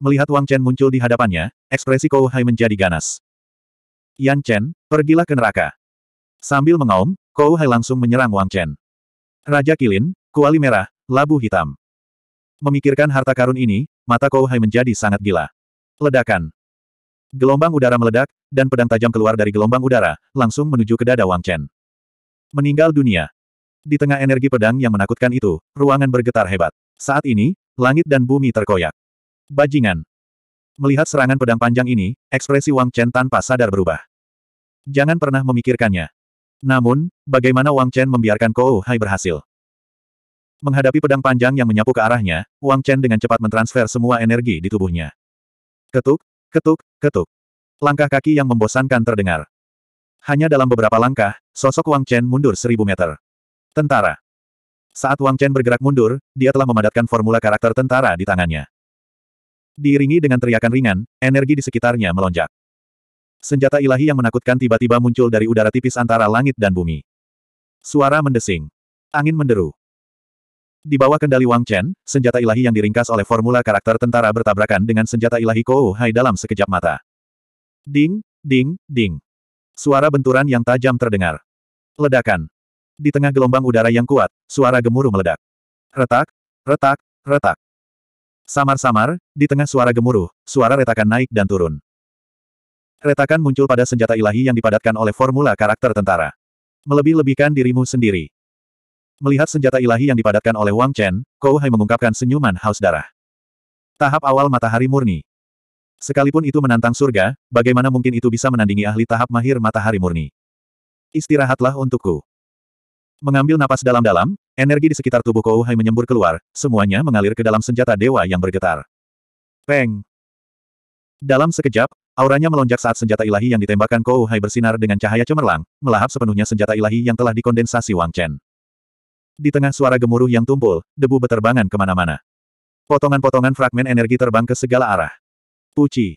Melihat Wang Chen muncul di hadapannya, ekspresi Kou Hai menjadi ganas. Yan Chen, pergilah ke neraka. Sambil mengaum, Kou Hai langsung menyerang Wang Chen. Raja Kilin, Kuali Merah, Labu Hitam. Memikirkan harta karun ini, mata Kou Hai menjadi sangat gila. Ledakan. Gelombang udara meledak, dan pedang tajam keluar dari gelombang udara, langsung menuju ke dada Wang Chen. Meninggal dunia. Di tengah energi pedang yang menakutkan itu, ruangan bergetar hebat. Saat ini, langit dan bumi terkoyak. Bajingan. Melihat serangan pedang panjang ini, ekspresi Wang Chen tanpa sadar berubah. Jangan pernah memikirkannya. Namun, bagaimana Wang Chen membiarkan Kou oh Hai berhasil? Menghadapi pedang panjang yang menyapu ke arahnya, Wang Chen dengan cepat mentransfer semua energi di tubuhnya. Ketuk, ketuk, ketuk langkah kaki yang membosankan terdengar. Hanya dalam beberapa langkah, sosok Wang Chen mundur seribu meter. Tentara. Saat Wang Chen bergerak mundur, dia telah memadatkan formula karakter tentara di tangannya. Diiringi dengan teriakan ringan, energi di sekitarnya melonjak. Senjata ilahi yang menakutkan tiba-tiba muncul dari udara tipis antara langit dan bumi. Suara mendesing. Angin menderu. Di bawah kendali Wang Chen, senjata ilahi yang diringkas oleh formula karakter tentara bertabrakan dengan senjata ilahi Kou Hai dalam sekejap mata. Ding, ding, ding. Suara benturan yang tajam terdengar. Ledakan. Di tengah gelombang udara yang kuat, suara gemuruh meledak. Retak, retak, retak. Samar-samar, di tengah suara gemuruh, suara retakan naik dan turun. Retakan muncul pada senjata ilahi yang dipadatkan oleh formula karakter tentara. Melebih-lebihkan dirimu sendiri. Melihat senjata ilahi yang dipadatkan oleh Wang Chen, Kou Hai mengungkapkan senyuman haus darah. Tahap awal matahari murni. Sekalipun itu menantang surga, bagaimana mungkin itu bisa menandingi ahli tahap mahir matahari murni? Istirahatlah untukku. Mengambil napas dalam-dalam, energi di sekitar tubuh Kouhai menyembur keluar, semuanya mengalir ke dalam senjata dewa yang bergetar. Peng! Dalam sekejap, auranya melonjak saat senjata ilahi yang ditembakkan Kouhai bersinar dengan cahaya cemerlang, melahap sepenuhnya senjata ilahi yang telah dikondensasi Wang Chen. Di tengah suara gemuruh yang tumpul, debu beterbangan kemana-mana. Potongan-potongan fragmen energi terbang ke segala arah. Puci.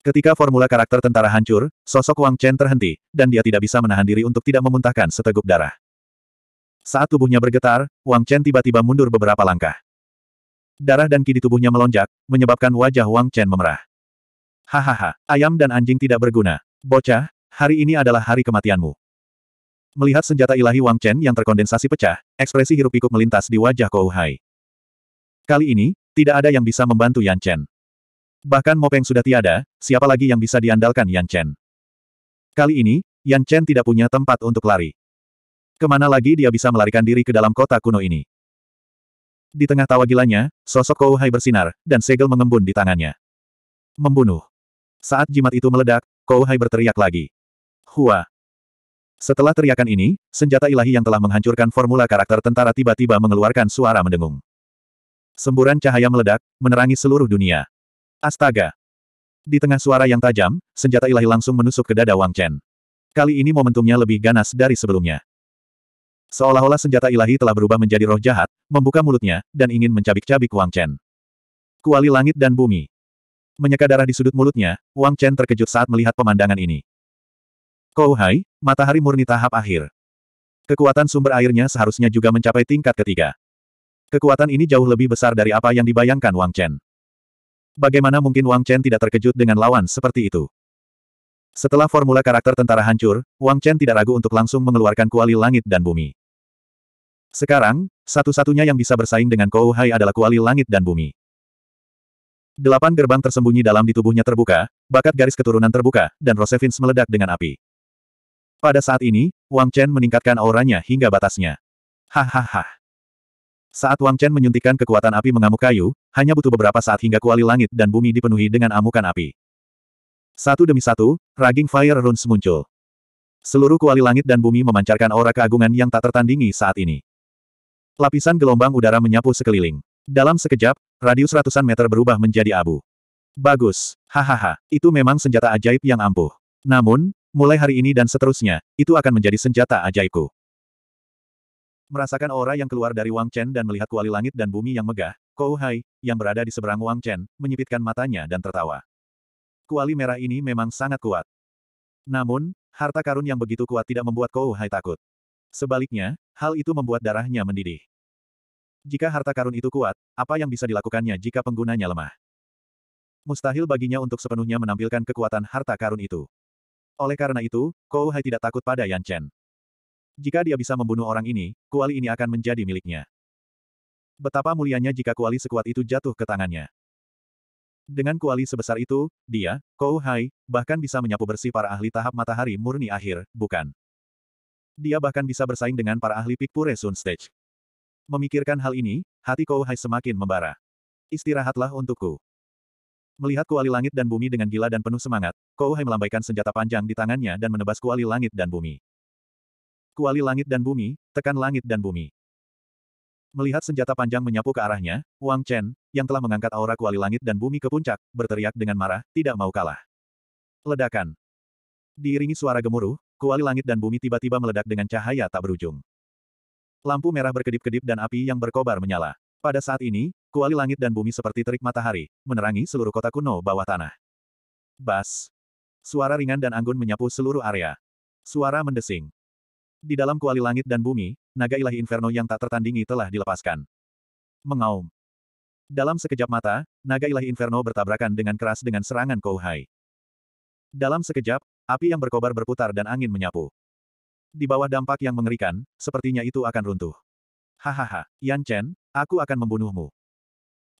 Ketika formula karakter tentara hancur, sosok Wang Chen terhenti, dan dia tidak bisa menahan diri untuk tidak memuntahkan seteguk darah. Saat tubuhnya bergetar, Wang Chen tiba-tiba mundur beberapa langkah. Darah dan ki di tubuhnya melonjak, menyebabkan wajah Wang Chen memerah. Hahaha, ayam dan anjing tidak berguna. Bocah, hari ini adalah hari kematianmu. Melihat senjata ilahi Wang Chen yang terkondensasi pecah, ekspresi hirup pikuk melintas di wajah Kouhai. Kali ini, tidak ada yang bisa membantu Yan Chen. Bahkan Mopeng sudah tiada, siapa lagi yang bisa diandalkan Yan Chen? Kali ini, Yan Chen tidak punya tempat untuk lari. Kemana lagi dia bisa melarikan diri ke dalam kota kuno ini? Di tengah tawa gilanya, sosok Kou Hai bersinar, dan segel mengembun di tangannya. Membunuh. Saat jimat itu meledak, Kou Hai berteriak lagi. Hua. Setelah teriakan ini, senjata ilahi yang telah menghancurkan formula karakter tentara tiba-tiba mengeluarkan suara mendengung. Semburan cahaya meledak, menerangi seluruh dunia. Astaga! Di tengah suara yang tajam, senjata ilahi langsung menusuk ke dada Wang Chen. Kali ini momentumnya lebih ganas dari sebelumnya. Seolah-olah senjata ilahi telah berubah menjadi roh jahat, membuka mulutnya, dan ingin mencabik-cabik Wang Chen. Kuali langit dan bumi. Menyeka darah di sudut mulutnya, Wang Chen terkejut saat melihat pemandangan ini. Kou Hai, matahari murni tahap akhir. Kekuatan sumber airnya seharusnya juga mencapai tingkat ketiga. Kekuatan ini jauh lebih besar dari apa yang dibayangkan Wang Chen. Bagaimana mungkin Wang Chen tidak terkejut dengan lawan seperti itu? Setelah formula karakter tentara hancur, Wang Chen tidak ragu untuk langsung mengeluarkan kuali langit dan bumi. Sekarang, satu-satunya yang bisa bersaing dengan Kou Hai adalah kuali langit dan bumi. Delapan gerbang tersembunyi dalam di tubuhnya terbuka, bakat garis keturunan terbuka, dan Rosevins meledak dengan api. Pada saat ini, Wang Chen meningkatkan auranya hingga batasnya. Hahaha. Saat Wang Chen menyuntikkan kekuatan api mengamuk kayu, hanya butuh beberapa saat hingga kuali langit dan bumi dipenuhi dengan amukan api. Satu demi satu, raging fire runes muncul. Seluruh kuali langit dan bumi memancarkan aura keagungan yang tak tertandingi saat ini. Lapisan gelombang udara menyapu sekeliling. Dalam sekejap, radius ratusan meter berubah menjadi abu. Bagus, hahaha, itu memang senjata ajaib yang ampuh. Namun, mulai hari ini dan seterusnya, itu akan menjadi senjata ajaibku. Merasakan aura yang keluar dari Wang Chen dan melihat kuali langit dan bumi yang megah, Kou Hai, yang berada di seberang Wang Chen, menyipitkan matanya dan tertawa. Kuali merah ini memang sangat kuat. Namun, harta karun yang begitu kuat tidak membuat Kou Hai takut. Sebaliknya, hal itu membuat darahnya mendidih. Jika harta karun itu kuat, apa yang bisa dilakukannya jika penggunanya lemah? Mustahil baginya untuk sepenuhnya menampilkan kekuatan harta karun itu. Oleh karena itu, Kou Hai tidak takut pada Yan Chen. Jika dia bisa membunuh orang ini, kuali ini akan menjadi miliknya. Betapa mulianya jika kuali sekuat itu jatuh ke tangannya. Dengan kuali sebesar itu, dia, Kou Hai, bahkan bisa menyapu bersih para ahli tahap matahari murni akhir, bukan? Dia bahkan bisa bersaing dengan para ahli Pikpure Sun Stage. Memikirkan hal ini, hati Kou Hai semakin membara. Istirahatlah untukku. Melihat kuali langit dan bumi dengan gila dan penuh semangat, Kou Hai melambaikan senjata panjang di tangannya dan menebas kuali langit dan bumi. Kuali langit dan bumi, tekan langit dan bumi. Melihat senjata panjang menyapu ke arahnya, Wang Chen, yang telah mengangkat aura kuali langit dan bumi ke puncak, berteriak dengan marah, tidak mau kalah. Ledakan. Diiringi suara gemuruh, kuali langit dan bumi tiba-tiba meledak dengan cahaya tak berujung. Lampu merah berkedip-kedip dan api yang berkobar menyala. Pada saat ini, kuali langit dan bumi seperti terik matahari, menerangi seluruh kota kuno bawah tanah. Bas. Suara ringan dan anggun menyapu seluruh area. Suara mendesing. Di dalam kuali langit dan bumi, naga ilahi Inferno yang tak tertandingi telah dilepaskan. Mengaum. Dalam sekejap mata, naga ilahi Inferno bertabrakan dengan keras dengan serangan Kouhai. Dalam sekejap, api yang berkobar berputar dan angin menyapu. Di bawah dampak yang mengerikan, sepertinya itu akan runtuh. Hahaha, Yan Chen, aku akan membunuhmu.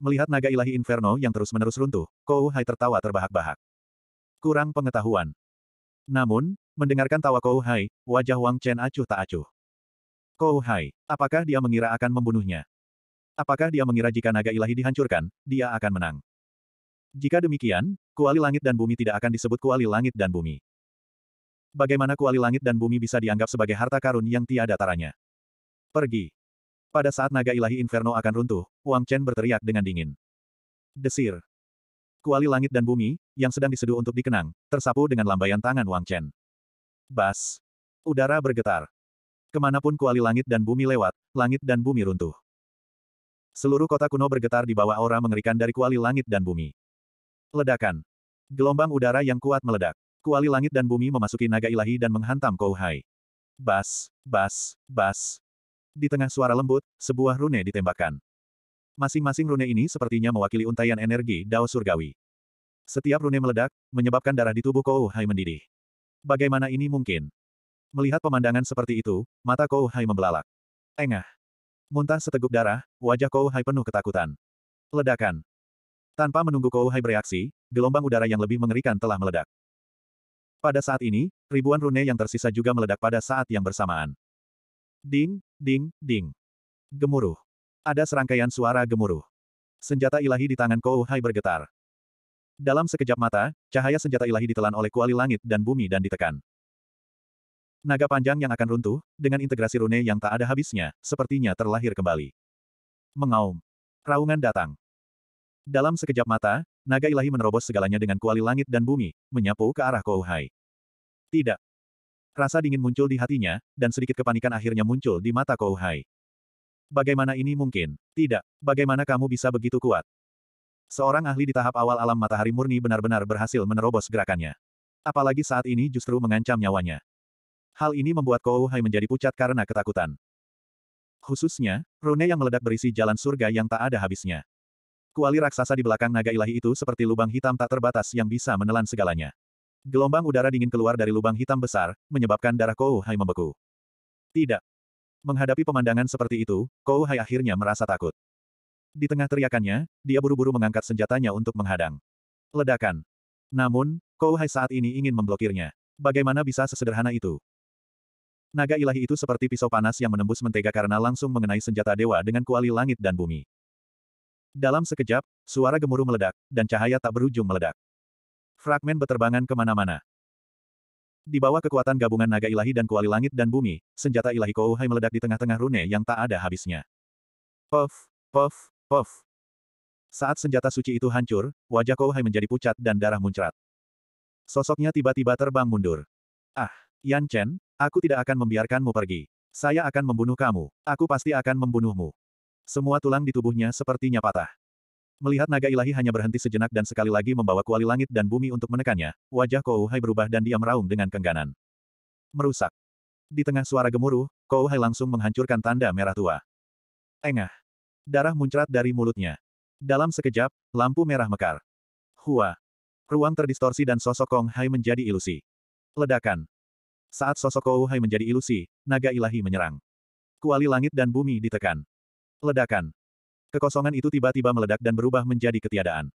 Melihat naga ilahi Inferno yang terus-menerus runtuh, Kouhai tertawa terbahak-bahak. Kurang pengetahuan. Namun, Mendengarkan tawa Kou Hai, wajah Wang Chen acuh tak acuh. Kou Hai, apakah dia mengira akan membunuhnya? Apakah dia mengira jika naga ilahi dihancurkan, dia akan menang? Jika demikian, kuali langit dan bumi tidak akan disebut kuali langit dan bumi. Bagaimana kuali langit dan bumi bisa dianggap sebagai harta karun yang tiada taranya? Pergi. Pada saat naga ilahi Inferno akan runtuh, Wang Chen berteriak dengan dingin. Desir. Kuali langit dan bumi, yang sedang diseduh untuk dikenang, tersapu dengan lambaian tangan Wang Chen. Bas. Udara bergetar. Kemanapun kuali langit dan bumi lewat, langit dan bumi runtuh. Seluruh kota kuno bergetar di bawah aura mengerikan dari kuali langit dan bumi. Ledakan. Gelombang udara yang kuat meledak. Kuali langit dan bumi memasuki naga ilahi dan menghantam Kouhai. Bas, bas, bas. Di tengah suara lembut, sebuah rune ditembakkan. Masing-masing rune ini sepertinya mewakili untaian energi Dao Surgawi. Setiap rune meledak, menyebabkan darah di tubuh Kouhai mendidih. Bagaimana ini mungkin? Melihat pemandangan seperti itu, mata Kou Hai membelalak. Engah. Muntah seteguk darah, wajah Kou Hai penuh ketakutan. Ledakan. Tanpa menunggu Kou Hai bereaksi, gelombang udara yang lebih mengerikan telah meledak. Pada saat ini, ribuan rune yang tersisa juga meledak pada saat yang bersamaan. Ding, ding, ding. Gemuruh. Ada serangkaian suara gemuruh. Senjata ilahi di tangan Kou Hai bergetar. Dalam sekejap mata, cahaya senjata ilahi ditelan oleh kuali langit dan bumi dan ditekan. Naga panjang yang akan runtuh, dengan integrasi rune yang tak ada habisnya, sepertinya terlahir kembali. Mengaum. Raungan datang. Dalam sekejap mata, naga ilahi menerobos segalanya dengan kuali langit dan bumi, menyapu ke arah Kouhai. Tidak. Rasa dingin muncul di hatinya, dan sedikit kepanikan akhirnya muncul di mata Kouhai. Bagaimana ini mungkin? Tidak. Bagaimana kamu bisa begitu kuat? Seorang ahli di tahap awal alam matahari murni benar-benar berhasil menerobos gerakannya. Apalagi saat ini justru mengancam nyawanya. Hal ini membuat Kouhai menjadi pucat karena ketakutan. Khususnya, rune yang meledak berisi jalan surga yang tak ada habisnya. Kuali raksasa di belakang naga ilahi itu seperti lubang hitam tak terbatas yang bisa menelan segalanya. Gelombang udara dingin keluar dari lubang hitam besar, menyebabkan darah Kouhai membeku. Tidak. Menghadapi pemandangan seperti itu, Kouhai akhirnya merasa takut. Di tengah teriakannya, dia buru-buru mengangkat senjatanya untuk menghadang. Ledakan. Namun, Kouhai saat ini ingin memblokirnya. Bagaimana bisa sesederhana itu? Naga ilahi itu seperti pisau panas yang menembus mentega karena langsung mengenai senjata dewa dengan kuali langit dan bumi. Dalam sekejap, suara gemuruh meledak, dan cahaya tak berujung meledak. Fragmen beterbangan kemana-mana. Di bawah kekuatan gabungan naga ilahi dan kuali langit dan bumi, senjata ilahi Kouhai meledak di tengah-tengah rune yang tak ada habisnya. Puff, puff, Pof! Saat senjata suci itu hancur, wajah Kouhai menjadi pucat dan darah muncrat. Sosoknya tiba-tiba terbang mundur. Ah, Yan Chen, aku tidak akan membiarkanmu pergi. Saya akan membunuh kamu. Aku pasti akan membunuhmu. Semua tulang di tubuhnya sepertinya patah. Melihat naga ilahi hanya berhenti sejenak dan sekali lagi membawa kuali langit dan bumi untuk menekannya, wajah Kouhai berubah dan dia meraung dengan kengganan. Merusak. Di tengah suara gemuruh, Kouhai langsung menghancurkan tanda merah tua. Engah. Darah muncrat dari mulutnya. Dalam sekejap, lampu merah mekar. Hua. Ruang terdistorsi dan sosok Kong Hai menjadi ilusi. Ledakan. Saat sosok Kou Hai menjadi ilusi, naga ilahi menyerang. Kuali langit dan bumi ditekan. Ledakan. Kekosongan itu tiba-tiba meledak dan berubah menjadi ketiadaan.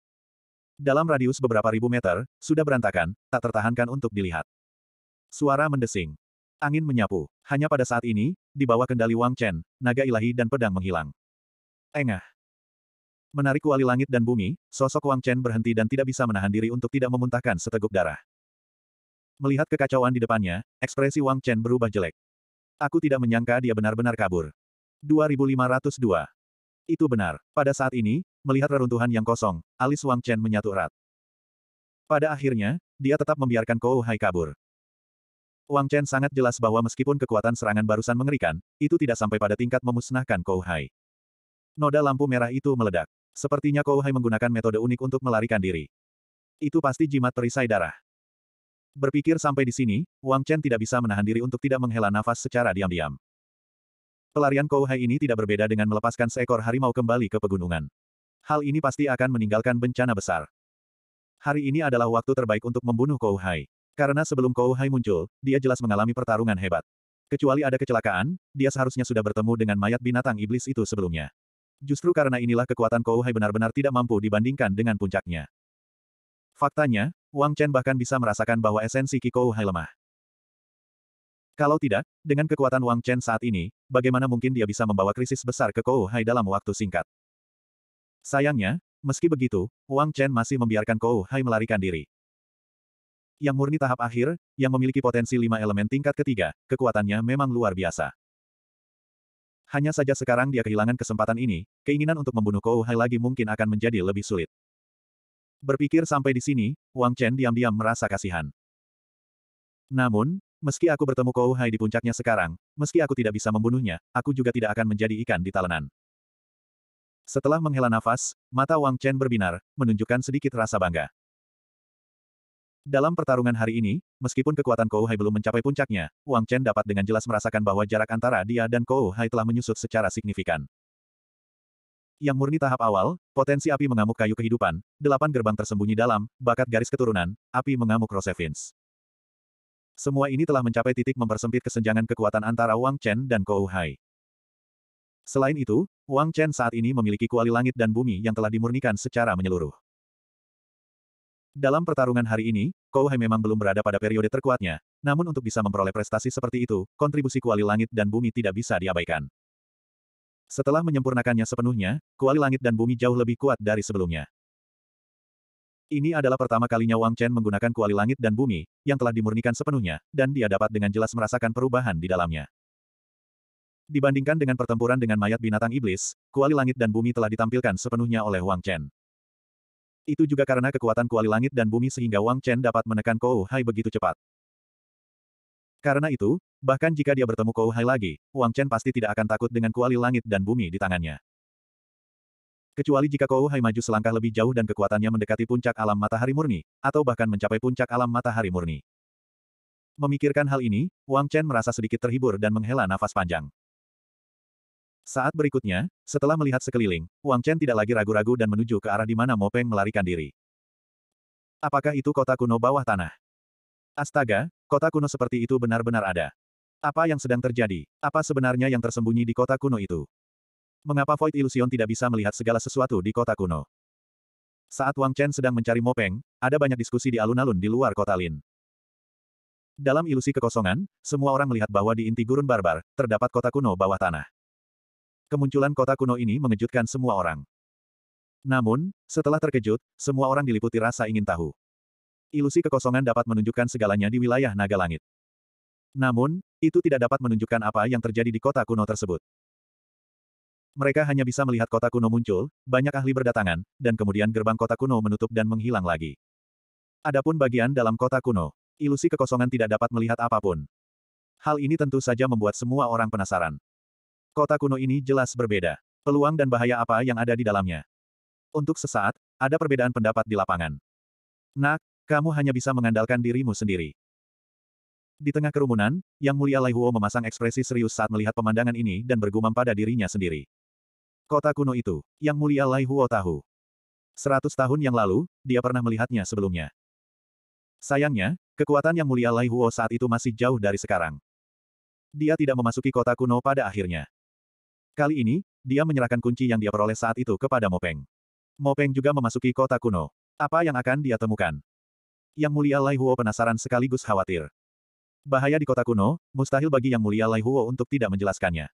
Dalam radius beberapa ribu meter, sudah berantakan, tak tertahankan untuk dilihat. Suara mendesing. Angin menyapu. Hanya pada saat ini, di bawah kendali Wang Chen, naga ilahi dan pedang menghilang. Engah. Menarik wali langit dan bumi, sosok Wang Chen berhenti dan tidak bisa menahan diri untuk tidak memuntahkan seteguk darah. Melihat kekacauan di depannya, ekspresi Wang Chen berubah jelek. Aku tidak menyangka dia benar-benar kabur. 2502. Itu benar. Pada saat ini, melihat reruntuhan yang kosong, alis Wang Chen menyatu erat. Pada akhirnya, dia tetap membiarkan Kou Hai kabur. Wang Chen sangat jelas bahwa meskipun kekuatan serangan barusan mengerikan, itu tidak sampai pada tingkat memusnahkan Kou Hai. Noda lampu merah itu meledak. Sepertinya Kouhai menggunakan metode unik untuk melarikan diri. Itu pasti jimat perisai darah. Berpikir sampai di sini, Wang Chen tidak bisa menahan diri untuk tidak menghela nafas secara diam-diam. Pelarian Kouhai ini tidak berbeda dengan melepaskan seekor harimau kembali ke pegunungan. Hal ini pasti akan meninggalkan bencana besar. Hari ini adalah waktu terbaik untuk membunuh Kouhai. Karena sebelum Kouhai muncul, dia jelas mengalami pertarungan hebat. Kecuali ada kecelakaan, dia seharusnya sudah bertemu dengan mayat binatang iblis itu sebelumnya. Justru karena inilah kekuatan Kouhai benar-benar tidak mampu dibandingkan dengan puncaknya. Faktanya, Wang Chen bahkan bisa merasakan bahwa esensi Hai lemah. Kalau tidak, dengan kekuatan Wang Chen saat ini, bagaimana mungkin dia bisa membawa krisis besar ke Kouhai dalam waktu singkat? Sayangnya, meski begitu, Wang Chen masih membiarkan Kouhai melarikan diri yang murni tahap akhir, yang memiliki potensi lima elemen tingkat ketiga, kekuatannya memang luar biasa. Hanya saja sekarang dia kehilangan kesempatan ini, keinginan untuk membunuh Kou Hai lagi mungkin akan menjadi lebih sulit. Berpikir sampai di sini, Wang Chen diam-diam merasa kasihan. Namun, meski aku bertemu Kou Hai di puncaknya sekarang, meski aku tidak bisa membunuhnya, aku juga tidak akan menjadi ikan di talenan. Setelah menghela nafas, mata Wang Chen berbinar, menunjukkan sedikit rasa bangga. Dalam pertarungan hari ini, meskipun kekuatan Kou Hai belum mencapai puncaknya, Wang Chen dapat dengan jelas merasakan bahwa jarak antara dia dan Kou Hai telah menyusut secara signifikan. Yang murni tahap awal, potensi api mengamuk kayu kehidupan, delapan gerbang tersembunyi dalam, bakat garis keturunan, api mengamuk Rosevins. Semua ini telah mencapai titik mempersempit kesenjangan kekuatan antara Wang Chen dan Kou Hai. Selain itu, Wang Chen saat ini memiliki kuali langit dan bumi yang telah dimurnikan secara menyeluruh. Dalam pertarungan hari ini, Kouhai memang belum berada pada periode terkuatnya, namun untuk bisa memperoleh prestasi seperti itu, kontribusi kuali langit dan bumi tidak bisa diabaikan. Setelah menyempurnakannya sepenuhnya, kuali langit dan bumi jauh lebih kuat dari sebelumnya. Ini adalah pertama kalinya Wang Chen menggunakan kuali langit dan bumi, yang telah dimurnikan sepenuhnya, dan dia dapat dengan jelas merasakan perubahan di dalamnya. Dibandingkan dengan pertempuran dengan mayat binatang iblis, kuali langit dan bumi telah ditampilkan sepenuhnya oleh Wang Chen. Itu juga karena kekuatan kuali langit dan bumi sehingga Wang Chen dapat menekan Kou Hai begitu cepat. Karena itu, bahkan jika dia bertemu Kou Hai lagi, Wang Chen pasti tidak akan takut dengan kuali langit dan bumi di tangannya. Kecuali jika Kou Hai maju selangkah lebih jauh dan kekuatannya mendekati puncak alam matahari murni, atau bahkan mencapai puncak alam matahari murni. Memikirkan hal ini, Wang Chen merasa sedikit terhibur dan menghela nafas panjang. Saat berikutnya, setelah melihat sekeliling, Wang Chen tidak lagi ragu-ragu dan menuju ke arah di mana Mo Peng melarikan diri. Apakah itu kota kuno bawah tanah? Astaga, kota kuno seperti itu benar-benar ada. Apa yang sedang terjadi? Apa sebenarnya yang tersembunyi di kota kuno itu? Mengapa Void Illusion tidak bisa melihat segala sesuatu di kota kuno? Saat Wang Chen sedang mencari Mo Peng, ada banyak diskusi di alun-alun di luar kota Lin. Dalam ilusi kekosongan, semua orang melihat bahwa di inti gurun barbar, terdapat kota kuno bawah tanah. Kemunculan kota kuno ini mengejutkan semua orang. Namun, setelah terkejut, semua orang diliputi rasa ingin tahu. Ilusi kekosongan dapat menunjukkan segalanya di wilayah naga langit. Namun, itu tidak dapat menunjukkan apa yang terjadi di kota kuno tersebut. Mereka hanya bisa melihat kota kuno muncul, banyak ahli berdatangan, dan kemudian gerbang kota kuno menutup dan menghilang lagi. Adapun bagian dalam kota kuno, ilusi kekosongan tidak dapat melihat apapun. Hal ini tentu saja membuat semua orang penasaran. Kota kuno ini jelas berbeda. Peluang dan bahaya apa yang ada di dalamnya. Untuk sesaat, ada perbedaan pendapat di lapangan. Nak, kamu hanya bisa mengandalkan dirimu sendiri. Di tengah kerumunan, Yang Mulia Lai Huo memasang ekspresi serius saat melihat pemandangan ini dan bergumam pada dirinya sendiri. Kota kuno itu, Yang Mulia Lai Huo tahu. Seratus tahun yang lalu, dia pernah melihatnya sebelumnya. Sayangnya, kekuatan Yang Mulia Lai Huo saat itu masih jauh dari sekarang. Dia tidak memasuki kota kuno pada akhirnya. Kali ini, dia menyerahkan kunci yang dia peroleh saat itu kepada Mopeng. Mopeng juga memasuki kota kuno. Apa yang akan dia temukan? Yang Mulia Lai Huo penasaran sekaligus khawatir. Bahaya di kota kuno, mustahil bagi Yang Mulia Lai Huo untuk tidak menjelaskannya.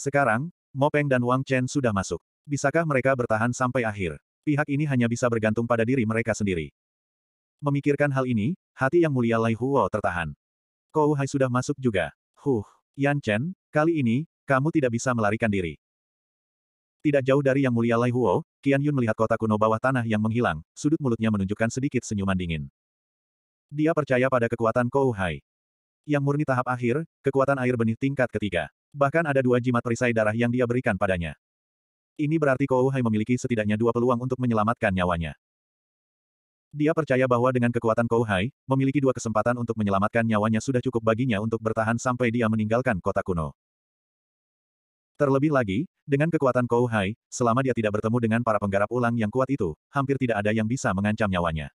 Sekarang, Mopeng dan Wang Chen sudah masuk. Bisakah mereka bertahan sampai akhir? Pihak ini hanya bisa bergantung pada diri mereka sendiri. Memikirkan hal ini, hati Yang Mulia Lai Huo tertahan. Kou Hai sudah masuk juga. Huh, Yan Chen, kali ini, kamu tidak bisa melarikan diri. Tidak jauh dari Yang Mulia Lai Huo, Qian Yun melihat kota kuno bawah tanah yang menghilang, sudut mulutnya menunjukkan sedikit senyuman dingin. Dia percaya pada kekuatan Kou Hai. Yang murni tahap akhir, kekuatan air benih tingkat ketiga. Bahkan ada dua jimat perisai darah yang dia berikan padanya. Ini berarti Kou Hai memiliki setidaknya dua peluang untuk menyelamatkan nyawanya. Dia percaya bahwa dengan kekuatan Kou Hai, memiliki dua kesempatan untuk menyelamatkan nyawanya sudah cukup baginya untuk bertahan sampai dia meninggalkan kota kuno. Terlebih lagi, dengan kekuatan Kou Hai, selama dia tidak bertemu dengan para penggarap ulang yang kuat itu, hampir tidak ada yang bisa mengancam nyawanya.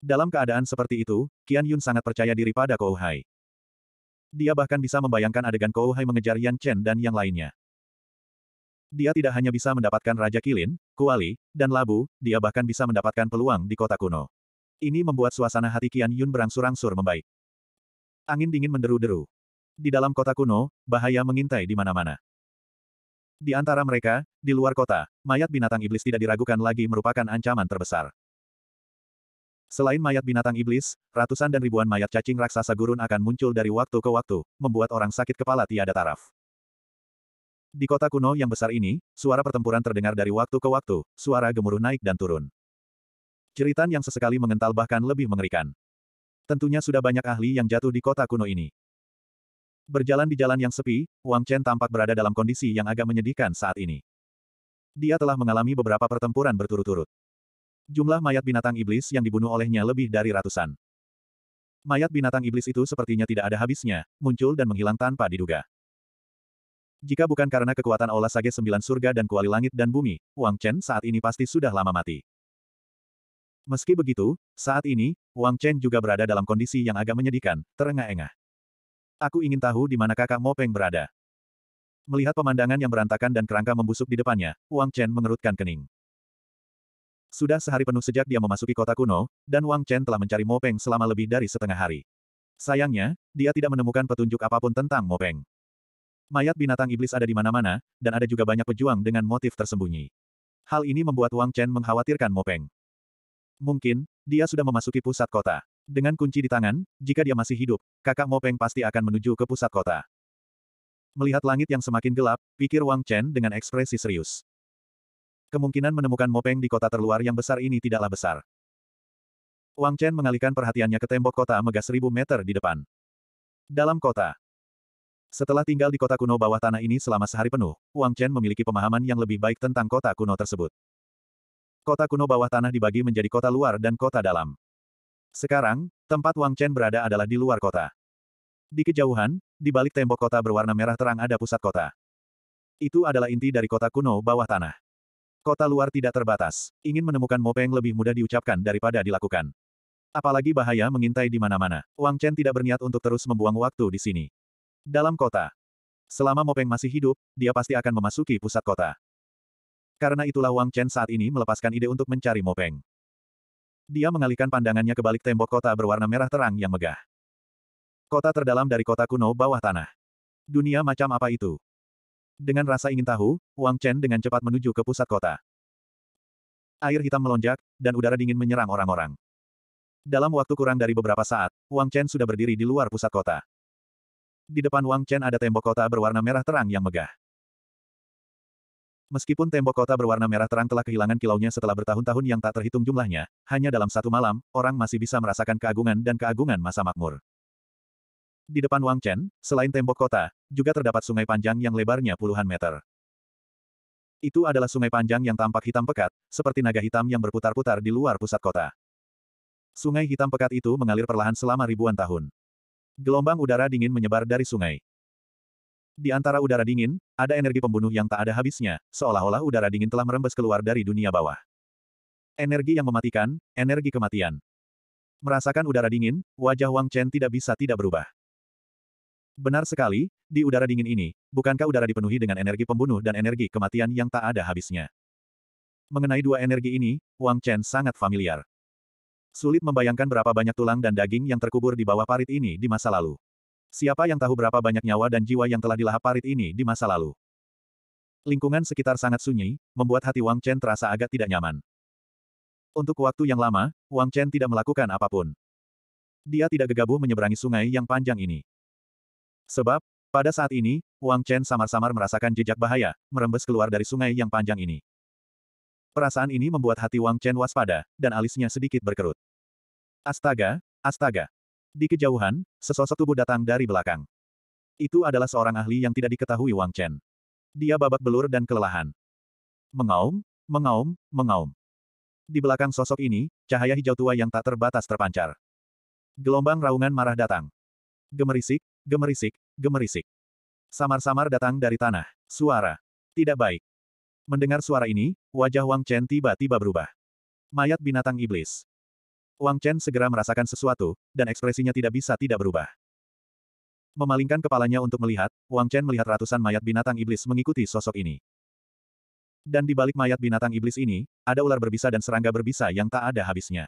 Dalam keadaan seperti itu, Qian Yun sangat percaya diri pada Kou Hai. Dia bahkan bisa membayangkan adegan Kou Hai mengejar Yan Chen dan yang lainnya. Dia tidak hanya bisa mendapatkan Raja Kilin, Kuali, dan Labu, dia bahkan bisa mendapatkan peluang di kota kuno. Ini membuat suasana hati Qian Yun berangsur-angsur membaik. Angin dingin menderu-deru. Di dalam kota kuno, bahaya mengintai di mana-mana. Di antara mereka, di luar kota, mayat binatang iblis tidak diragukan lagi merupakan ancaman terbesar. Selain mayat binatang iblis, ratusan dan ribuan mayat cacing raksasa gurun akan muncul dari waktu ke waktu, membuat orang sakit kepala tiada taraf. Di kota kuno yang besar ini, suara pertempuran terdengar dari waktu ke waktu, suara gemuruh naik dan turun. Ceritan yang sesekali mengental bahkan lebih mengerikan. Tentunya sudah banyak ahli yang jatuh di kota kuno ini. Berjalan di jalan yang sepi, Wang Chen tampak berada dalam kondisi yang agak menyedihkan saat ini. Dia telah mengalami beberapa pertempuran berturut-turut. Jumlah mayat binatang iblis yang dibunuh olehnya lebih dari ratusan. Mayat binatang iblis itu sepertinya tidak ada habisnya, muncul dan menghilang tanpa diduga. Jika bukan karena kekuatan olah sage sembilan surga dan kuali langit dan bumi, Wang Chen saat ini pasti sudah lama mati. Meski begitu, saat ini, Wang Chen juga berada dalam kondisi yang agak menyedihkan, terengah-engah. Aku ingin tahu di mana kakak Mopeng berada. Melihat pemandangan yang berantakan dan kerangka membusuk di depannya, Wang Chen mengerutkan kening. Sudah sehari penuh sejak dia memasuki kota kuno, dan Wang Chen telah mencari Mopeng selama lebih dari setengah hari. Sayangnya, dia tidak menemukan petunjuk apapun tentang Mopeng. Mayat binatang iblis ada di mana-mana, dan ada juga banyak pejuang dengan motif tersembunyi. Hal ini membuat Wang Chen mengkhawatirkan Mopeng. Mungkin, dia sudah memasuki pusat kota. Dengan kunci di tangan, jika dia masih hidup, kakak Mopeng pasti akan menuju ke pusat kota. Melihat langit yang semakin gelap, pikir Wang Chen dengan ekspresi serius. Kemungkinan menemukan Mopeng di kota terluar yang besar ini tidaklah besar. Wang Chen mengalihkan perhatiannya ke tembok kota megah seribu meter di depan. Dalam kota. Setelah tinggal di kota kuno bawah tanah ini selama sehari penuh, Wang Chen memiliki pemahaman yang lebih baik tentang kota kuno tersebut. Kota kuno bawah tanah dibagi menjadi kota luar dan kota dalam. Sekarang, tempat Wang Chen berada adalah di luar kota. Di kejauhan, di balik tembok kota berwarna merah terang ada pusat kota. Itu adalah inti dari kota kuno bawah tanah. Kota luar tidak terbatas. Ingin menemukan Mopeng lebih mudah diucapkan daripada dilakukan. Apalagi bahaya mengintai di mana-mana. Wang Chen tidak berniat untuk terus membuang waktu di sini. Dalam kota, Selama Mopeng masih hidup, dia pasti akan memasuki pusat kota. Karena itulah Wang Chen saat ini melepaskan ide untuk mencari Mo Peng. Dia mengalihkan pandangannya ke balik tembok kota berwarna merah terang yang megah. Kota terdalam dari kota kuno bawah tanah. Dunia macam apa itu? Dengan rasa ingin tahu, Wang Chen dengan cepat menuju ke pusat kota. Air hitam melonjak, dan udara dingin menyerang orang-orang. Dalam waktu kurang dari beberapa saat, Wang Chen sudah berdiri di luar pusat kota. Di depan Wang Chen ada tembok kota berwarna merah terang yang megah. Meskipun tembok kota berwarna merah terang telah kehilangan kilaunya setelah bertahun-tahun yang tak terhitung jumlahnya, hanya dalam satu malam, orang masih bisa merasakan keagungan dan keagungan masa makmur. Di depan Wang Chen, selain tembok kota, juga terdapat sungai panjang yang lebarnya puluhan meter. Itu adalah sungai panjang yang tampak hitam pekat, seperti naga hitam yang berputar-putar di luar pusat kota. Sungai hitam pekat itu mengalir perlahan selama ribuan tahun. Gelombang udara dingin menyebar dari sungai. Di antara udara dingin, ada energi pembunuh yang tak ada habisnya, seolah-olah udara dingin telah merembes keluar dari dunia bawah. Energi yang mematikan, energi kematian. Merasakan udara dingin, wajah Wang Chen tidak bisa tidak berubah. Benar sekali, di udara dingin ini, bukankah udara dipenuhi dengan energi pembunuh dan energi kematian yang tak ada habisnya? Mengenai dua energi ini, Wang Chen sangat familiar. Sulit membayangkan berapa banyak tulang dan daging yang terkubur di bawah parit ini di masa lalu. Siapa yang tahu berapa banyak nyawa dan jiwa yang telah dilahap parit ini di masa lalu? Lingkungan sekitar sangat sunyi, membuat hati Wang Chen terasa agak tidak nyaman. Untuk waktu yang lama, Wang Chen tidak melakukan apapun. Dia tidak gegabah menyeberangi sungai yang panjang ini. Sebab, pada saat ini, Wang Chen samar-samar merasakan jejak bahaya, merembes keluar dari sungai yang panjang ini. Perasaan ini membuat hati Wang Chen waspada, dan alisnya sedikit berkerut. Astaga, astaga. Di kejauhan, sesosok tubuh datang dari belakang. Itu adalah seorang ahli yang tidak diketahui Wang Chen. Dia babak belur dan kelelahan. Mengaum, mengaum, mengaum. Di belakang sosok ini, cahaya hijau tua yang tak terbatas terpancar. Gelombang raungan marah datang. Gemerisik, gemerisik, gemerisik. Samar-samar datang dari tanah. Suara. Tidak baik. Mendengar suara ini, wajah Wang Chen tiba-tiba berubah. Mayat binatang iblis. Wang Chen segera merasakan sesuatu, dan ekspresinya tidak bisa tidak berubah. Memalingkan kepalanya untuk melihat, Wang Chen melihat ratusan mayat binatang iblis mengikuti sosok ini. Dan di balik mayat binatang iblis ini, ada ular berbisa dan serangga berbisa yang tak ada habisnya.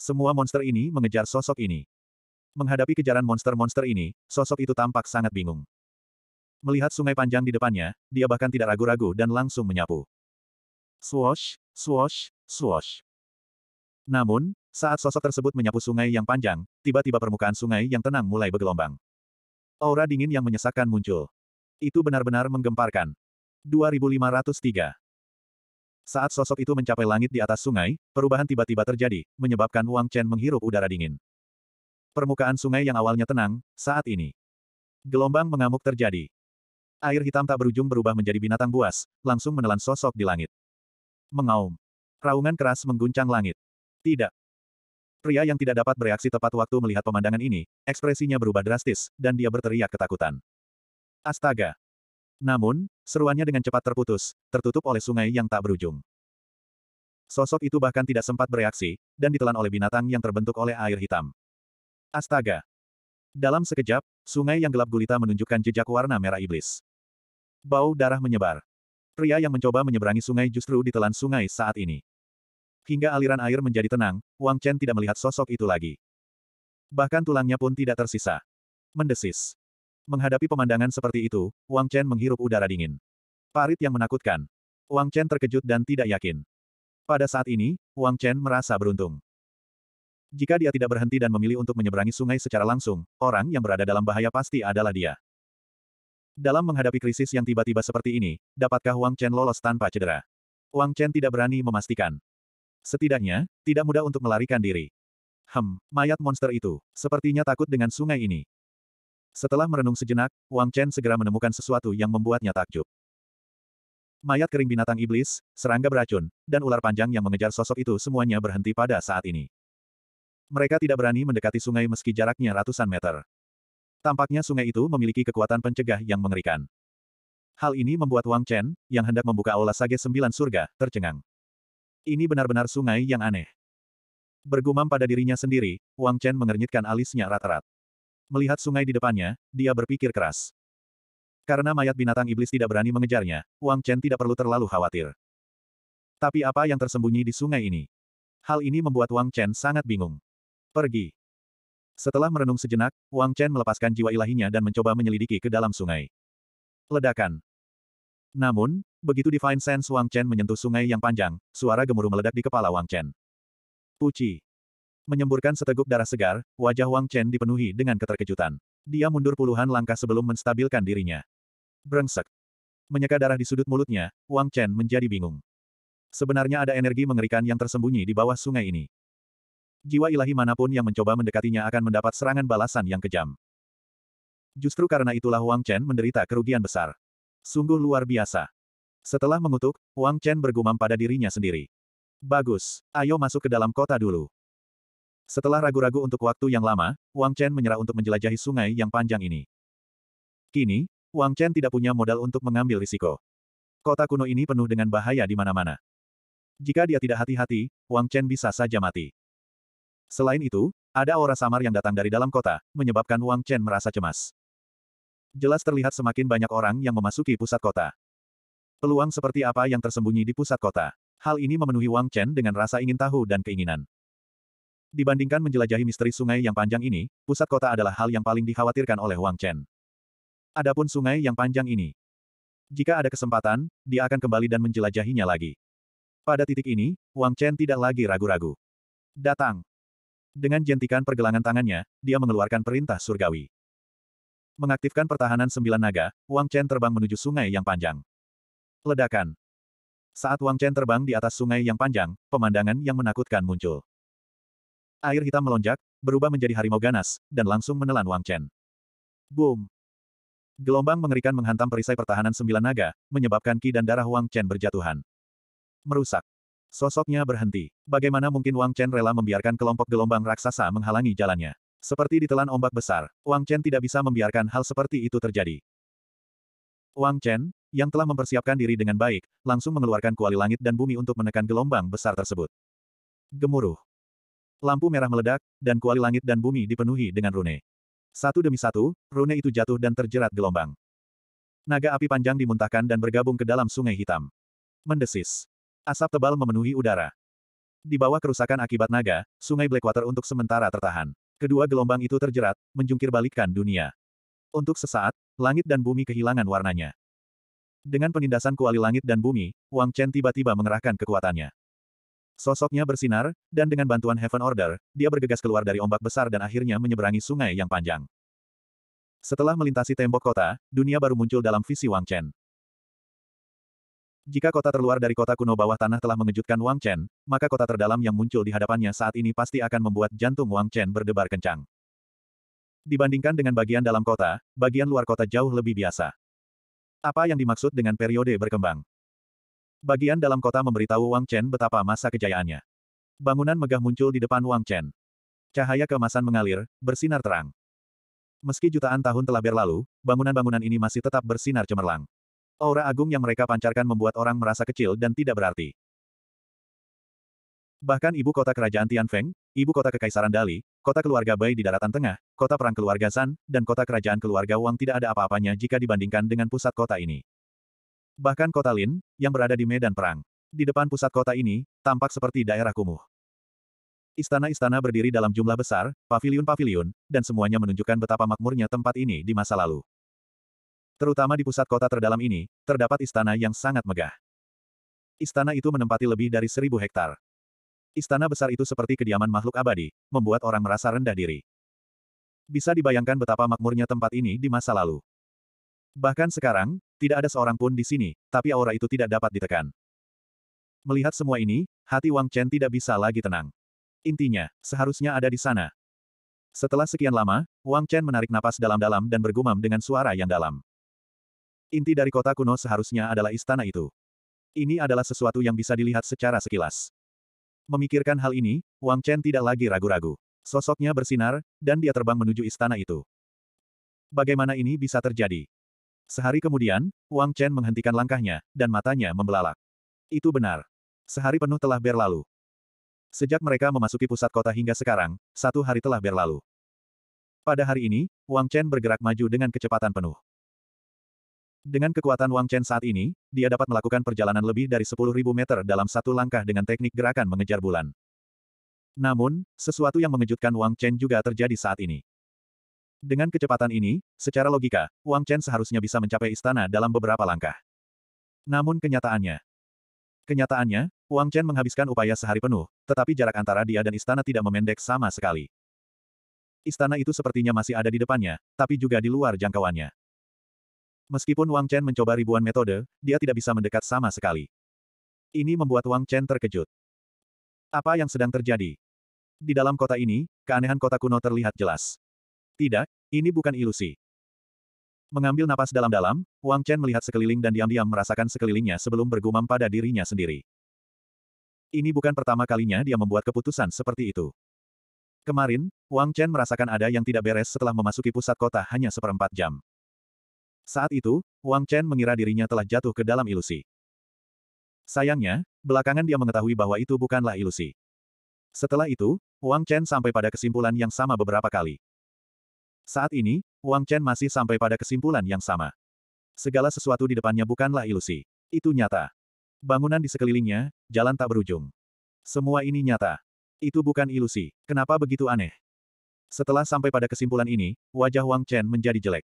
Semua monster ini mengejar sosok ini. Menghadapi kejaran monster-monster ini, sosok itu tampak sangat bingung. Melihat sungai panjang di depannya, dia bahkan tidak ragu-ragu dan langsung menyapu. Swosh, swosh, swosh. Namun, saat sosok tersebut menyapu sungai yang panjang, tiba-tiba permukaan sungai yang tenang mulai bergelombang. Aura dingin yang menyesakkan muncul. Itu benar-benar menggemparkan. 2503 Saat sosok itu mencapai langit di atas sungai, perubahan tiba-tiba terjadi, menyebabkan Wang Chen menghirup udara dingin. Permukaan sungai yang awalnya tenang, saat ini. Gelombang mengamuk terjadi. Air hitam tak berujung berubah menjadi binatang buas, langsung menelan sosok di langit. Mengaum. Raungan keras mengguncang langit. Tidak. Pria yang tidak dapat bereaksi tepat waktu melihat pemandangan ini, ekspresinya berubah drastis, dan dia berteriak ketakutan. Astaga! Namun, seruannya dengan cepat terputus, tertutup oleh sungai yang tak berujung. Sosok itu bahkan tidak sempat bereaksi, dan ditelan oleh binatang yang terbentuk oleh air hitam. Astaga! Dalam sekejap, sungai yang gelap gulita menunjukkan jejak warna merah iblis. Bau darah menyebar. Pria yang mencoba menyeberangi sungai justru ditelan sungai saat ini. Hingga aliran air menjadi tenang, Wang Chen tidak melihat sosok itu lagi. Bahkan tulangnya pun tidak tersisa. Mendesis. Menghadapi pemandangan seperti itu, Wang Chen menghirup udara dingin. Parit yang menakutkan. Wang Chen terkejut dan tidak yakin. Pada saat ini, Wang Chen merasa beruntung. Jika dia tidak berhenti dan memilih untuk menyeberangi sungai secara langsung, orang yang berada dalam bahaya pasti adalah dia. Dalam menghadapi krisis yang tiba-tiba seperti ini, dapatkah Wang Chen lolos tanpa cedera? Wang Chen tidak berani memastikan. Setidaknya, tidak mudah untuk melarikan diri. Hem, mayat monster itu, sepertinya takut dengan sungai ini. Setelah merenung sejenak, Wang Chen segera menemukan sesuatu yang membuatnya takjub. Mayat kering binatang iblis, serangga beracun, dan ular panjang yang mengejar sosok itu semuanya berhenti pada saat ini. Mereka tidak berani mendekati sungai meski jaraknya ratusan meter. Tampaknya sungai itu memiliki kekuatan pencegah yang mengerikan. Hal ini membuat Wang Chen, yang hendak membuka aula sage sembilan surga, tercengang. Ini benar-benar sungai yang aneh. Bergumam pada dirinya sendiri, Wang Chen mengernyitkan alisnya rata-rata. Melihat sungai di depannya, dia berpikir keras. Karena mayat binatang iblis tidak berani mengejarnya, Wang Chen tidak perlu terlalu khawatir. Tapi apa yang tersembunyi di sungai ini? Hal ini membuat Wang Chen sangat bingung. Pergi. Setelah merenung sejenak, Wang Chen melepaskan jiwa ilahinya dan mencoba menyelidiki ke dalam sungai. Ledakan. Namun, Begitu Divine Sense Wang Chen menyentuh sungai yang panjang, suara gemuruh meledak di kepala Wang Chen. Puci. Menyemburkan seteguk darah segar, wajah Wang Chen dipenuhi dengan keterkejutan. Dia mundur puluhan langkah sebelum menstabilkan dirinya. Brengsek. Menyeka darah di sudut mulutnya, Wang Chen menjadi bingung. Sebenarnya ada energi mengerikan yang tersembunyi di bawah sungai ini. Jiwa ilahi manapun yang mencoba mendekatinya akan mendapat serangan balasan yang kejam. Justru karena itulah Wang Chen menderita kerugian besar. Sungguh luar biasa. Setelah mengutuk, Wang Chen bergumam pada dirinya sendiri. Bagus, ayo masuk ke dalam kota dulu. Setelah ragu-ragu untuk waktu yang lama, Wang Chen menyerah untuk menjelajahi sungai yang panjang ini. Kini, Wang Chen tidak punya modal untuk mengambil risiko. Kota kuno ini penuh dengan bahaya di mana-mana. Jika dia tidak hati-hati, Wang Chen bisa saja mati. Selain itu, ada aura samar yang datang dari dalam kota, menyebabkan Wang Chen merasa cemas. Jelas terlihat semakin banyak orang yang memasuki pusat kota. Peluang seperti apa yang tersembunyi di pusat kota? Hal ini memenuhi Wang Chen dengan rasa ingin tahu dan keinginan. Dibandingkan menjelajahi misteri sungai yang panjang ini, pusat kota adalah hal yang paling dikhawatirkan oleh Wang Chen. Adapun sungai yang panjang ini, jika ada kesempatan, dia akan kembali dan menjelajahinya lagi. Pada titik ini, Wang Chen tidak lagi ragu-ragu. Datang. Dengan jentikan pergelangan tangannya, dia mengeluarkan perintah surgawi. Mengaktifkan pertahanan sembilan naga, Wang Chen terbang menuju sungai yang panjang. Ledakan. Saat Wang Chen terbang di atas sungai yang panjang, pemandangan yang menakutkan muncul. Air hitam melonjak, berubah menjadi harimau ganas, dan langsung menelan Wang Chen. Boom! Gelombang mengerikan menghantam perisai pertahanan sembilan naga, menyebabkan ki dan darah Wang Chen berjatuhan. Merusak. Sosoknya berhenti. Bagaimana mungkin Wang Chen rela membiarkan kelompok gelombang raksasa menghalangi jalannya? Seperti ditelan ombak besar, Wang Chen tidak bisa membiarkan hal seperti itu terjadi. Wang Chen, yang telah mempersiapkan diri dengan baik, langsung mengeluarkan kuali langit dan bumi untuk menekan gelombang besar tersebut. Gemuruh. Lampu merah meledak, dan kuali langit dan bumi dipenuhi dengan rune. Satu demi satu, rune itu jatuh dan terjerat gelombang. Naga api panjang dimuntahkan dan bergabung ke dalam sungai hitam. Mendesis. Asap tebal memenuhi udara. Di bawah kerusakan akibat naga, sungai Blackwater untuk sementara tertahan. Kedua gelombang itu terjerat, menjungkir balikkan dunia. Untuk sesaat, langit dan bumi kehilangan warnanya. Dengan penindasan kuali langit dan bumi, Wang Chen tiba-tiba mengerahkan kekuatannya. Sosoknya bersinar, dan dengan bantuan Heaven Order, dia bergegas keluar dari ombak besar dan akhirnya menyeberangi sungai yang panjang. Setelah melintasi tembok kota, dunia baru muncul dalam visi Wang Chen. Jika kota terluar dari kota kuno bawah tanah telah mengejutkan Wang Chen, maka kota terdalam yang muncul di hadapannya saat ini pasti akan membuat jantung Wang Chen berdebar kencang. Dibandingkan dengan bagian dalam kota, bagian luar kota jauh lebih biasa. Apa yang dimaksud dengan periode berkembang? Bagian dalam kota memberitahu Wang Chen betapa masa kejayaannya. Bangunan megah muncul di depan Wang Chen. Cahaya keemasan mengalir, bersinar terang. Meski jutaan tahun telah berlalu, bangunan-bangunan ini masih tetap bersinar cemerlang. Aura agung yang mereka pancarkan membuat orang merasa kecil dan tidak berarti. Bahkan ibu kota kerajaan Tianfeng, ibu kota kekaisaran Dali, kota keluarga Bai di daratan tengah, kota perang keluarga San, dan kota kerajaan keluarga Wang tidak ada apa-apanya jika dibandingkan dengan pusat kota ini. Bahkan kota Lin, yang berada di medan perang. Di depan pusat kota ini, tampak seperti daerah kumuh. Istana-istana berdiri dalam jumlah besar, paviliun-paviliun, dan semuanya menunjukkan betapa makmurnya tempat ini di masa lalu. Terutama di pusat kota terdalam ini, terdapat istana yang sangat megah. Istana itu menempati lebih dari seribu hektare. Istana besar itu seperti kediaman makhluk abadi, membuat orang merasa rendah diri. Bisa dibayangkan betapa makmurnya tempat ini di masa lalu. Bahkan sekarang, tidak ada seorang pun di sini, tapi aura itu tidak dapat ditekan. Melihat semua ini, hati Wang Chen tidak bisa lagi tenang. Intinya, seharusnya ada di sana. Setelah sekian lama, Wang Chen menarik napas dalam-dalam dan bergumam dengan suara yang dalam. Inti dari kota kuno seharusnya adalah istana itu. Ini adalah sesuatu yang bisa dilihat secara sekilas. Memikirkan hal ini, Wang Chen tidak lagi ragu-ragu. Sosoknya bersinar, dan dia terbang menuju istana itu. Bagaimana ini bisa terjadi? Sehari kemudian, Wang Chen menghentikan langkahnya, dan matanya membelalak. Itu benar. Sehari penuh telah berlalu. Sejak mereka memasuki pusat kota hingga sekarang, satu hari telah berlalu. Pada hari ini, Wang Chen bergerak maju dengan kecepatan penuh. Dengan kekuatan Wang Chen saat ini, dia dapat melakukan perjalanan lebih dari 10.000 meter dalam satu langkah dengan teknik gerakan mengejar bulan. Namun, sesuatu yang mengejutkan Wang Chen juga terjadi saat ini. Dengan kecepatan ini, secara logika, Wang Chen seharusnya bisa mencapai istana dalam beberapa langkah. Namun kenyataannya, kenyataannya, Wang Chen menghabiskan upaya sehari penuh, tetapi jarak antara dia dan istana tidak memendek sama sekali. Istana itu sepertinya masih ada di depannya, tapi juga di luar jangkauannya. Meskipun Wang Chen mencoba ribuan metode, dia tidak bisa mendekat sama sekali. Ini membuat Wang Chen terkejut. Apa yang sedang terjadi? Di dalam kota ini, keanehan kota kuno terlihat jelas. Tidak, ini bukan ilusi. Mengambil napas dalam-dalam, Wang Chen melihat sekeliling dan diam-diam merasakan sekelilingnya sebelum bergumam pada dirinya sendiri. Ini bukan pertama kalinya dia membuat keputusan seperti itu. Kemarin, Wang Chen merasakan ada yang tidak beres setelah memasuki pusat kota hanya seperempat jam. Saat itu, Wang Chen mengira dirinya telah jatuh ke dalam ilusi. Sayangnya, belakangan dia mengetahui bahwa itu bukanlah ilusi. Setelah itu, Wang Chen sampai pada kesimpulan yang sama beberapa kali. Saat ini, Wang Chen masih sampai pada kesimpulan yang sama. Segala sesuatu di depannya bukanlah ilusi. Itu nyata. Bangunan di sekelilingnya, jalan tak berujung. Semua ini nyata. Itu bukan ilusi. Kenapa begitu aneh? Setelah sampai pada kesimpulan ini, wajah Wang Chen menjadi jelek.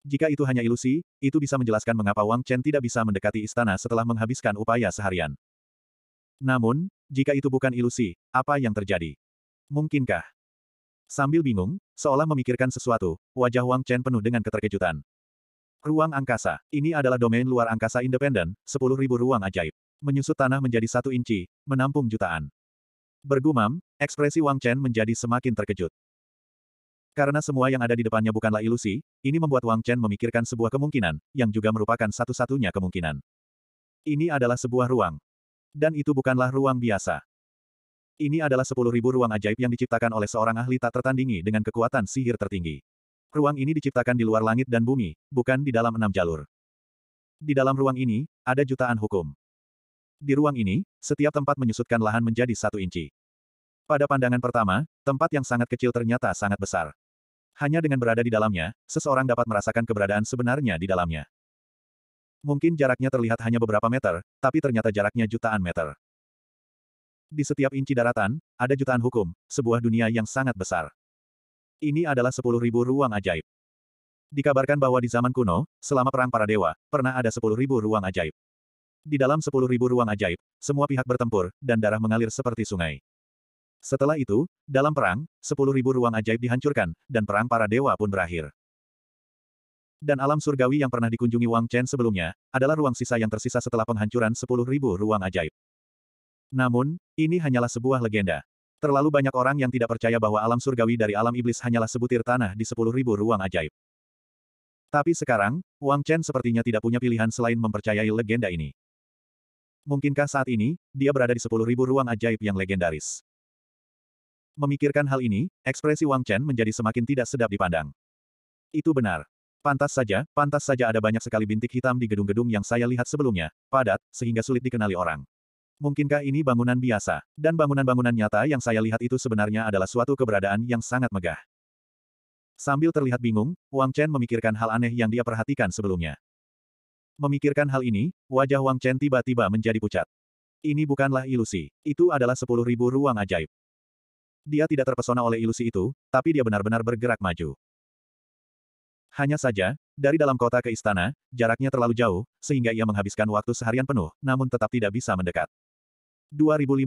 Jika itu hanya ilusi, itu bisa menjelaskan mengapa Wang Chen tidak bisa mendekati istana setelah menghabiskan upaya seharian. Namun, jika itu bukan ilusi, apa yang terjadi? Mungkinkah? Sambil bingung, seolah memikirkan sesuatu, wajah Wang Chen penuh dengan keterkejutan. Ruang angkasa. Ini adalah domain luar angkasa independen, 10.000 ruang ajaib. Menyusut tanah menjadi satu inci, menampung jutaan. Bergumam, ekspresi Wang Chen menjadi semakin terkejut. Karena semua yang ada di depannya bukanlah ilusi, ini membuat Wang Chen memikirkan sebuah kemungkinan, yang juga merupakan satu-satunya kemungkinan. Ini adalah sebuah ruang. Dan itu bukanlah ruang biasa. Ini adalah sepuluh ribu ruang ajaib yang diciptakan oleh seorang ahli tak tertandingi dengan kekuatan sihir tertinggi. Ruang ini diciptakan di luar langit dan bumi, bukan di dalam enam jalur. Di dalam ruang ini, ada jutaan hukum. Di ruang ini, setiap tempat menyusutkan lahan menjadi satu inci. Pada pandangan pertama, tempat yang sangat kecil ternyata sangat besar. Hanya dengan berada di dalamnya, seseorang dapat merasakan keberadaan sebenarnya di dalamnya. Mungkin jaraknya terlihat hanya beberapa meter, tapi ternyata jaraknya jutaan meter. Di setiap inci daratan, ada jutaan hukum, sebuah dunia yang sangat besar. Ini adalah 10.000 ruang ajaib. Dikabarkan bahwa di zaman kuno, selama perang para dewa, pernah ada 10.000 ruang ajaib. Di dalam 10.000 ruang ajaib, semua pihak bertempur, dan darah mengalir seperti sungai. Setelah itu, dalam perang, 10.000 ruang ajaib dihancurkan, dan perang para dewa pun berakhir. Dan alam surgawi yang pernah dikunjungi Wang Chen sebelumnya, adalah ruang sisa yang tersisa setelah penghancuran 10.000 ruang ajaib. Namun, ini hanyalah sebuah legenda. Terlalu banyak orang yang tidak percaya bahwa alam surgawi dari alam iblis hanyalah sebutir tanah di 10.000 ruang ajaib. Tapi sekarang, Wang Chen sepertinya tidak punya pilihan selain mempercayai legenda ini. Mungkinkah saat ini, dia berada di 10.000 ruang ajaib yang legendaris? Memikirkan hal ini, ekspresi Wang Chen menjadi semakin tidak sedap dipandang. Itu benar. Pantas saja, pantas saja ada banyak sekali bintik hitam di gedung-gedung yang saya lihat sebelumnya, padat, sehingga sulit dikenali orang. Mungkinkah ini bangunan biasa? Dan bangunan-bangunan nyata yang saya lihat itu sebenarnya adalah suatu keberadaan yang sangat megah. Sambil terlihat bingung, Wang Chen memikirkan hal aneh yang dia perhatikan sebelumnya. Memikirkan hal ini, wajah Wang Chen tiba-tiba menjadi pucat. Ini bukanlah ilusi, itu adalah sepuluh ribu ruang ajaib. Dia tidak terpesona oleh ilusi itu, tapi dia benar-benar bergerak maju. Hanya saja, dari dalam kota ke istana, jaraknya terlalu jauh, sehingga ia menghabiskan waktu seharian penuh, namun tetap tidak bisa mendekat. 2504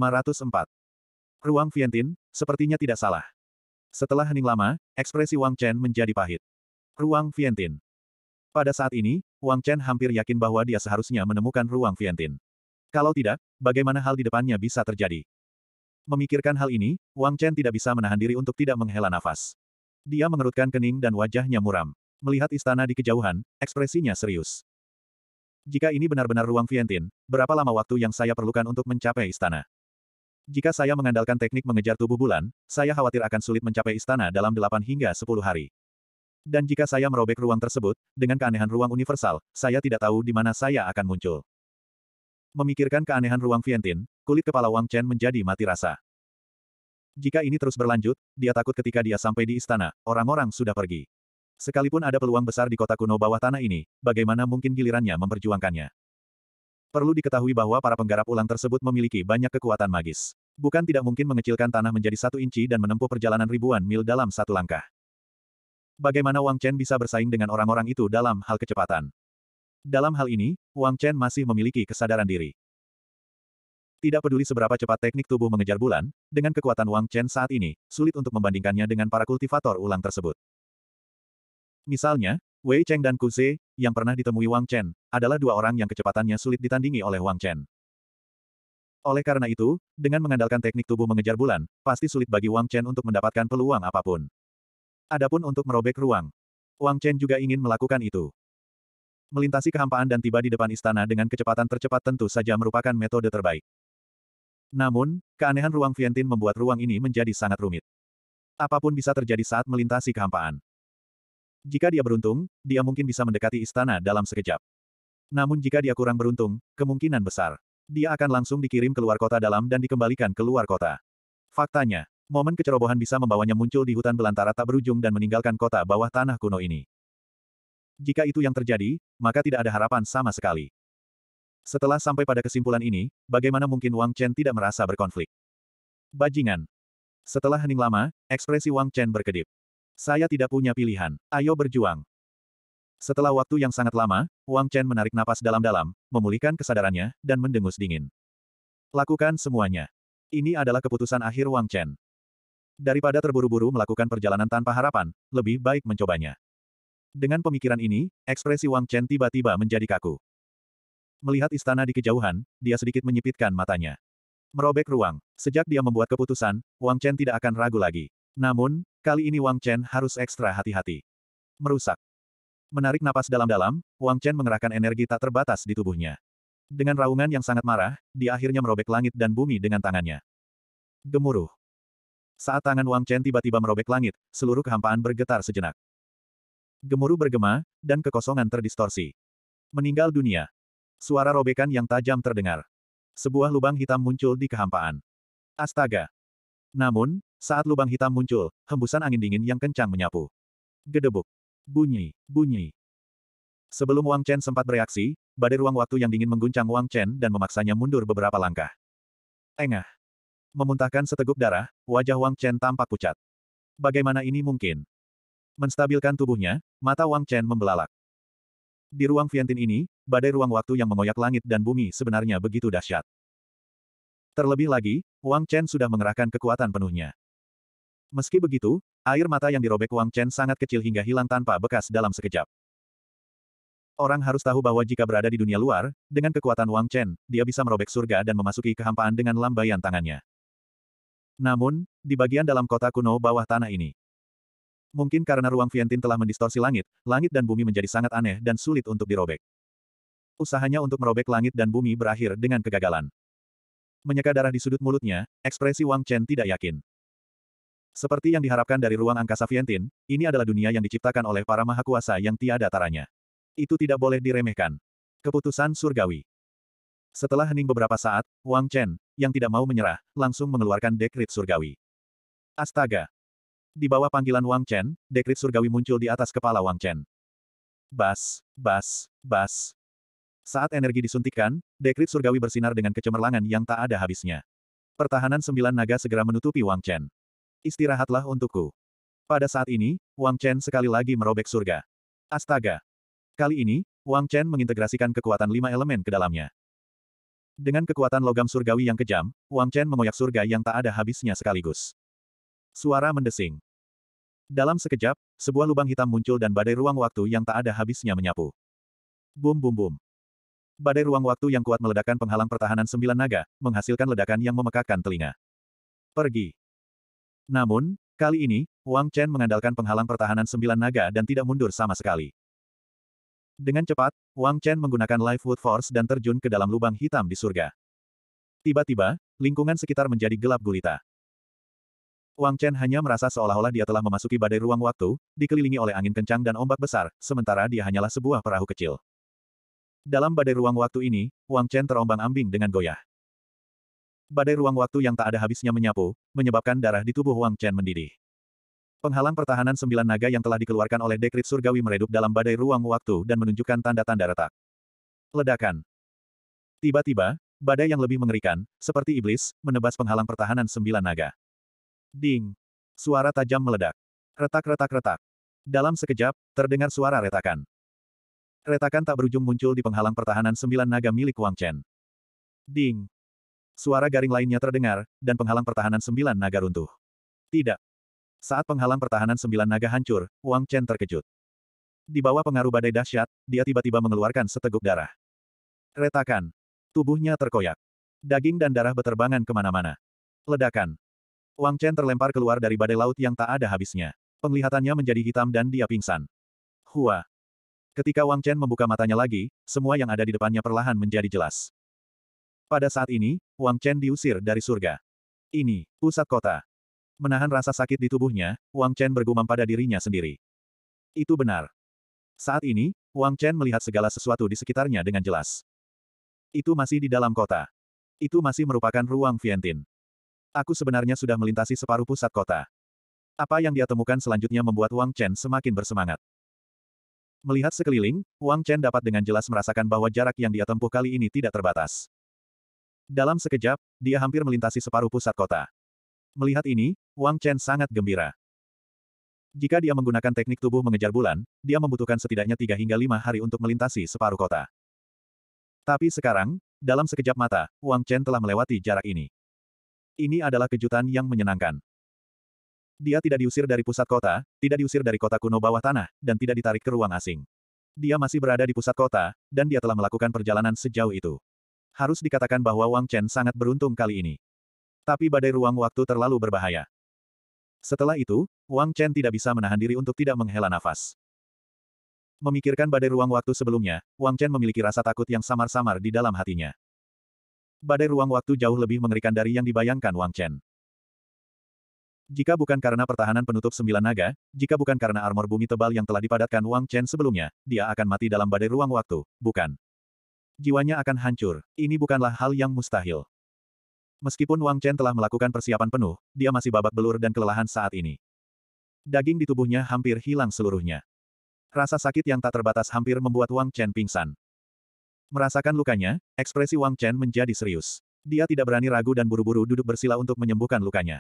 Ruang Vientin, sepertinya tidak salah. Setelah hening lama, ekspresi Wang Chen menjadi pahit. Ruang Vientin. Pada saat ini, Wang Chen hampir yakin bahwa dia seharusnya menemukan ruang Vientin. Kalau tidak, bagaimana hal di depannya bisa terjadi? Memikirkan hal ini, Wang Chen tidak bisa menahan diri untuk tidak menghela nafas. Dia mengerutkan kening dan wajahnya muram. Melihat istana di kejauhan, ekspresinya serius. Jika ini benar-benar ruang Vientin, berapa lama waktu yang saya perlukan untuk mencapai istana? Jika saya mengandalkan teknik mengejar tubuh bulan, saya khawatir akan sulit mencapai istana dalam 8 hingga 10 hari. Dan jika saya merobek ruang tersebut, dengan keanehan ruang universal, saya tidak tahu di mana saya akan muncul. Memikirkan keanehan ruang Vientin, kulit kepala Wang Chen menjadi mati rasa. Jika ini terus berlanjut, dia takut ketika dia sampai di istana, orang-orang sudah pergi. Sekalipun ada peluang besar di kota kuno bawah tanah ini, bagaimana mungkin gilirannya memperjuangkannya? Perlu diketahui bahwa para penggarap ulang tersebut memiliki banyak kekuatan magis. Bukan tidak mungkin mengecilkan tanah menjadi satu inci dan menempuh perjalanan ribuan mil dalam satu langkah. Bagaimana Wang Chen bisa bersaing dengan orang-orang itu dalam hal kecepatan? Dalam hal ini, Wang Chen masih memiliki kesadaran diri. Tidak peduli seberapa cepat teknik tubuh mengejar bulan, dengan kekuatan Wang Chen saat ini, sulit untuk membandingkannya dengan para kultivator ulang tersebut. Misalnya, Wei Cheng dan Ku Ze, yang pernah ditemui Wang Chen, adalah dua orang yang kecepatannya sulit ditandingi oleh Wang Chen. Oleh karena itu, dengan mengandalkan teknik tubuh mengejar bulan, pasti sulit bagi Wang Chen untuk mendapatkan peluang apapun. Adapun untuk merobek ruang, Wang Chen juga ingin melakukan itu. Melintasi kehampaan dan tiba di depan istana dengan kecepatan tercepat tentu saja merupakan metode terbaik. Namun, keanehan ruang Vientin membuat ruang ini menjadi sangat rumit. Apapun bisa terjadi saat melintasi kehampaan. Jika dia beruntung, dia mungkin bisa mendekati istana dalam sekejap. Namun jika dia kurang beruntung, kemungkinan besar. Dia akan langsung dikirim keluar kota dalam dan dikembalikan keluar kota. Faktanya, momen kecerobohan bisa membawanya muncul di hutan belantara tak berujung dan meninggalkan kota bawah tanah kuno ini. Jika itu yang terjadi, maka tidak ada harapan sama sekali. Setelah sampai pada kesimpulan ini, bagaimana mungkin Wang Chen tidak merasa berkonflik? Bajingan. Setelah hening lama, ekspresi Wang Chen berkedip. Saya tidak punya pilihan, ayo berjuang. Setelah waktu yang sangat lama, Wang Chen menarik napas dalam-dalam, memulihkan kesadarannya, dan mendengus dingin. Lakukan semuanya. Ini adalah keputusan akhir Wang Chen. Daripada terburu-buru melakukan perjalanan tanpa harapan, lebih baik mencobanya. Dengan pemikiran ini, ekspresi Wang Chen tiba-tiba menjadi kaku. Melihat istana di kejauhan, dia sedikit menyipitkan matanya. Merobek ruang. Sejak dia membuat keputusan, Wang Chen tidak akan ragu lagi. Namun, kali ini Wang Chen harus ekstra hati-hati. Merusak. Menarik napas dalam-dalam, Wang Chen mengerahkan energi tak terbatas di tubuhnya. Dengan raungan yang sangat marah, dia akhirnya merobek langit dan bumi dengan tangannya. Gemuruh. Saat tangan Wang Chen tiba-tiba merobek langit, seluruh kehampaan bergetar sejenak. Gemuruh bergema, dan kekosongan terdistorsi. Meninggal dunia, Suara robekan yang tajam terdengar. Sebuah lubang hitam muncul di kehampaan. Astaga! Namun, saat lubang hitam muncul, hembusan angin dingin yang kencang menyapu. Gedebuk. Bunyi, bunyi. Sebelum Wang Chen sempat bereaksi, badai ruang waktu yang dingin mengguncang Wang Chen dan memaksanya mundur beberapa langkah. Engah. Memuntahkan seteguk darah, wajah Wang Chen tampak pucat. Bagaimana ini mungkin? Menstabilkan tubuhnya, mata Wang Chen membelalak. Di ruang Vientin ini, badai ruang waktu yang mengoyak langit dan bumi sebenarnya begitu dahsyat. Terlebih lagi, Wang Chen sudah mengerahkan kekuatan penuhnya. Meski begitu, air mata yang dirobek Wang Chen sangat kecil hingga hilang tanpa bekas dalam sekejap. Orang harus tahu bahwa jika berada di dunia luar, dengan kekuatan Wang Chen, dia bisa merobek surga dan memasuki kehampaan dengan lambaian tangannya. Namun, di bagian dalam kota kuno bawah tanah ini, mungkin karena ruang Vientin telah mendistorsi langit, langit dan bumi menjadi sangat aneh dan sulit untuk dirobek. Usahanya untuk merobek langit dan bumi berakhir dengan kegagalan. Menyeka darah di sudut mulutnya, ekspresi Wang Chen tidak yakin. Seperti yang diharapkan dari ruang angkasa Vientin, ini adalah dunia yang diciptakan oleh para maha kuasa yang tiada taranya. Itu tidak boleh diremehkan. Keputusan surgawi. Setelah hening beberapa saat, Wang Chen, yang tidak mau menyerah, langsung mengeluarkan dekrit surgawi. Astaga! Di bawah panggilan Wang Chen, dekrit surgawi muncul di atas kepala Wang Chen. Bas, bas, bas, saat energi disuntikkan, dekrit surgawi bersinar dengan kecemerlangan yang tak ada habisnya. Pertahanan sembilan naga segera menutupi Wang Chen. Istirahatlah untukku. Pada saat ini, Wang Chen sekali lagi merobek surga. Astaga! Kali ini, Wang Chen mengintegrasikan kekuatan lima elemen ke dalamnya. Dengan kekuatan logam surgawi yang kejam, Wang Chen mengoyak surga yang tak ada habisnya sekaligus. Suara mendesing. Dalam sekejap, sebuah lubang hitam muncul dan badai ruang waktu yang tak ada habisnya menyapu. Bum bum bum. Badai ruang waktu yang kuat meledakkan penghalang pertahanan sembilan naga, menghasilkan ledakan yang memekakkan telinga. Pergi. Namun, kali ini, Wang Chen mengandalkan penghalang pertahanan sembilan naga dan tidak mundur sama sekali. Dengan cepat, Wang Chen menggunakan Life Wood Force dan terjun ke dalam lubang hitam di surga. Tiba-tiba, lingkungan sekitar menjadi gelap gulita. Wang Chen hanya merasa seolah-olah dia telah memasuki badai ruang waktu, dikelilingi oleh angin kencang dan ombak besar, sementara dia hanyalah sebuah perahu kecil. Dalam badai ruang waktu ini, Wang Chen terombang-ambing dengan goyah. Badai ruang waktu yang tak ada habisnya menyapu, menyebabkan darah di tubuh Wang Chen mendidih. Penghalang pertahanan sembilan naga yang telah dikeluarkan oleh dekrit surgawi meredup dalam badai ruang waktu dan menunjukkan tanda-tanda retak. Ledakan. Tiba-tiba, badai yang lebih mengerikan, seperti iblis, menebas penghalang pertahanan sembilan naga. Ding. Suara tajam meledak. Retak-retak-retak. Dalam sekejap, terdengar suara retakan. Retakan tak berujung muncul di penghalang pertahanan sembilan naga milik Wang Chen. Ding! Suara garing lainnya terdengar, dan penghalang pertahanan sembilan naga runtuh. Tidak. Saat penghalang pertahanan sembilan naga hancur, Wang Chen terkejut. Di bawah pengaruh badai dahsyat, dia tiba-tiba mengeluarkan seteguk darah. Retakan. Tubuhnya terkoyak. Daging dan darah beterbangan kemana-mana. Ledakan. Wang Chen terlempar keluar dari badai laut yang tak ada habisnya. Penglihatannya menjadi hitam dan dia pingsan. Hua. Ketika Wang Chen membuka matanya lagi, semua yang ada di depannya perlahan menjadi jelas. Pada saat ini, Wang Chen diusir dari surga. Ini, pusat kota. Menahan rasa sakit di tubuhnya, Wang Chen bergumam pada dirinya sendiri. Itu benar. Saat ini, Wang Chen melihat segala sesuatu di sekitarnya dengan jelas. Itu masih di dalam kota. Itu masih merupakan ruang Vientin. Aku sebenarnya sudah melintasi separuh pusat kota. Apa yang dia temukan selanjutnya membuat Wang Chen semakin bersemangat. Melihat sekeliling, Wang Chen dapat dengan jelas merasakan bahwa jarak yang dia tempuh kali ini tidak terbatas. Dalam sekejap, dia hampir melintasi separuh pusat kota. Melihat ini, Wang Chen sangat gembira. Jika dia menggunakan teknik tubuh mengejar bulan, dia membutuhkan setidaknya tiga hingga lima hari untuk melintasi separuh kota. Tapi sekarang, dalam sekejap mata, Wang Chen telah melewati jarak ini. Ini adalah kejutan yang menyenangkan. Dia tidak diusir dari pusat kota, tidak diusir dari kota kuno bawah tanah, dan tidak ditarik ke ruang asing. Dia masih berada di pusat kota, dan dia telah melakukan perjalanan sejauh itu. Harus dikatakan bahwa Wang Chen sangat beruntung kali ini. Tapi badai ruang waktu terlalu berbahaya. Setelah itu, Wang Chen tidak bisa menahan diri untuk tidak menghela nafas. Memikirkan badai ruang waktu sebelumnya, Wang Chen memiliki rasa takut yang samar-samar di dalam hatinya. Badai ruang waktu jauh lebih mengerikan dari yang dibayangkan Wang Chen. Jika bukan karena pertahanan penutup sembilan naga, jika bukan karena armor bumi tebal yang telah dipadatkan Wang Chen sebelumnya, dia akan mati dalam badai ruang waktu, bukan. Jiwanya akan hancur. Ini bukanlah hal yang mustahil. Meskipun Wang Chen telah melakukan persiapan penuh, dia masih babak belur dan kelelahan saat ini. Daging di tubuhnya hampir hilang seluruhnya. Rasa sakit yang tak terbatas hampir membuat Wang Chen pingsan. Merasakan lukanya, ekspresi Wang Chen menjadi serius. Dia tidak berani ragu dan buru-buru duduk bersila untuk menyembuhkan lukanya.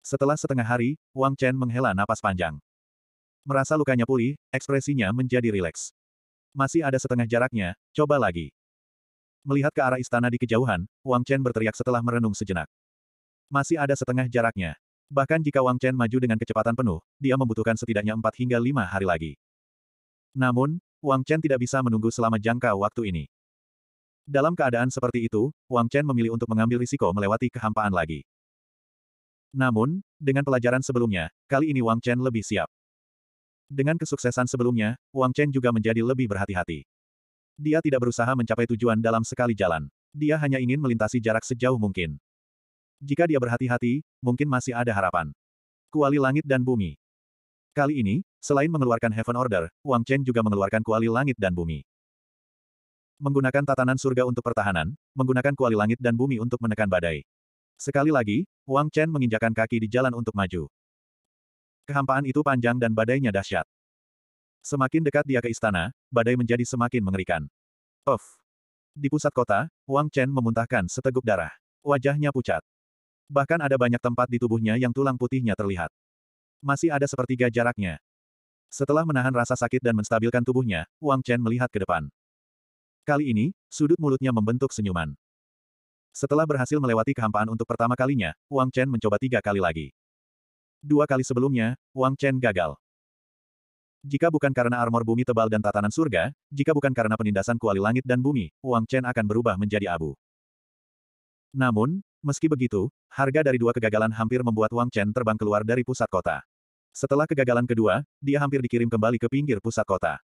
Setelah setengah hari, Wang Chen menghela napas panjang. Merasa lukanya pulih, ekspresinya menjadi rileks. Masih ada setengah jaraknya, coba lagi. Melihat ke arah istana di kejauhan, Wang Chen berteriak setelah merenung sejenak. Masih ada setengah jaraknya. Bahkan jika Wang Chen maju dengan kecepatan penuh, dia membutuhkan setidaknya 4 hingga 5 hari lagi. Namun, Wang Chen tidak bisa menunggu selama jangka waktu ini. Dalam keadaan seperti itu, Wang Chen memilih untuk mengambil risiko melewati kehampaan lagi. Namun, dengan pelajaran sebelumnya, kali ini Wang Chen lebih siap. Dengan kesuksesan sebelumnya, Wang Chen juga menjadi lebih berhati-hati. Dia tidak berusaha mencapai tujuan dalam sekali jalan. Dia hanya ingin melintasi jarak sejauh mungkin. Jika dia berhati-hati, mungkin masih ada harapan. Kuali langit dan bumi. Kali ini, selain mengeluarkan Heaven Order, Wang Chen juga mengeluarkan kuali langit dan bumi. Menggunakan tatanan surga untuk pertahanan, menggunakan kuali langit dan bumi untuk menekan badai. Sekali lagi, Wang Chen menginjakan kaki di jalan untuk maju. Kehampaan itu panjang dan badainya dahsyat. Semakin dekat dia ke istana, badai menjadi semakin mengerikan. Of! Di pusat kota, Wang Chen memuntahkan seteguk darah. Wajahnya pucat. Bahkan ada banyak tempat di tubuhnya yang tulang putihnya terlihat. Masih ada sepertiga jaraknya. Setelah menahan rasa sakit dan menstabilkan tubuhnya, Wang Chen melihat ke depan. Kali ini, sudut mulutnya membentuk senyuman. Setelah berhasil melewati kehampaan untuk pertama kalinya, Wang Chen mencoba tiga kali lagi. Dua kali sebelumnya, Wang Chen gagal. Jika bukan karena armor bumi tebal dan tatanan surga, jika bukan karena penindasan kuali langit dan bumi, Wang Chen akan berubah menjadi abu. Namun, meski begitu, harga dari dua kegagalan hampir membuat Wang Chen terbang keluar dari pusat kota. Setelah kegagalan kedua, dia hampir dikirim kembali ke pinggir pusat kota.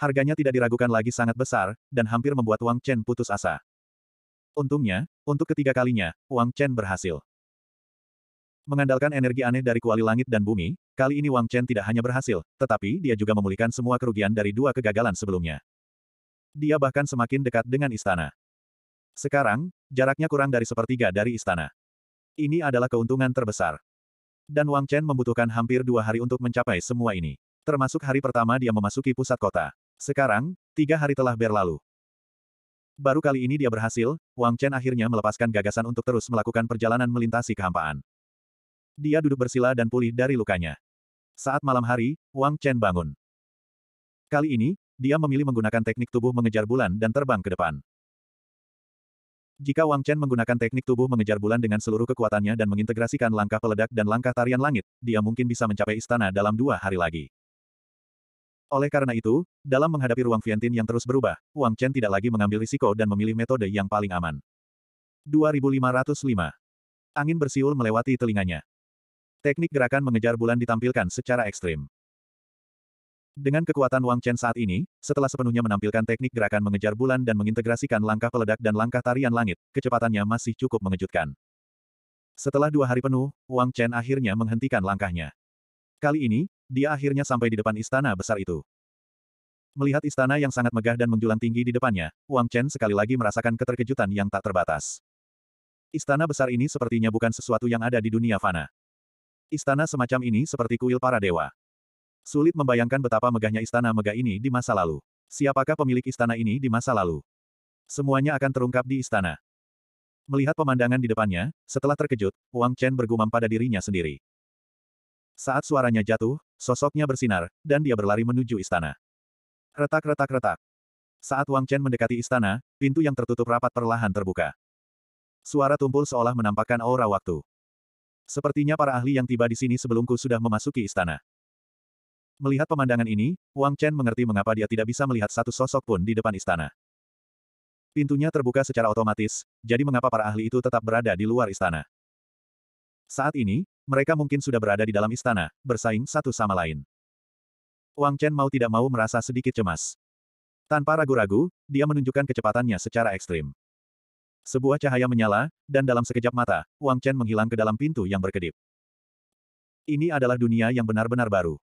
Harganya tidak diragukan lagi sangat besar, dan hampir membuat Wang Chen putus asa. Untungnya, untuk ketiga kalinya, Wang Chen berhasil. Mengandalkan energi aneh dari kuali langit dan bumi, kali ini Wang Chen tidak hanya berhasil, tetapi dia juga memulihkan semua kerugian dari dua kegagalan sebelumnya. Dia bahkan semakin dekat dengan istana. Sekarang, jaraknya kurang dari sepertiga dari istana. Ini adalah keuntungan terbesar. Dan Wang Chen membutuhkan hampir dua hari untuk mencapai semua ini. Termasuk hari pertama dia memasuki pusat kota. Sekarang, tiga hari telah berlalu. Baru kali ini dia berhasil, Wang Chen akhirnya melepaskan gagasan untuk terus melakukan perjalanan melintasi kehampaan. Dia duduk bersila dan pulih dari lukanya. Saat malam hari, Wang Chen bangun. Kali ini, dia memilih menggunakan teknik tubuh mengejar bulan dan terbang ke depan. Jika Wang Chen menggunakan teknik tubuh mengejar bulan dengan seluruh kekuatannya dan mengintegrasikan langkah peledak dan langkah tarian langit, dia mungkin bisa mencapai istana dalam dua hari lagi. Oleh karena itu, dalam menghadapi ruang Vientin yang terus berubah, Wang Chen tidak lagi mengambil risiko dan memilih metode yang paling aman. 2505 Angin bersiul melewati telinganya. Teknik gerakan mengejar bulan ditampilkan secara ekstrim. Dengan kekuatan Wang Chen saat ini, setelah sepenuhnya menampilkan teknik gerakan mengejar bulan dan mengintegrasikan langkah peledak dan langkah tarian langit, kecepatannya masih cukup mengejutkan. Setelah dua hari penuh, Wang Chen akhirnya menghentikan langkahnya. Kali ini, dia akhirnya sampai di depan istana besar itu. Melihat istana yang sangat megah dan menjulang tinggi di depannya, Wang Chen sekali lagi merasakan keterkejutan yang tak terbatas. Istana besar ini sepertinya bukan sesuatu yang ada di dunia fana. Istana semacam ini seperti kuil para dewa. Sulit membayangkan betapa megahnya istana megah ini di masa lalu. Siapakah pemilik istana ini di masa lalu? Semuanya akan terungkap di istana. Melihat pemandangan di depannya, setelah terkejut, Wang Chen bergumam pada dirinya sendiri. Saat suaranya jatuh, Sosoknya bersinar, dan dia berlari menuju istana. Retak-retak-retak. Saat Wang Chen mendekati istana, pintu yang tertutup rapat perlahan terbuka. Suara tumpul seolah menampakkan aura waktu. Sepertinya para ahli yang tiba di sini sebelumku sudah memasuki istana. Melihat pemandangan ini, Wang Chen mengerti mengapa dia tidak bisa melihat satu sosok pun di depan istana. Pintunya terbuka secara otomatis, jadi mengapa para ahli itu tetap berada di luar istana. Saat ini, mereka mungkin sudah berada di dalam istana, bersaing satu sama lain. Wang Chen mau tidak mau merasa sedikit cemas. Tanpa ragu-ragu, dia menunjukkan kecepatannya secara ekstrim. Sebuah cahaya menyala, dan dalam sekejap mata, Wang Chen menghilang ke dalam pintu yang berkedip. Ini adalah dunia yang benar-benar baru.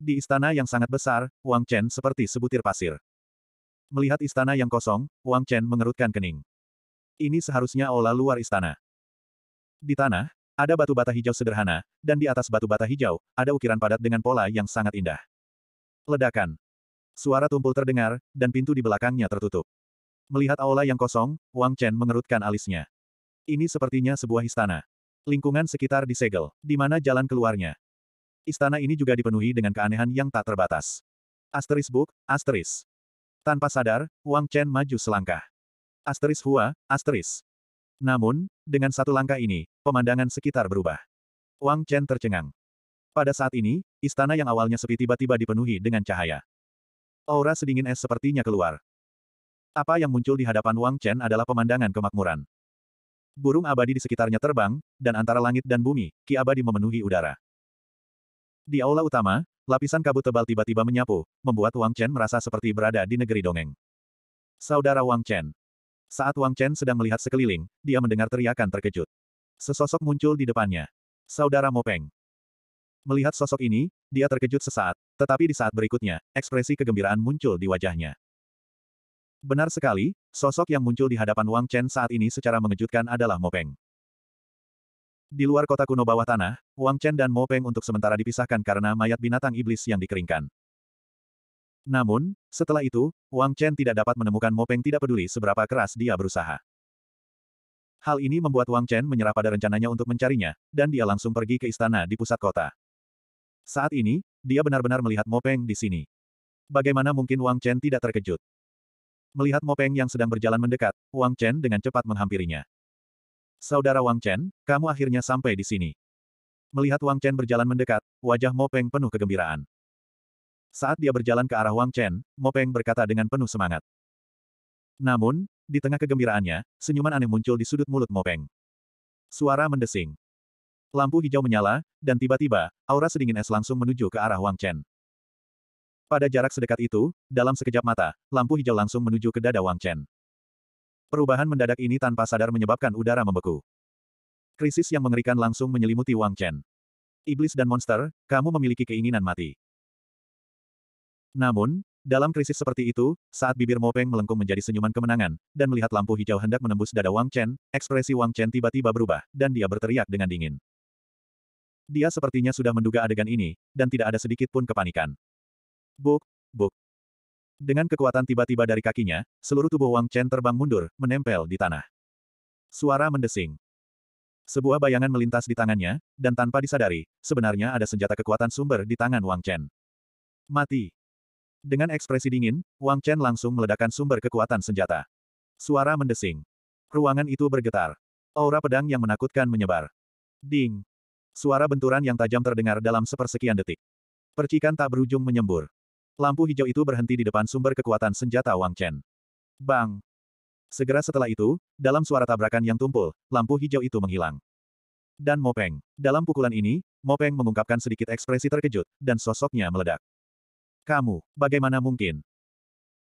Di istana yang sangat besar, Wang Chen seperti sebutir pasir. Melihat istana yang kosong, Wang Chen mengerutkan kening. Ini seharusnya olah luar istana. Di tanah, ada batu bata hijau sederhana, dan di atas batu bata hijau, ada ukiran padat dengan pola yang sangat indah. Ledakan. Suara tumpul terdengar, dan pintu di belakangnya tertutup. Melihat aula yang kosong, Wang Chen mengerutkan alisnya. Ini sepertinya sebuah istana. Lingkungan sekitar disegel, di mana jalan keluarnya. Istana ini juga dipenuhi dengan keanehan yang tak terbatas. Asteris Book, Asteris. Tanpa sadar, Wang Chen maju selangkah. Asteris Hua, Asteris. Namun, dengan satu langkah ini, pemandangan sekitar berubah. Wang Chen tercengang. Pada saat ini, istana yang awalnya sepi tiba-tiba dipenuhi dengan cahaya. Aura sedingin es sepertinya keluar. Apa yang muncul di hadapan Wang Chen adalah pemandangan kemakmuran. Burung abadi di sekitarnya terbang, dan antara langit dan bumi, ki abadi memenuhi udara. Di aula utama, lapisan kabut tebal tiba-tiba menyapu, membuat Wang Chen merasa seperti berada di negeri dongeng. Saudara Wang Chen, saat Wang Chen sedang melihat sekeliling, dia mendengar teriakan terkejut. Sesosok muncul di depannya. Saudara Mo Peng. Melihat sosok ini, dia terkejut sesaat, tetapi di saat berikutnya, ekspresi kegembiraan muncul di wajahnya. Benar sekali, sosok yang muncul di hadapan Wang Chen saat ini secara mengejutkan adalah Mo Peng. Di luar kota kuno bawah tanah, Wang Chen dan Mo Peng untuk sementara dipisahkan karena mayat binatang iblis yang dikeringkan. Namun, setelah itu, Wang Chen tidak dapat menemukan Mopeng tidak peduli seberapa keras dia berusaha. Hal ini membuat Wang Chen menyerah pada rencananya untuk mencarinya, dan dia langsung pergi ke istana di pusat kota. Saat ini, dia benar-benar melihat Mopeng di sini. Bagaimana mungkin Wang Chen tidak terkejut? Melihat Mopeng yang sedang berjalan mendekat, Wang Chen dengan cepat menghampirinya. Saudara Wang Chen, kamu akhirnya sampai di sini. Melihat Wang Chen berjalan mendekat, wajah Mopeng penuh kegembiraan. Saat dia berjalan ke arah Wang Chen, Mo Peng berkata dengan penuh semangat. Namun, di tengah kegembiraannya, senyuman aneh muncul di sudut mulut Mo Peng. Suara mendesing. Lampu hijau menyala, dan tiba-tiba, aura sedingin es langsung menuju ke arah Wang Chen. Pada jarak sedekat itu, dalam sekejap mata, lampu hijau langsung menuju ke dada Wang Chen. Perubahan mendadak ini tanpa sadar menyebabkan udara membeku. Krisis yang mengerikan langsung menyelimuti Wang Chen. Iblis dan monster, kamu memiliki keinginan mati. Namun, dalam krisis seperti itu, saat bibir Mo Peng melengkung menjadi senyuman kemenangan, dan melihat lampu hijau hendak menembus dada Wang Chen, ekspresi Wang Chen tiba-tiba berubah, dan dia berteriak dengan dingin. Dia sepertinya sudah menduga adegan ini, dan tidak ada sedikit pun kepanikan. Buk, buk. Dengan kekuatan tiba-tiba dari kakinya, seluruh tubuh Wang Chen terbang mundur, menempel di tanah. Suara mendesing. Sebuah bayangan melintas di tangannya, dan tanpa disadari, sebenarnya ada senjata kekuatan sumber di tangan Wang Chen. Mati. Dengan ekspresi dingin, Wang Chen langsung meledakkan sumber kekuatan senjata. Suara mendesing. Ruangan itu bergetar. Aura pedang yang menakutkan menyebar. Ding. Suara benturan yang tajam terdengar dalam sepersekian detik. Percikan tak berujung menyembur. Lampu hijau itu berhenti di depan sumber kekuatan senjata Wang Chen. Bang! Segera setelah itu, dalam suara tabrakan yang tumpul, lampu hijau itu menghilang. Dan Mopeng. Dalam pukulan ini, Mopeng mengungkapkan sedikit ekspresi terkejut, dan sosoknya meledak. Kamu, bagaimana mungkin?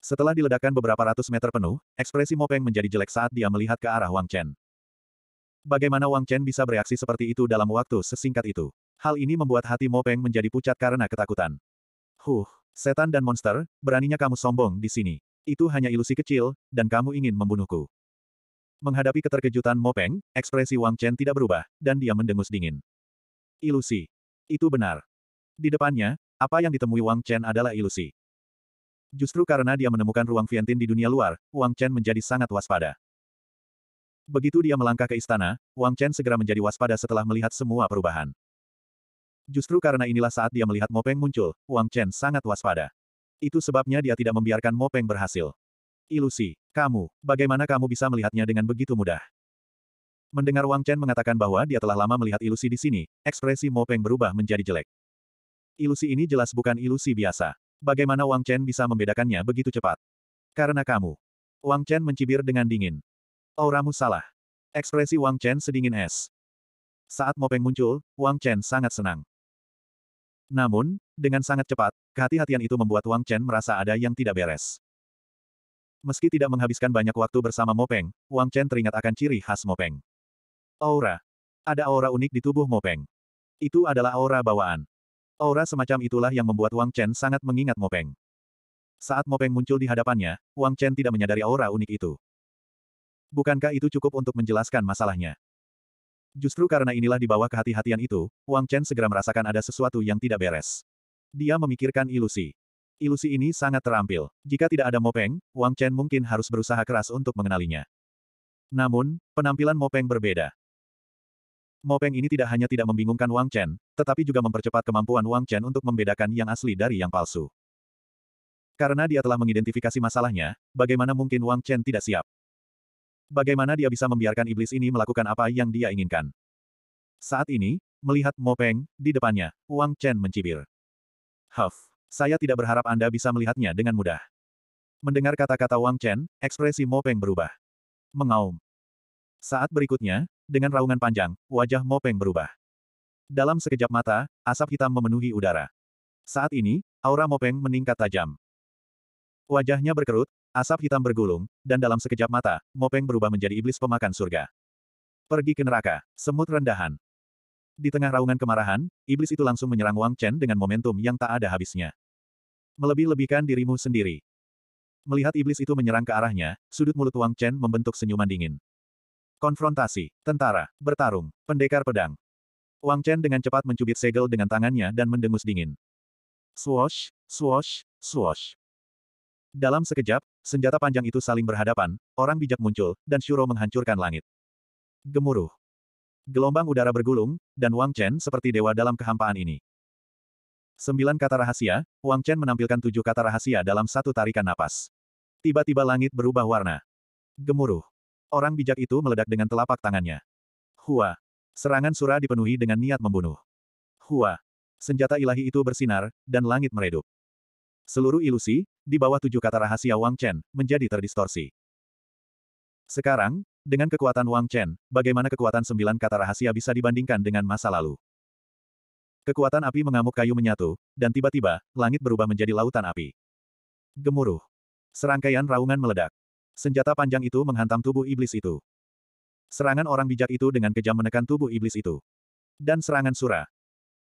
Setelah diledakkan beberapa ratus meter penuh, ekspresi Mopeng menjadi jelek saat dia melihat ke arah Wang Chen. Bagaimana Wang Chen bisa bereaksi seperti itu dalam waktu sesingkat itu? Hal ini membuat hati Mopeng menjadi pucat karena ketakutan. Huh, setan dan monster, beraninya kamu sombong di sini. Itu hanya ilusi kecil, dan kamu ingin membunuhku. Menghadapi keterkejutan Mopeng, ekspresi Wang Chen tidak berubah, dan dia mendengus dingin. Ilusi. Itu benar. Di depannya, apa yang ditemui Wang Chen adalah ilusi. Justru karena dia menemukan ruang Vientin di dunia luar, Wang Chen menjadi sangat waspada. Begitu dia melangkah ke istana, Wang Chen segera menjadi waspada setelah melihat semua perubahan. Justru karena inilah saat dia melihat Mopeng muncul, Wang Chen sangat waspada. Itu sebabnya dia tidak membiarkan Mopeng berhasil. Ilusi, kamu, bagaimana kamu bisa melihatnya dengan begitu mudah? Mendengar Wang Chen mengatakan bahwa dia telah lama melihat ilusi di sini, ekspresi Mopeng berubah menjadi jelek. Ilusi ini jelas bukan ilusi biasa. Bagaimana Wang Chen bisa membedakannya begitu cepat? Karena kamu. Wang Chen mencibir dengan dingin. Auramu salah. Ekspresi Wang Chen sedingin es. Saat Mopeng muncul, Wang Chen sangat senang. Namun, dengan sangat cepat, kehati-hatian itu membuat Wang Chen merasa ada yang tidak beres. Meski tidak menghabiskan banyak waktu bersama Mopeng, Wang Chen teringat akan ciri khas Mopeng. Aura. Ada aura unik di tubuh Mopeng. Itu adalah aura bawaan. Aura semacam itulah yang membuat Wang Chen sangat mengingat Mopeng. Saat Mopeng muncul di hadapannya, Wang Chen tidak menyadari aura unik itu. Bukankah itu cukup untuk menjelaskan masalahnya? Justru karena inilah di bawah kehati-hatian itu, Wang Chen segera merasakan ada sesuatu yang tidak beres. Dia memikirkan ilusi. Ilusi ini sangat terampil. Jika tidak ada Mopeng, Wang Chen mungkin harus berusaha keras untuk mengenalinya. Namun, penampilan Mopeng berbeda. Mopeng ini tidak hanya tidak membingungkan Wang Chen, tetapi juga mempercepat kemampuan Wang Chen untuk membedakan yang asli dari yang palsu. Karena dia telah mengidentifikasi masalahnya, bagaimana mungkin Wang Chen tidak siap? Bagaimana dia bisa membiarkan iblis ini melakukan apa yang dia inginkan? Saat ini, melihat Mopeng di depannya, Wang Chen mencibir. Huff, saya tidak berharap Anda bisa melihatnya dengan mudah. Mendengar kata-kata Wang Chen, ekspresi Mopeng berubah. Mengaum. Saat berikutnya, dengan raungan panjang, wajah Mopeng berubah. Dalam sekejap mata, asap hitam memenuhi udara. Saat ini, aura Mopeng meningkat tajam. Wajahnya berkerut, asap hitam bergulung, dan dalam sekejap mata, Mopeng berubah menjadi iblis pemakan surga. Pergi ke neraka, semut rendahan. Di tengah raungan kemarahan, iblis itu langsung menyerang Wang Chen dengan momentum yang tak ada habisnya. Melebih-lebihkan dirimu sendiri. Melihat iblis itu menyerang ke arahnya, sudut mulut Wang Chen membentuk senyuman dingin. Konfrontasi. Tentara. Bertarung. Pendekar pedang. Wang Chen dengan cepat mencubit segel dengan tangannya dan mendengus dingin. Swoosh, swoosh, swoosh. Dalam sekejap, senjata panjang itu saling berhadapan, orang bijak muncul, dan Shuro menghancurkan langit. Gemuruh. Gelombang udara bergulung, dan Wang Chen seperti dewa dalam kehampaan ini. Sembilan kata rahasia, Wang Chen menampilkan tujuh kata rahasia dalam satu tarikan napas. Tiba-tiba langit berubah warna. Gemuruh. Orang bijak itu meledak dengan telapak tangannya. Hua. Serangan Sura dipenuhi dengan niat membunuh. Hua. Senjata ilahi itu bersinar, dan langit meredup. Seluruh ilusi, di bawah tujuh kata rahasia Wang Chen, menjadi terdistorsi. Sekarang, dengan kekuatan Wang Chen, bagaimana kekuatan sembilan kata rahasia bisa dibandingkan dengan masa lalu? Kekuatan api mengamuk kayu menyatu, dan tiba-tiba, langit berubah menjadi lautan api. Gemuruh. Serangkaian raungan meledak. Senjata panjang itu menghantam tubuh iblis itu. Serangan orang bijak itu dengan kejam menekan tubuh iblis itu. Dan serangan surah.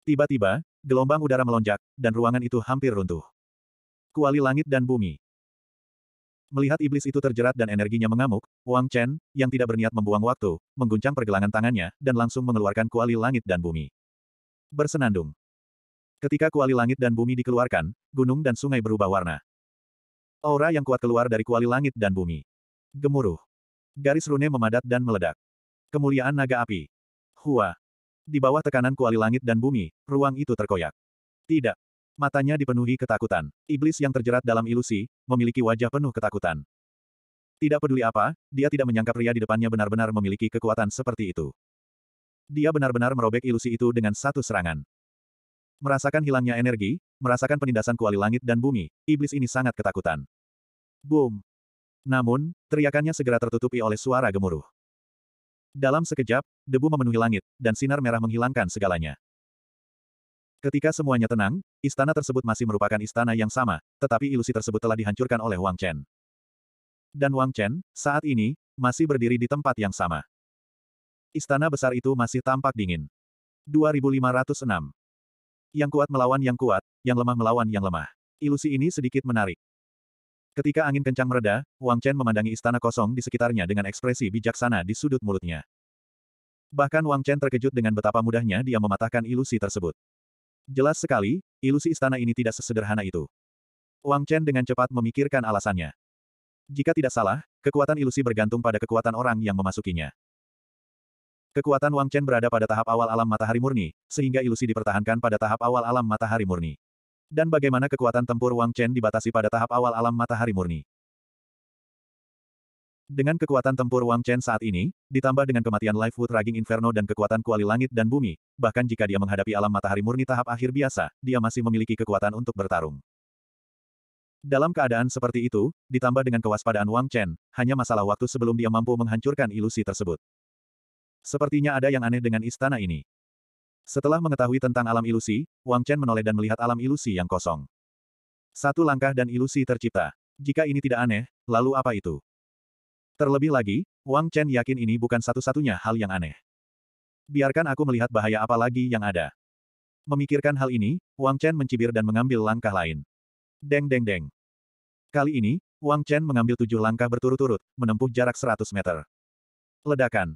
Tiba-tiba, gelombang udara melonjak, dan ruangan itu hampir runtuh. Kuali langit dan bumi. Melihat iblis itu terjerat dan energinya mengamuk, Wang Chen, yang tidak berniat membuang waktu, mengguncang pergelangan tangannya, dan langsung mengeluarkan kuali langit dan bumi. Bersenandung. Ketika kuali langit dan bumi dikeluarkan, gunung dan sungai berubah warna. Aura yang kuat keluar dari kuali langit dan bumi. Gemuruh. Garis rune memadat dan meledak. Kemuliaan naga api. Hua. Di bawah tekanan kuali langit dan bumi, ruang itu terkoyak. Tidak. Matanya dipenuhi ketakutan. Iblis yang terjerat dalam ilusi, memiliki wajah penuh ketakutan. Tidak peduli apa, dia tidak menyangka pria di depannya benar-benar memiliki kekuatan seperti itu. Dia benar-benar merobek ilusi itu dengan satu serangan. Merasakan hilangnya energi, merasakan penindasan kuali langit dan bumi, iblis ini sangat ketakutan. Boom! Namun, teriakannya segera tertutupi oleh suara gemuruh. Dalam sekejap, debu memenuhi langit, dan sinar merah menghilangkan segalanya. Ketika semuanya tenang, istana tersebut masih merupakan istana yang sama, tetapi ilusi tersebut telah dihancurkan oleh Wang Chen. Dan Wang Chen, saat ini, masih berdiri di tempat yang sama. Istana besar itu masih tampak dingin. 2506 yang kuat melawan yang kuat, yang lemah melawan yang lemah. Ilusi ini sedikit menarik. Ketika angin kencang mereda, Wang Chen memandangi istana kosong di sekitarnya dengan ekspresi bijaksana di sudut mulutnya. Bahkan Wang Chen terkejut dengan betapa mudahnya dia mematahkan ilusi tersebut. Jelas sekali, ilusi istana ini tidak sesederhana itu. Wang Chen dengan cepat memikirkan alasannya. Jika tidak salah, kekuatan ilusi bergantung pada kekuatan orang yang memasukinya. Kekuatan Wang Chen berada pada tahap awal alam matahari murni, sehingga ilusi dipertahankan pada tahap awal alam matahari murni. Dan bagaimana kekuatan tempur Wang Chen dibatasi pada tahap awal alam matahari murni? Dengan kekuatan tempur Wang Chen saat ini, ditambah dengan kematian Lifewood Raging Inferno dan kekuatan kuali langit dan bumi, bahkan jika dia menghadapi alam matahari murni tahap akhir biasa, dia masih memiliki kekuatan untuk bertarung. Dalam keadaan seperti itu, ditambah dengan kewaspadaan Wang Chen, hanya masalah waktu sebelum dia mampu menghancurkan ilusi tersebut. Sepertinya ada yang aneh dengan istana ini. Setelah mengetahui tentang alam ilusi, Wang Chen menoleh dan melihat alam ilusi yang kosong. Satu langkah dan ilusi tercipta. Jika ini tidak aneh, lalu apa itu? Terlebih lagi, Wang Chen yakin ini bukan satu-satunya hal yang aneh. Biarkan aku melihat bahaya apa lagi yang ada. Memikirkan hal ini, Wang Chen mencibir dan mengambil langkah lain. Deng deng deng. Kali ini, Wang Chen mengambil tujuh langkah berturut-turut, menempuh jarak 100 meter. Ledakan.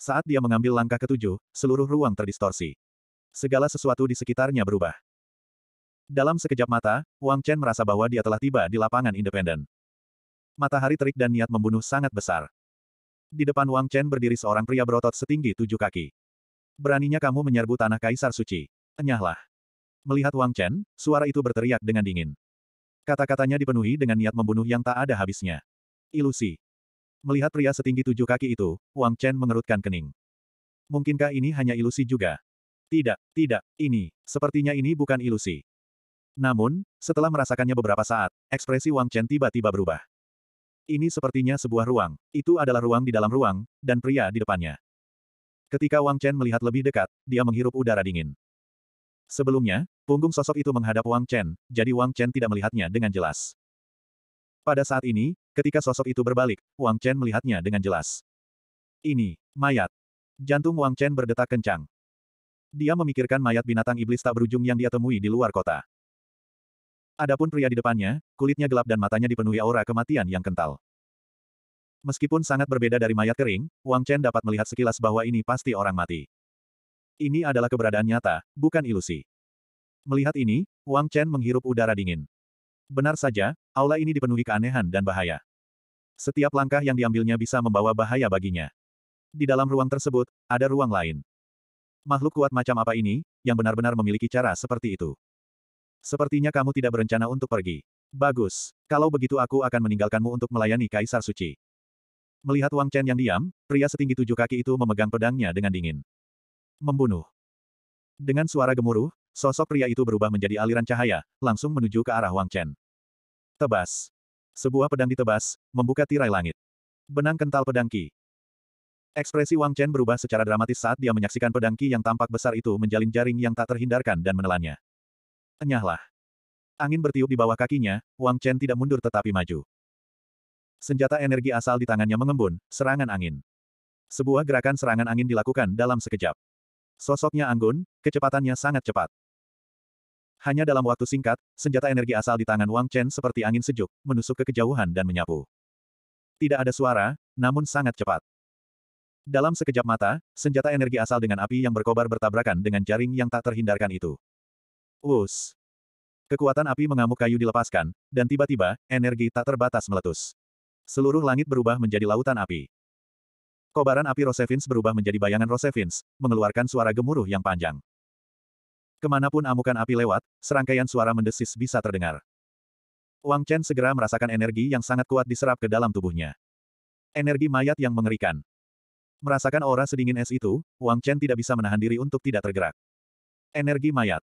Saat dia mengambil langkah ketujuh, seluruh ruang terdistorsi. Segala sesuatu di sekitarnya berubah. Dalam sekejap mata, Wang Chen merasa bahwa dia telah tiba di lapangan independen. Matahari terik dan niat membunuh sangat besar. Di depan Wang Chen berdiri seorang pria berotot setinggi tujuh kaki. Beraninya kamu menyerbu tanah Kaisar Suci. Enyahlah. Melihat Wang Chen, suara itu berteriak dengan dingin. Kata-katanya dipenuhi dengan niat membunuh yang tak ada habisnya. Ilusi. Melihat pria setinggi tujuh kaki itu, Wang Chen mengerutkan kening. Mungkinkah ini hanya ilusi juga? Tidak, tidak, ini, sepertinya ini bukan ilusi. Namun, setelah merasakannya beberapa saat, ekspresi Wang Chen tiba-tiba berubah. Ini sepertinya sebuah ruang, itu adalah ruang di dalam ruang, dan pria di depannya. Ketika Wang Chen melihat lebih dekat, dia menghirup udara dingin. Sebelumnya, punggung sosok itu menghadap Wang Chen, jadi Wang Chen tidak melihatnya dengan jelas. Pada saat ini, ketika sosok itu berbalik, Wang Chen melihatnya dengan jelas. Ini, mayat. Jantung Wang Chen berdetak kencang. Dia memikirkan mayat binatang iblis tak berujung yang dia temui di luar kota. Adapun pria di depannya, kulitnya gelap dan matanya dipenuhi aura kematian yang kental. Meskipun sangat berbeda dari mayat kering, Wang Chen dapat melihat sekilas bahwa ini pasti orang mati. Ini adalah keberadaan nyata, bukan ilusi. Melihat ini, Wang Chen menghirup udara dingin. Benar saja, aula ini dipenuhi keanehan dan bahaya. Setiap langkah yang diambilnya bisa membawa bahaya baginya. Di dalam ruang tersebut, ada ruang lain. Makhluk kuat macam apa ini, yang benar-benar memiliki cara seperti itu? Sepertinya kamu tidak berencana untuk pergi. Bagus. Kalau begitu aku akan meninggalkanmu untuk melayani Kaisar Suci. Melihat Wang Chen yang diam, pria setinggi tujuh kaki itu memegang pedangnya dengan dingin. Membunuh. Dengan suara gemuruh, Sosok pria itu berubah menjadi aliran cahaya, langsung menuju ke arah Wang Chen. Tebas. Sebuah pedang ditebas, membuka tirai langit. Benang kental pedang Qi. Ekspresi Wang Chen berubah secara dramatis saat dia menyaksikan pedang Qi yang tampak besar itu menjalin jaring yang tak terhindarkan dan menelannya. Enyahlah. Angin bertiup di bawah kakinya, Wang Chen tidak mundur tetapi maju. Senjata energi asal di tangannya mengembun, serangan angin. Sebuah gerakan serangan angin dilakukan dalam sekejap. Sosoknya anggun, kecepatannya sangat cepat. Hanya dalam waktu singkat, senjata energi asal di tangan Wang Chen seperti angin sejuk, menusuk ke kejauhan dan menyapu. Tidak ada suara, namun sangat cepat. Dalam sekejap mata, senjata energi asal dengan api yang berkobar bertabrakan dengan jaring yang tak terhindarkan itu. Wus! Kekuatan api mengamuk kayu dilepaskan, dan tiba-tiba, energi tak terbatas meletus. Seluruh langit berubah menjadi lautan api. Kobaran api Rosevins berubah menjadi bayangan Rosevins, mengeluarkan suara gemuruh yang panjang. Kemanapun amukan api lewat, serangkaian suara mendesis bisa terdengar. Wang Chen segera merasakan energi yang sangat kuat diserap ke dalam tubuhnya. Energi mayat yang mengerikan. Merasakan aura sedingin es itu, Wang Chen tidak bisa menahan diri untuk tidak tergerak. Energi mayat.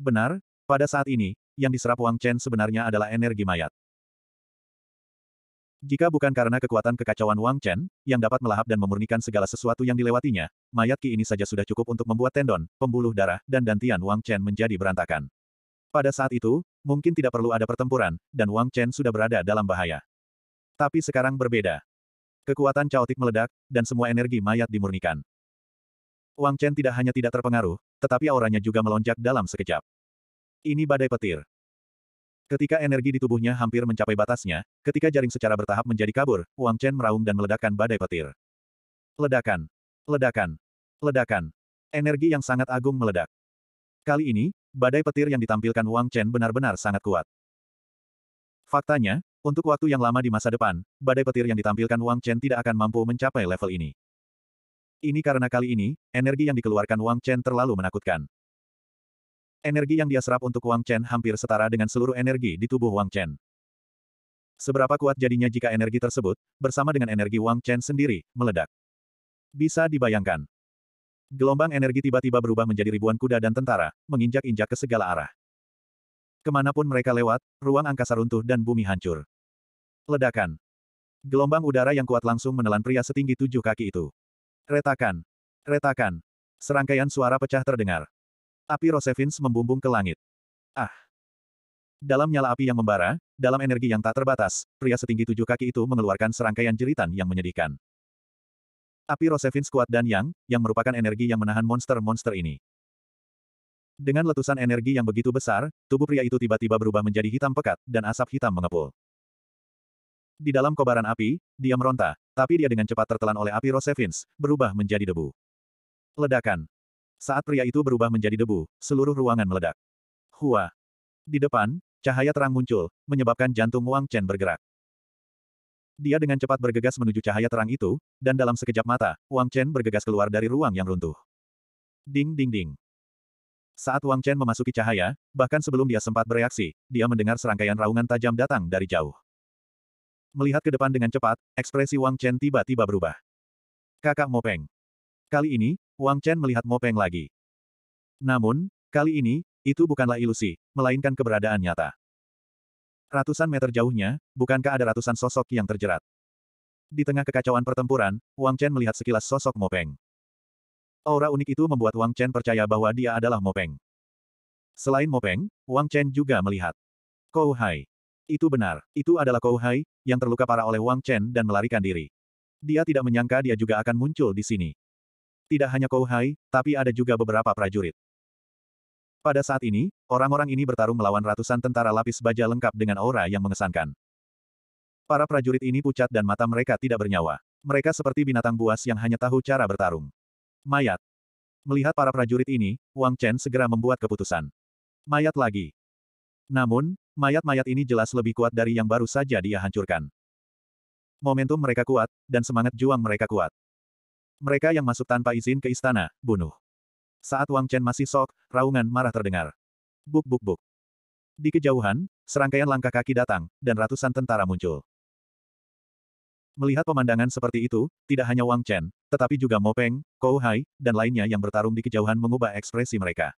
Benar, pada saat ini, yang diserap Wang Chen sebenarnya adalah energi mayat. Jika bukan karena kekuatan kekacauan Wang Chen, yang dapat melahap dan memurnikan segala sesuatu yang dilewatinya, mayat Ki ini saja sudah cukup untuk membuat tendon, pembuluh darah, dan dantian Wang Chen menjadi berantakan. Pada saat itu, mungkin tidak perlu ada pertempuran, dan Wang Chen sudah berada dalam bahaya. Tapi sekarang berbeda. Kekuatan caotik meledak, dan semua energi mayat dimurnikan. Wang Chen tidak hanya tidak terpengaruh, tetapi auranya juga melonjak dalam sekejap. Ini badai petir. Ketika energi di tubuhnya hampir mencapai batasnya, ketika jaring secara bertahap menjadi kabur, Wang Chen meraung dan meledakkan badai petir. Ledakan. Ledakan. Ledakan. Energi yang sangat agung meledak. Kali ini, badai petir yang ditampilkan Wang Chen benar-benar sangat kuat. Faktanya, untuk waktu yang lama di masa depan, badai petir yang ditampilkan Wang Chen tidak akan mampu mencapai level ini. Ini karena kali ini, energi yang dikeluarkan Wang Chen terlalu menakutkan. Energi yang dia serap untuk Wang Chen hampir setara dengan seluruh energi di tubuh Wang Chen. Seberapa kuat jadinya jika energi tersebut, bersama dengan energi Wang Chen sendiri, meledak. Bisa dibayangkan. Gelombang energi tiba-tiba berubah menjadi ribuan kuda dan tentara, menginjak-injak ke segala arah. Kemanapun mereka lewat, ruang angkasa runtuh dan bumi hancur. Ledakan. Gelombang udara yang kuat langsung menelan pria setinggi tujuh kaki itu. Retakan. Retakan. Serangkaian suara pecah terdengar. Api Rosevins membumbung ke langit. Ah! Dalam nyala api yang membara, dalam energi yang tak terbatas, pria setinggi tujuh kaki itu mengeluarkan serangkaian jeritan yang menyedihkan. Api Rosevins kuat dan yang, yang merupakan energi yang menahan monster-monster ini. Dengan letusan energi yang begitu besar, tubuh pria itu tiba-tiba berubah menjadi hitam pekat, dan asap hitam mengepul. Di dalam kobaran api, dia meronta, tapi dia dengan cepat tertelan oleh api Rosevins, berubah menjadi debu. Ledakan. Saat pria itu berubah menjadi debu, seluruh ruangan meledak. Hua. Di depan, cahaya terang muncul, menyebabkan jantung Wang Chen bergerak. Dia dengan cepat bergegas menuju cahaya terang itu, dan dalam sekejap mata, Wang Chen bergegas keluar dari ruang yang runtuh. Ding ding ding. Saat Wang Chen memasuki cahaya, bahkan sebelum dia sempat bereaksi, dia mendengar serangkaian raungan tajam datang dari jauh. Melihat ke depan dengan cepat, ekspresi Wang Chen tiba-tiba berubah. Kakak Mopeng. Kali ini, Wang Chen melihat Mopeng lagi. Namun, kali ini, itu bukanlah ilusi, melainkan keberadaan nyata. Ratusan meter jauhnya, bukankah ada ratusan sosok yang terjerat? Di tengah kekacauan pertempuran, Wang Chen melihat sekilas sosok Mopeng. Aura unik itu membuat Wang Chen percaya bahwa dia adalah Mopeng. Selain Mopeng, Wang Chen juga melihat. Kou Hai. Itu benar, itu adalah Kou Hai, yang terluka parah oleh Wang Chen dan melarikan diri. Dia tidak menyangka dia juga akan muncul di sini. Tidak hanya Kou Hai, tapi ada juga beberapa prajurit. Pada saat ini, orang-orang ini bertarung melawan ratusan tentara lapis baja lengkap dengan aura yang mengesankan. Para prajurit ini pucat dan mata mereka tidak bernyawa. Mereka seperti binatang buas yang hanya tahu cara bertarung. Mayat. Melihat para prajurit ini, Wang Chen segera membuat keputusan. Mayat lagi. Namun, mayat-mayat ini jelas lebih kuat dari yang baru saja dia hancurkan. Momentum mereka kuat, dan semangat juang mereka kuat. Mereka yang masuk tanpa izin ke istana, bunuh. Saat Wang Chen masih sok, raungan marah terdengar. Buk buk buk. Di kejauhan, serangkaian langkah kaki datang, dan ratusan tentara muncul. Melihat pemandangan seperti itu, tidak hanya Wang Chen, tetapi juga Mo Peng, Kou Hai, dan lainnya yang bertarung di kejauhan mengubah ekspresi mereka.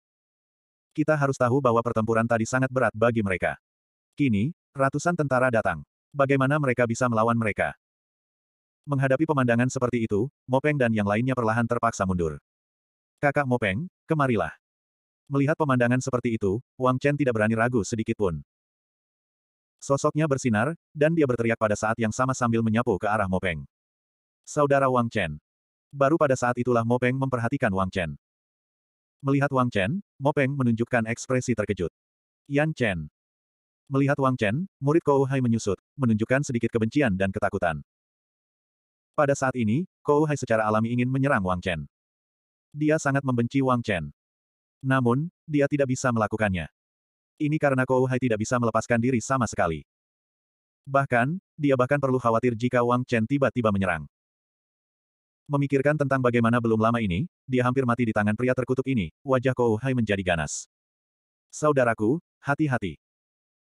Kita harus tahu bahwa pertempuran tadi sangat berat bagi mereka. Kini, ratusan tentara datang. Bagaimana mereka bisa melawan mereka? Menghadapi pemandangan seperti itu, Mopeng dan yang lainnya perlahan terpaksa mundur. Kakak Mopeng, kemarilah. Melihat pemandangan seperti itu, Wang Chen tidak berani ragu sedikit pun. Sosoknya bersinar, dan dia berteriak pada saat yang sama sambil menyapu ke arah Mopeng. Saudara Wang Chen. Baru pada saat itulah Mopeng memperhatikan Wang Chen. Melihat Wang Chen, Mopeng menunjukkan ekspresi terkejut. Yan Chen, Melihat Wang Chen, murid Kouhai Hai menyusut, menunjukkan sedikit kebencian dan ketakutan. Pada saat ini, Kou Hai secara alami ingin menyerang Wang Chen. Dia sangat membenci Wang Chen. Namun, dia tidak bisa melakukannya. Ini karena Kou Hai tidak bisa melepaskan diri sama sekali. Bahkan, dia bahkan perlu khawatir jika Wang Chen tiba-tiba menyerang. Memikirkan tentang bagaimana belum lama ini, dia hampir mati di tangan pria terkutuk ini, wajah Kou Hai menjadi ganas. Saudaraku, hati-hati.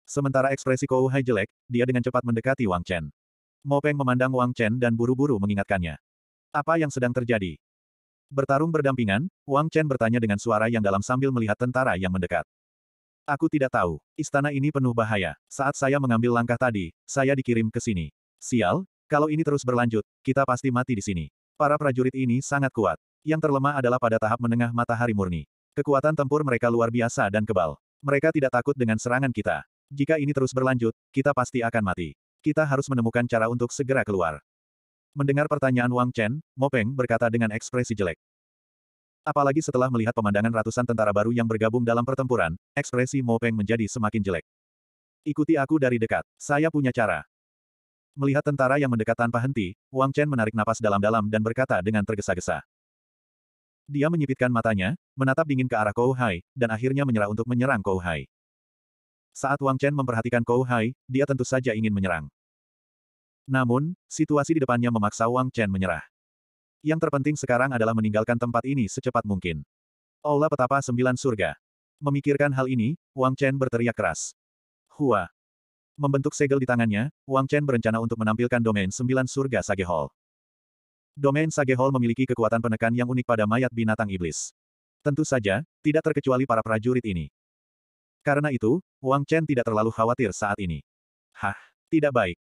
Sementara ekspresi Kou Hai jelek, dia dengan cepat mendekati Wang Chen. Mopeng memandang Wang Chen dan buru-buru mengingatkannya. Apa yang sedang terjadi? Bertarung berdampingan, Wang Chen bertanya dengan suara yang dalam sambil melihat tentara yang mendekat. Aku tidak tahu, istana ini penuh bahaya. Saat saya mengambil langkah tadi, saya dikirim ke sini. Sial, kalau ini terus berlanjut, kita pasti mati di sini. Para prajurit ini sangat kuat. Yang terlemah adalah pada tahap menengah matahari murni. Kekuatan tempur mereka luar biasa dan kebal. Mereka tidak takut dengan serangan kita. Jika ini terus berlanjut, kita pasti akan mati kita harus menemukan cara untuk segera keluar. Mendengar pertanyaan Wang Chen, Mo Peng berkata dengan ekspresi jelek. Apalagi setelah melihat pemandangan ratusan tentara baru yang bergabung dalam pertempuran, ekspresi Mo Peng menjadi semakin jelek. Ikuti aku dari dekat, saya punya cara. Melihat tentara yang mendekat tanpa henti, Wang Chen menarik napas dalam-dalam dan berkata dengan tergesa-gesa. Dia menyipitkan matanya, menatap dingin ke arah Kouhai, dan akhirnya menyerah untuk menyerang Kouhai. Hai. Saat Wang Chen memperhatikan Kou Hai, dia tentu saja ingin menyerang. Namun, situasi di depannya memaksa Wang Chen menyerah. Yang terpenting sekarang adalah meninggalkan tempat ini secepat mungkin. Aula Petapa Sembilan Surga. Memikirkan hal ini, Wang Chen berteriak keras. Hua. Membentuk segel di tangannya, Wang Chen berencana untuk menampilkan domain Sembilan Surga Sage Hall. Domain Sage Hall memiliki kekuatan penekan yang unik pada mayat binatang iblis. Tentu saja, tidak terkecuali para prajurit ini. Karena itu, Wang Chen tidak terlalu khawatir saat ini. Hah, tidak baik.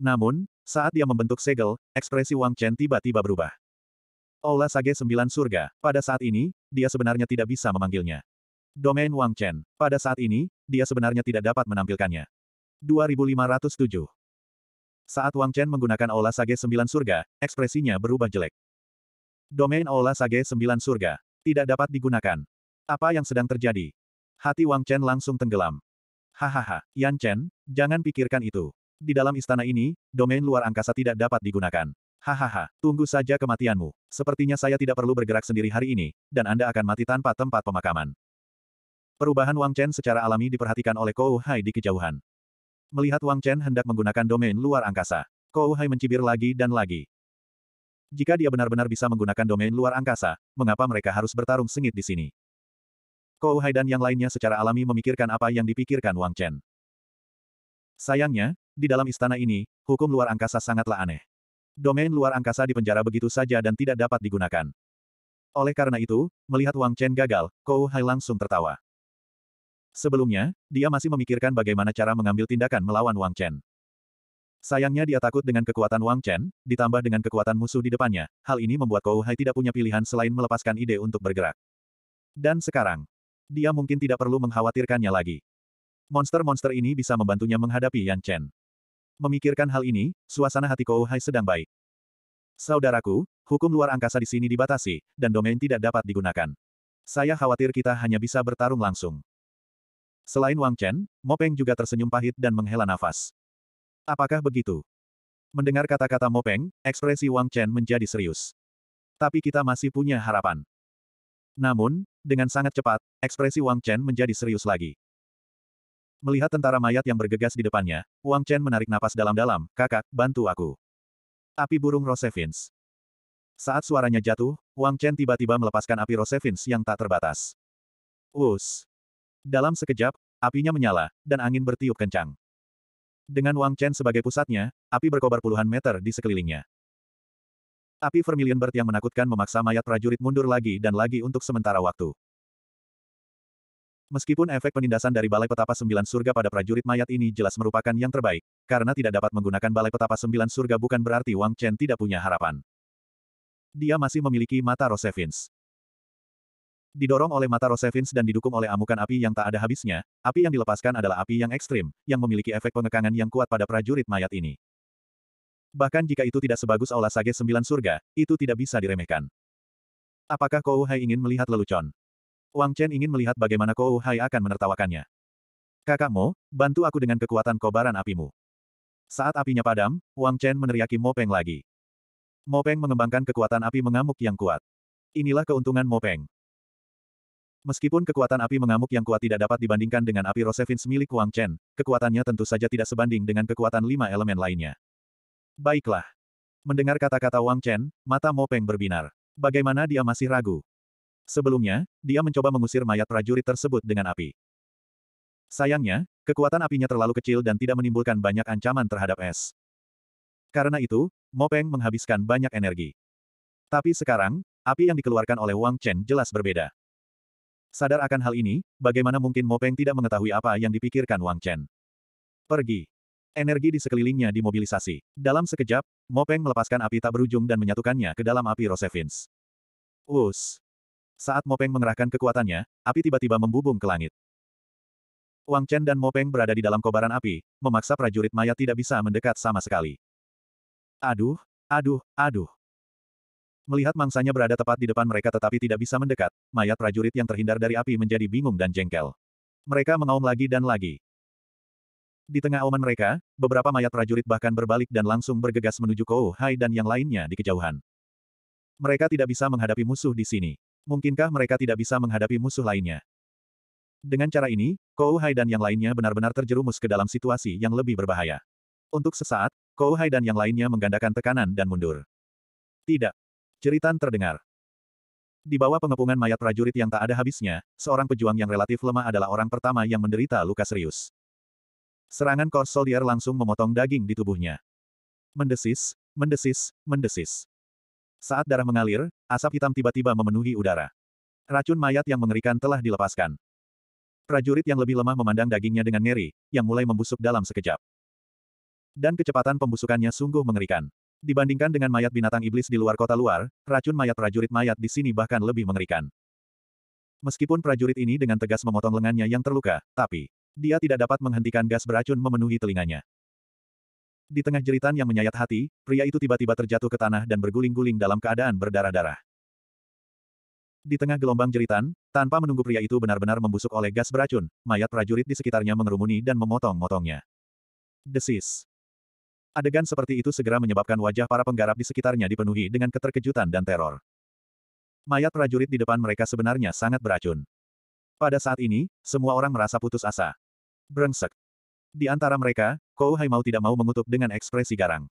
Namun, saat dia membentuk segel, ekspresi Wang Chen tiba-tiba berubah. Aula Sage Sembilan Surga, pada saat ini, dia sebenarnya tidak bisa memanggilnya. Domain Wang Chen, pada saat ini, dia sebenarnya tidak dapat menampilkannya. 2507 Saat Wang Chen menggunakan Aula Sage Sembilan Surga, ekspresinya berubah jelek. Domain Aula Sage Sembilan Surga, tidak dapat digunakan. Apa yang sedang terjadi? Hati Wang Chen langsung tenggelam. Hahaha, Yan Chen, jangan pikirkan itu. Di dalam istana ini, domain luar angkasa tidak dapat digunakan. Hahaha, tunggu saja kematianmu. Sepertinya saya tidak perlu bergerak sendiri hari ini, dan Anda akan mati tanpa tempat pemakaman. Perubahan Wang Chen secara alami diperhatikan oleh Kou Hai di kejauhan. Melihat Wang Chen hendak menggunakan domain luar angkasa, Kou Hai mencibir lagi dan lagi. Jika dia benar-benar bisa menggunakan domain luar angkasa, mengapa mereka harus bertarung sengit di sini? Kou Hai dan yang lainnya secara alami memikirkan apa yang dipikirkan Wang Chen. Sayangnya, di dalam istana ini, hukum luar angkasa sangatlah aneh. Domain luar angkasa dipenjara begitu saja dan tidak dapat digunakan. Oleh karena itu, melihat Wang Chen gagal, Kou Hai langsung tertawa. Sebelumnya, dia masih memikirkan bagaimana cara mengambil tindakan melawan Wang Chen. Sayangnya dia takut dengan kekuatan Wang Chen, ditambah dengan kekuatan musuh di depannya, hal ini membuat Kou Hai tidak punya pilihan selain melepaskan ide untuk bergerak. Dan sekarang, dia mungkin tidak perlu mengkhawatirkannya lagi. Monster-monster ini bisa membantunya menghadapi Yan Chen. Memikirkan hal ini, suasana hati Kou Hai sedang baik. Saudaraku, hukum luar angkasa di sini dibatasi, dan domain tidak dapat digunakan. Saya khawatir kita hanya bisa bertarung langsung. Selain Wang Chen, Mopeng juga tersenyum pahit dan menghela nafas. Apakah begitu? Mendengar kata-kata Mopeng, ekspresi Wang Chen menjadi serius. Tapi kita masih punya harapan. Namun, dengan sangat cepat, ekspresi Wang Chen menjadi serius lagi. Melihat tentara mayat yang bergegas di depannya, Wang Chen menarik napas dalam-dalam, kakak, bantu aku. Api burung Rosevins. Saat suaranya jatuh, Wang Chen tiba-tiba melepaskan api Rosevins yang tak terbatas. Us. Dalam sekejap, apinya menyala, dan angin bertiup kencang. Dengan Wang Chen sebagai pusatnya, api berkobar puluhan meter di sekelilingnya. Api Vermilion Bird yang menakutkan memaksa mayat prajurit mundur lagi dan lagi untuk sementara waktu. Meskipun efek penindasan dari Balai Petapa Sembilan Surga pada prajurit mayat ini jelas merupakan yang terbaik, karena tidak dapat menggunakan Balai Petapa Sembilan Surga bukan berarti Wang Chen tidak punya harapan. Dia masih memiliki mata Rosevins. Didorong oleh mata Rosevins dan didukung oleh amukan api yang tak ada habisnya, api yang dilepaskan adalah api yang ekstrim, yang memiliki efek pengekangan yang kuat pada prajurit mayat ini. Bahkan jika itu tidak sebagus Aula Sage Sembilan Surga, itu tidak bisa diremehkan. Apakah Kou Hai ingin melihat lelucon? Wang Chen ingin melihat bagaimana Kou Hai akan menertawakannya. Kakakmu, bantu aku dengan kekuatan kobaran apimu. Saat apinya padam, Wang Chen meneriaki Peng lagi. Mo Peng mengembangkan kekuatan api mengamuk yang kuat. Inilah keuntungan Mo Peng. Meskipun kekuatan api mengamuk yang kuat tidak dapat dibandingkan dengan api Rosevins milik Wang Chen, kekuatannya tentu saja tidak sebanding dengan kekuatan lima elemen lainnya. Baiklah. Mendengar kata-kata Wang Chen, mata Mo Peng berbinar. Bagaimana dia masih ragu? Sebelumnya, dia mencoba mengusir mayat prajurit tersebut dengan api. Sayangnya, kekuatan apinya terlalu kecil dan tidak menimbulkan banyak ancaman terhadap es. Karena itu, Mo Peng menghabiskan banyak energi. Tapi sekarang, api yang dikeluarkan oleh Wang Chen jelas berbeda. Sadar akan hal ini, bagaimana mungkin Mo Peng tidak mengetahui apa yang dipikirkan Wang Chen? Pergi. Energi di sekelilingnya dimobilisasi. Dalam sekejap, Mopeng melepaskan api tak berujung dan menyatukannya ke dalam api Rosevins. Us. Saat Mopeng mengerahkan kekuatannya, api tiba-tiba membubung ke langit. Wang Chen dan Mopeng berada di dalam kobaran api, memaksa prajurit Maya tidak bisa mendekat sama sekali. Aduh, aduh, aduh. Melihat mangsanya berada tepat di depan mereka tetapi tidak bisa mendekat, mayat prajurit yang terhindar dari api menjadi bingung dan jengkel. Mereka mengaum lagi dan lagi. Di tengah auman mereka, beberapa mayat prajurit bahkan berbalik dan langsung bergegas menuju Kou Hai dan yang lainnya di kejauhan. Mereka tidak bisa menghadapi musuh di sini. Mungkinkah mereka tidak bisa menghadapi musuh lainnya? Dengan cara ini, Kou Hai dan yang lainnya benar-benar terjerumus ke dalam situasi yang lebih berbahaya. Untuk sesaat, Kou Hai dan yang lainnya menggandakan tekanan dan mundur. Tidak. Ceritan terdengar. Di bawah pengepungan mayat prajurit yang tak ada habisnya, seorang pejuang yang relatif lemah adalah orang pertama yang menderita luka serius. Serangan Core Soldier langsung memotong daging di tubuhnya. Mendesis, mendesis, mendesis. Saat darah mengalir, asap hitam tiba-tiba memenuhi udara. Racun mayat yang mengerikan telah dilepaskan. Prajurit yang lebih lemah memandang dagingnya dengan ngeri, yang mulai membusuk dalam sekejap. Dan kecepatan pembusukannya sungguh mengerikan. Dibandingkan dengan mayat binatang iblis di luar kota luar, racun mayat prajurit mayat di sini bahkan lebih mengerikan. Meskipun prajurit ini dengan tegas memotong lengannya yang terluka, tapi dia tidak dapat menghentikan gas beracun memenuhi telinganya. Di tengah jeritan yang menyayat hati, pria itu tiba-tiba terjatuh ke tanah dan berguling-guling dalam keadaan berdarah-darah. Di tengah gelombang jeritan, tanpa menunggu pria itu benar-benar membusuk oleh gas beracun, mayat prajurit di sekitarnya mengerumuni dan memotong-motongnya. Desis. Adegan seperti itu segera menyebabkan wajah para penggarap di sekitarnya dipenuhi dengan keterkejutan dan teror. Mayat prajurit di depan mereka sebenarnya sangat beracun. Pada saat ini, semua orang merasa putus asa. Brengsek. Di antara mereka, Kou mau tidak mau mengutuk dengan ekspresi garang.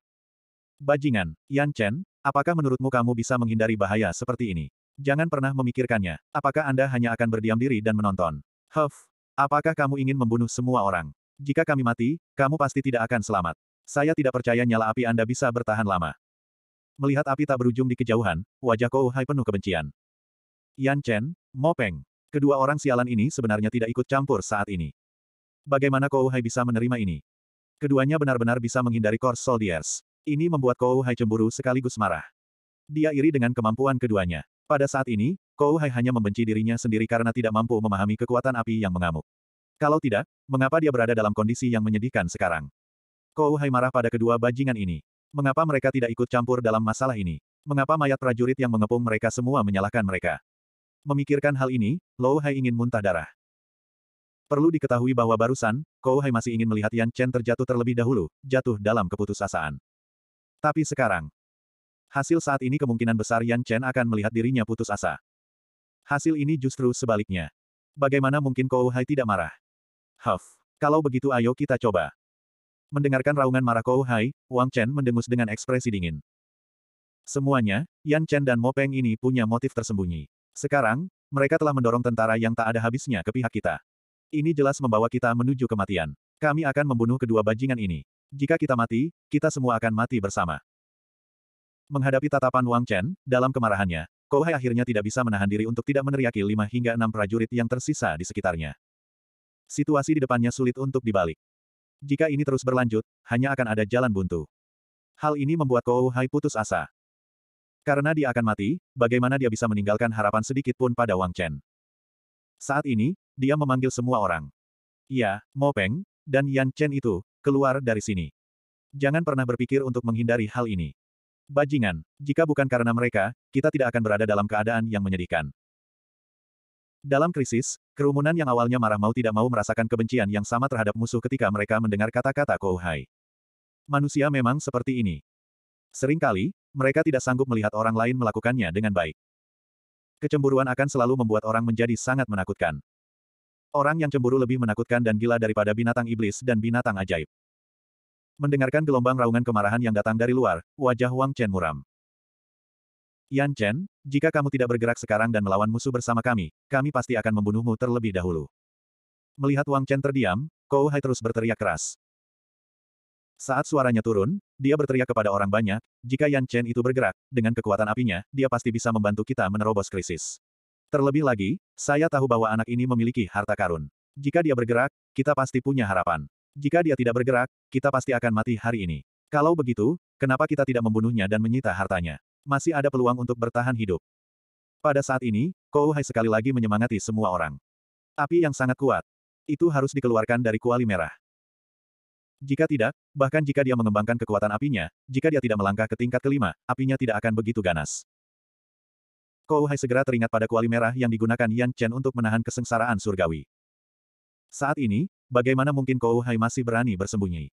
Bajingan, Yan Chen, apakah menurutmu kamu bisa menghindari bahaya seperti ini? Jangan pernah memikirkannya. Apakah Anda hanya akan berdiam diri dan menonton? Huff, apakah kamu ingin membunuh semua orang? Jika kami mati, kamu pasti tidak akan selamat. Saya tidak percaya nyala api Anda bisa bertahan lama. Melihat api tak berujung di kejauhan, wajah Kou Hai penuh kebencian. Yan Chen, Mo Peng. Kedua orang sialan ini sebenarnya tidak ikut campur saat ini. Bagaimana Kouhai bisa menerima ini? Keduanya benar-benar bisa menghindari Core Soldiers. Ini membuat Kouhai cemburu sekaligus marah. Dia iri dengan kemampuan keduanya. Pada saat ini, Kouhai hanya membenci dirinya sendiri karena tidak mampu memahami kekuatan api yang mengamuk. Kalau tidak, mengapa dia berada dalam kondisi yang menyedihkan sekarang? Kouhai marah pada kedua bajingan ini. Mengapa mereka tidak ikut campur dalam masalah ini? Mengapa mayat prajurit yang mengepung mereka semua menyalahkan mereka? Memikirkan hal ini, Lou Hai ingin muntah darah. Perlu diketahui bahwa barusan, Kou Hai masih ingin melihat Yan Chen terjatuh terlebih dahulu, jatuh dalam keputusasaan. Tapi sekarang, hasil saat ini kemungkinan besar Yan Chen akan melihat dirinya putus asa. Hasil ini justru sebaliknya. Bagaimana mungkin Kou Hai tidak marah? Huff, kalau begitu ayo kita coba. Mendengarkan raungan marah Kou Hai, Wang Chen mendengus dengan ekspresi dingin. Semuanya, Yan Chen dan Mo Peng ini punya motif tersembunyi. Sekarang, mereka telah mendorong tentara yang tak ada habisnya ke pihak kita. Ini jelas membawa kita menuju kematian. Kami akan membunuh kedua bajingan ini. Jika kita mati, kita semua akan mati bersama. Menghadapi tatapan Wang Chen, dalam kemarahannya, Kouhai akhirnya tidak bisa menahan diri untuk tidak meneriaki lima hingga enam prajurit yang tersisa di sekitarnya. Situasi di depannya sulit untuk dibalik. Jika ini terus berlanjut, hanya akan ada jalan buntu. Hal ini membuat Kouhai putus asa. Karena dia akan mati, bagaimana dia bisa meninggalkan harapan sedikit pun pada Wang Chen? Saat ini, dia memanggil semua orang. Ya, Mo Peng, dan Yan Chen itu, keluar dari sini. Jangan pernah berpikir untuk menghindari hal ini. Bajingan, jika bukan karena mereka, kita tidak akan berada dalam keadaan yang menyedihkan. Dalam krisis, kerumunan yang awalnya marah mau tidak mau merasakan kebencian yang sama terhadap musuh ketika mereka mendengar kata-kata Hai. Manusia memang seperti ini. Seringkali, mereka tidak sanggup melihat orang lain melakukannya dengan baik. Kecemburuan akan selalu membuat orang menjadi sangat menakutkan. Orang yang cemburu lebih menakutkan dan gila daripada binatang iblis dan binatang ajaib. Mendengarkan gelombang raungan kemarahan yang datang dari luar, wajah Wang Chen muram. Yan Chen, jika kamu tidak bergerak sekarang dan melawan musuh bersama kami, kami pasti akan membunuhmu terlebih dahulu. Melihat Wang Chen terdiam, Kou Hai terus berteriak keras. Saat suaranya turun, dia berteriak kepada orang banyak, jika Yan Chen itu bergerak, dengan kekuatan apinya, dia pasti bisa membantu kita menerobos krisis. Terlebih lagi, saya tahu bahwa anak ini memiliki harta karun. Jika dia bergerak, kita pasti punya harapan. Jika dia tidak bergerak, kita pasti akan mati hari ini. Kalau begitu, kenapa kita tidak membunuhnya dan menyita hartanya? Masih ada peluang untuk bertahan hidup. Pada saat ini, Kouhai sekali lagi menyemangati semua orang. Api yang sangat kuat. Itu harus dikeluarkan dari kuali merah. Jika tidak, bahkan jika dia mengembangkan kekuatan apinya, jika dia tidak melangkah ke tingkat kelima, apinya tidak akan begitu ganas. Kou Hai segera teringat pada kuali merah yang digunakan Yan Chen untuk menahan kesengsaraan surgawi. Saat ini, bagaimana mungkin Kou Hai masih berani bersembunyi?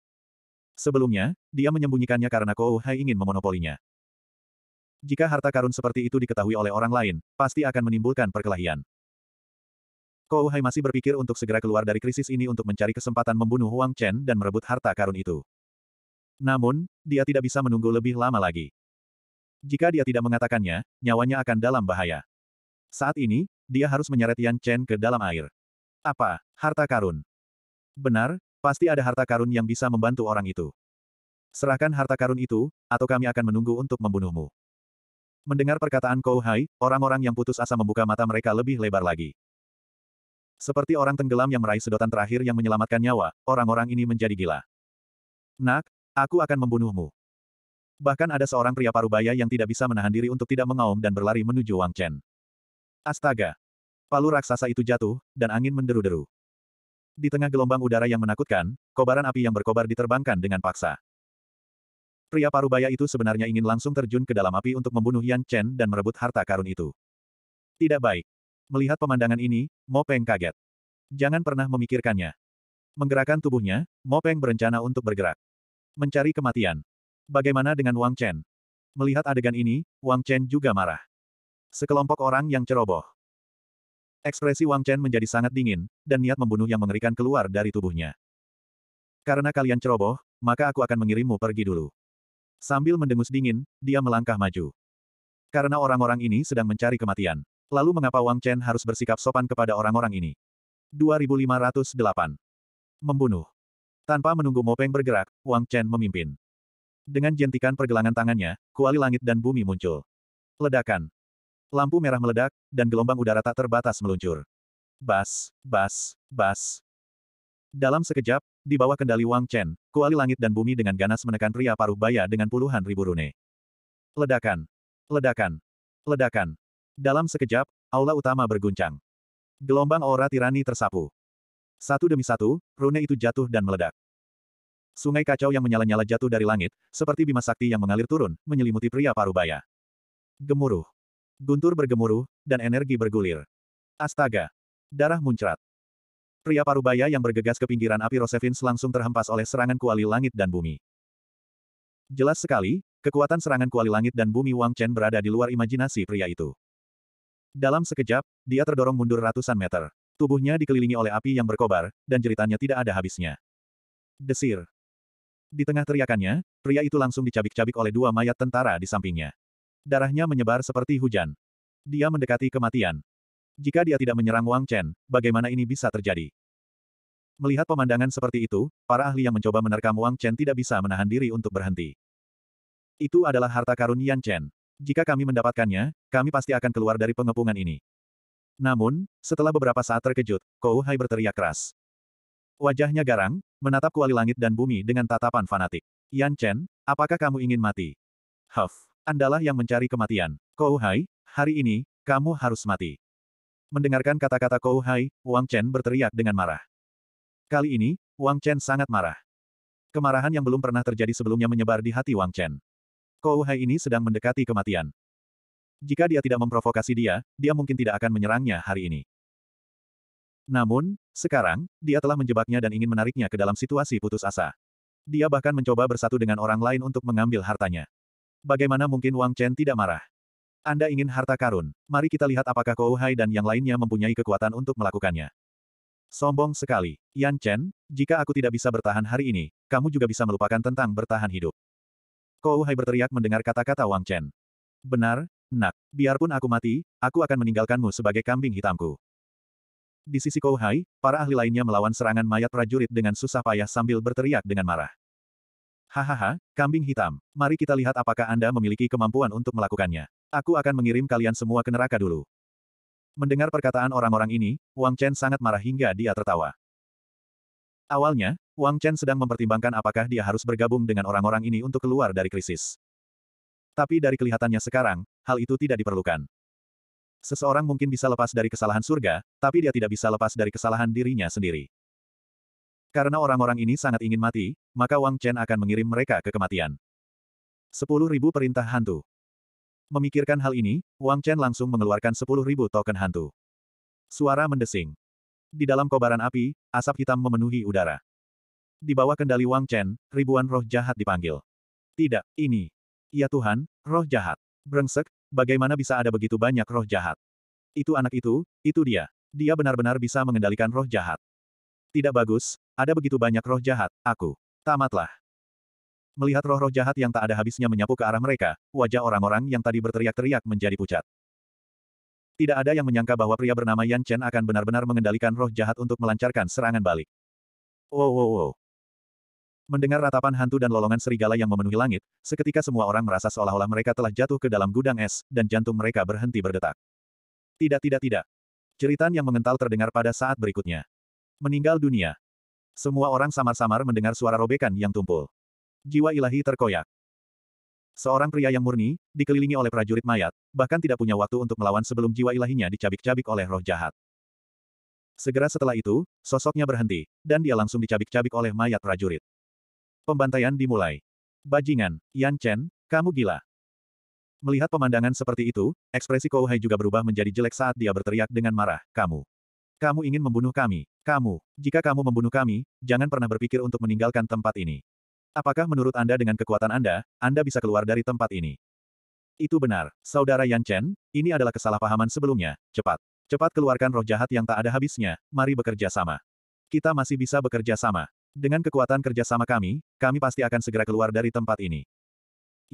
Sebelumnya, dia menyembunyikannya karena Kou Hai ingin memonopolinya. Jika harta karun seperti itu diketahui oleh orang lain, pasti akan menimbulkan perkelahian. Kou Hai masih berpikir untuk segera keluar dari krisis ini untuk mencari kesempatan membunuh Huang Chen dan merebut harta karun itu. Namun, dia tidak bisa menunggu lebih lama lagi. Jika dia tidak mengatakannya, nyawanya akan dalam bahaya. Saat ini, dia harus menyeret Yan Chen ke dalam air. Apa? Harta karun. Benar, pasti ada harta karun yang bisa membantu orang itu. Serahkan harta karun itu, atau kami akan menunggu untuk membunuhmu. Mendengar perkataan Kou Hai, orang-orang yang putus asa membuka mata mereka lebih lebar lagi. Seperti orang tenggelam yang meraih sedotan terakhir yang menyelamatkan nyawa, orang-orang ini menjadi gila. Nak, aku akan membunuhmu. Bahkan ada seorang pria parubaya yang tidak bisa menahan diri untuk tidak mengaum dan berlari menuju Wang Chen. Astaga! Palu raksasa itu jatuh, dan angin menderu-deru. Di tengah gelombang udara yang menakutkan, kobaran api yang berkobar diterbangkan dengan paksa. Pria parubaya itu sebenarnya ingin langsung terjun ke dalam api untuk membunuh Yan Chen dan merebut harta karun itu. Tidak baik. Melihat pemandangan ini, Mo Peng kaget. Jangan pernah memikirkannya. Menggerakkan tubuhnya, Mo Peng berencana untuk bergerak. Mencari kematian. Bagaimana dengan Wang Chen? Melihat adegan ini, Wang Chen juga marah. Sekelompok orang yang ceroboh. Ekspresi Wang Chen menjadi sangat dingin, dan niat membunuh yang mengerikan keluar dari tubuhnya. Karena kalian ceroboh, maka aku akan mengirimmu pergi dulu. Sambil mendengus dingin, dia melangkah maju. Karena orang-orang ini sedang mencari kematian. Lalu mengapa Wang Chen harus bersikap sopan kepada orang-orang ini? 2508. Membunuh. Tanpa menunggu Mopeng bergerak, Wang Chen memimpin. Dengan jentikan pergelangan tangannya, kuali langit dan bumi muncul. Ledakan. Lampu merah meledak, dan gelombang udara tak terbatas meluncur. Bas, bas, bas. Dalam sekejap, di bawah kendali Wang Chen, kuali langit dan bumi dengan ganas menekan pria paruh baya dengan puluhan ribu rune. Ledakan. Ledakan. Ledakan. Dalam sekejap, aula utama berguncang. Gelombang aura tirani tersapu. Satu demi satu, rune itu jatuh dan meledak. Sungai kacau yang menyala-nyala jatuh dari langit, seperti bima sakti yang mengalir turun, menyelimuti pria parubaya. Gemuruh. Guntur bergemuruh, dan energi bergulir. Astaga. Darah muncrat. Pria parubaya yang bergegas ke pinggiran api Rosevins langsung terhempas oleh serangan kuali langit dan bumi. Jelas sekali, kekuatan serangan kuali langit dan bumi Wang Chen berada di luar imajinasi pria itu. Dalam sekejap, dia terdorong mundur ratusan meter. Tubuhnya dikelilingi oleh api yang berkobar, dan jeritannya tidak ada habisnya. Desir. Di tengah teriakannya, pria itu langsung dicabik-cabik oleh dua mayat tentara di sampingnya. Darahnya menyebar seperti hujan. Dia mendekati kematian. Jika dia tidak menyerang Wang Chen, bagaimana ini bisa terjadi? Melihat pemandangan seperti itu, para ahli yang mencoba menerkam Wang Chen tidak bisa menahan diri untuk berhenti. Itu adalah harta karun Yan Chen. Jika kami mendapatkannya, kami pasti akan keluar dari pengepungan ini. Namun, setelah beberapa saat terkejut, Kou Hai berteriak keras. Wajahnya garang, menatap kuali langit dan bumi dengan tatapan fanatik. Yan Chen, apakah kamu ingin mati? Huff, andalah yang mencari kematian. Kou Hai, hari ini, kamu harus mati. Mendengarkan kata-kata Kou Hai, Wang Chen berteriak dengan marah. Kali ini, Wang Chen sangat marah. Kemarahan yang belum pernah terjadi sebelumnya menyebar di hati Wang Chen. Kou Hai ini sedang mendekati kematian. Jika dia tidak memprovokasi dia, dia mungkin tidak akan menyerangnya hari ini. Namun, sekarang, dia telah menjebaknya dan ingin menariknya ke dalam situasi putus asa. Dia bahkan mencoba bersatu dengan orang lain untuk mengambil hartanya. Bagaimana mungkin Wang Chen tidak marah? Anda ingin harta karun, mari kita lihat apakah Kou Hai dan yang lainnya mempunyai kekuatan untuk melakukannya. Sombong sekali, Yan Chen, jika aku tidak bisa bertahan hari ini, kamu juga bisa melupakan tentang bertahan hidup. Kou Hai berteriak mendengar kata-kata Wang Chen. Benar, nak, biarpun aku mati, aku akan meninggalkanmu sebagai kambing hitamku. Di sisi Kouhai, para ahli lainnya melawan serangan mayat prajurit dengan susah payah sambil berteriak dengan marah. Hahaha, kambing hitam. Mari kita lihat apakah Anda memiliki kemampuan untuk melakukannya. Aku akan mengirim kalian semua ke neraka dulu. Mendengar perkataan orang-orang ini, Wang Chen sangat marah hingga dia tertawa. Awalnya, Wang Chen sedang mempertimbangkan apakah dia harus bergabung dengan orang-orang ini untuk keluar dari krisis. Tapi dari kelihatannya sekarang, hal itu tidak diperlukan. Seseorang mungkin bisa lepas dari kesalahan surga, tapi dia tidak bisa lepas dari kesalahan dirinya sendiri. Karena orang-orang ini sangat ingin mati, maka Wang Chen akan mengirim mereka ke kematian. 10.000 Perintah Hantu Memikirkan hal ini, Wang Chen langsung mengeluarkan 10.000 token hantu. Suara mendesing. Di dalam kobaran api, asap hitam memenuhi udara. Di bawah kendali Wang Chen, ribuan roh jahat dipanggil. Tidak, ini. Ya Tuhan, roh jahat. Brengsek, bagaimana bisa ada begitu banyak roh jahat? Itu anak itu, itu dia. Dia benar-benar bisa mengendalikan roh jahat. Tidak bagus, ada begitu banyak roh jahat, aku. Tamatlah. Melihat roh-roh jahat yang tak ada habisnya menyapu ke arah mereka, wajah orang-orang yang tadi berteriak-teriak menjadi pucat. Tidak ada yang menyangka bahwa pria bernama Yan Chen akan benar-benar mengendalikan roh jahat untuk melancarkan serangan balik. Wow oh, wow oh, wow. Oh. Mendengar ratapan hantu dan lolongan serigala yang memenuhi langit, seketika semua orang merasa seolah-olah mereka telah jatuh ke dalam gudang es, dan jantung mereka berhenti berdetak. Tidak tidak tidak. Ceritan yang mengental terdengar pada saat berikutnya. Meninggal dunia. Semua orang samar-samar mendengar suara robekan yang tumpul. Jiwa ilahi terkoyak. Seorang pria yang murni, dikelilingi oleh prajurit mayat, bahkan tidak punya waktu untuk melawan sebelum jiwa ilahinya dicabik-cabik oleh roh jahat. Segera setelah itu, sosoknya berhenti, dan dia langsung dicabik-cabik oleh mayat prajurit. Pembantaian dimulai. Bajingan, Yan Chen, kamu gila. Melihat pemandangan seperti itu, ekspresi Kou Hai juga berubah menjadi jelek saat dia berteriak dengan marah, kamu. Kamu ingin membunuh kami, kamu. Jika kamu membunuh kami, jangan pernah berpikir untuk meninggalkan tempat ini. Apakah menurut Anda dengan kekuatan Anda, Anda bisa keluar dari tempat ini? Itu benar, Saudara Yan Chen, ini adalah kesalahpahaman sebelumnya, cepat. Cepat keluarkan roh jahat yang tak ada habisnya, mari bekerja sama. Kita masih bisa bekerja sama. Dengan kekuatan kerja sama kami, kami pasti akan segera keluar dari tempat ini.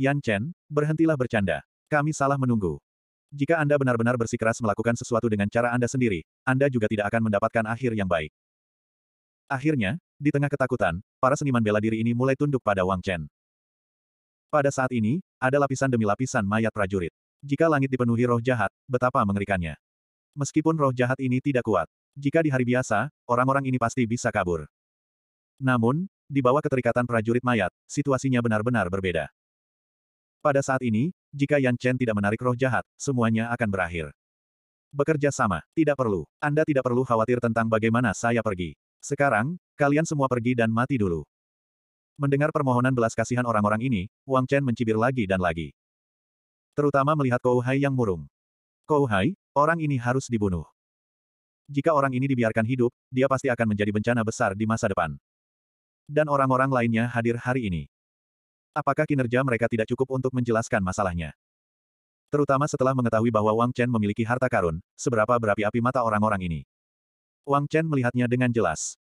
Yan Chen, berhentilah bercanda. Kami salah menunggu. Jika Anda benar-benar bersikeras melakukan sesuatu dengan cara Anda sendiri, Anda juga tidak akan mendapatkan akhir yang baik. Akhirnya, di tengah ketakutan, para seniman bela diri ini mulai tunduk pada Wang Chen. Pada saat ini, ada lapisan demi lapisan mayat prajurit. Jika langit dipenuhi roh jahat, betapa mengerikannya. Meskipun roh jahat ini tidak kuat, jika di hari biasa, orang-orang ini pasti bisa kabur. Namun, di bawah keterikatan prajurit mayat, situasinya benar-benar berbeda. Pada saat ini, jika Yan Chen tidak menarik roh jahat, semuanya akan berakhir. Bekerja sama, tidak perlu. Anda tidak perlu khawatir tentang bagaimana saya pergi. Sekarang, kalian semua pergi dan mati dulu. Mendengar permohonan belas kasihan orang-orang ini, Wang Chen mencibir lagi dan lagi. Terutama melihat Kou Hai yang murung. Kou Hai, orang ini harus dibunuh. Jika orang ini dibiarkan hidup, dia pasti akan menjadi bencana besar di masa depan dan orang-orang lainnya hadir hari ini. Apakah kinerja mereka tidak cukup untuk menjelaskan masalahnya? Terutama setelah mengetahui bahwa Wang Chen memiliki harta karun, seberapa berapi-api mata orang-orang ini. Wang Chen melihatnya dengan jelas.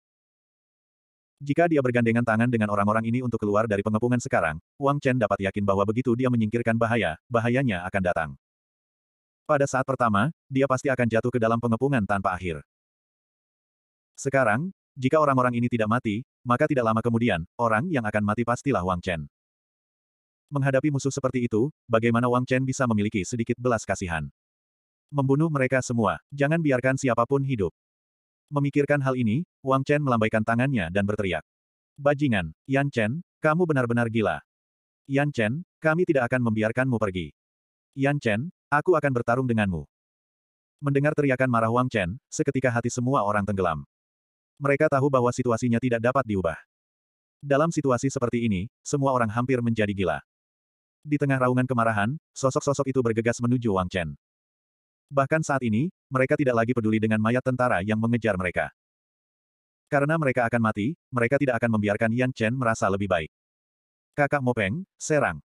Jika dia bergandengan tangan dengan orang-orang ini untuk keluar dari pengepungan sekarang, Wang Chen dapat yakin bahwa begitu dia menyingkirkan bahaya, bahayanya akan datang. Pada saat pertama, dia pasti akan jatuh ke dalam pengepungan tanpa akhir. Sekarang, jika orang-orang ini tidak mati, maka tidak lama kemudian, orang yang akan mati pastilah Wang Chen. Menghadapi musuh seperti itu, bagaimana Wang Chen bisa memiliki sedikit belas kasihan? Membunuh mereka semua, jangan biarkan siapapun hidup. Memikirkan hal ini, Wang Chen melambaikan tangannya dan berteriak. Bajingan, Yan Chen, kamu benar-benar gila. Yan Chen, kami tidak akan membiarkanmu pergi. Yan Chen, aku akan bertarung denganmu. Mendengar teriakan marah Wang Chen, seketika hati semua orang tenggelam. Mereka tahu bahwa situasinya tidak dapat diubah. Dalam situasi seperti ini, semua orang hampir menjadi gila. Di tengah raungan kemarahan, sosok-sosok itu bergegas menuju Wang Chen. Bahkan saat ini, mereka tidak lagi peduli dengan mayat tentara yang mengejar mereka. Karena mereka akan mati, mereka tidak akan membiarkan Yan Chen merasa lebih baik. Kakak Mopeng, serang.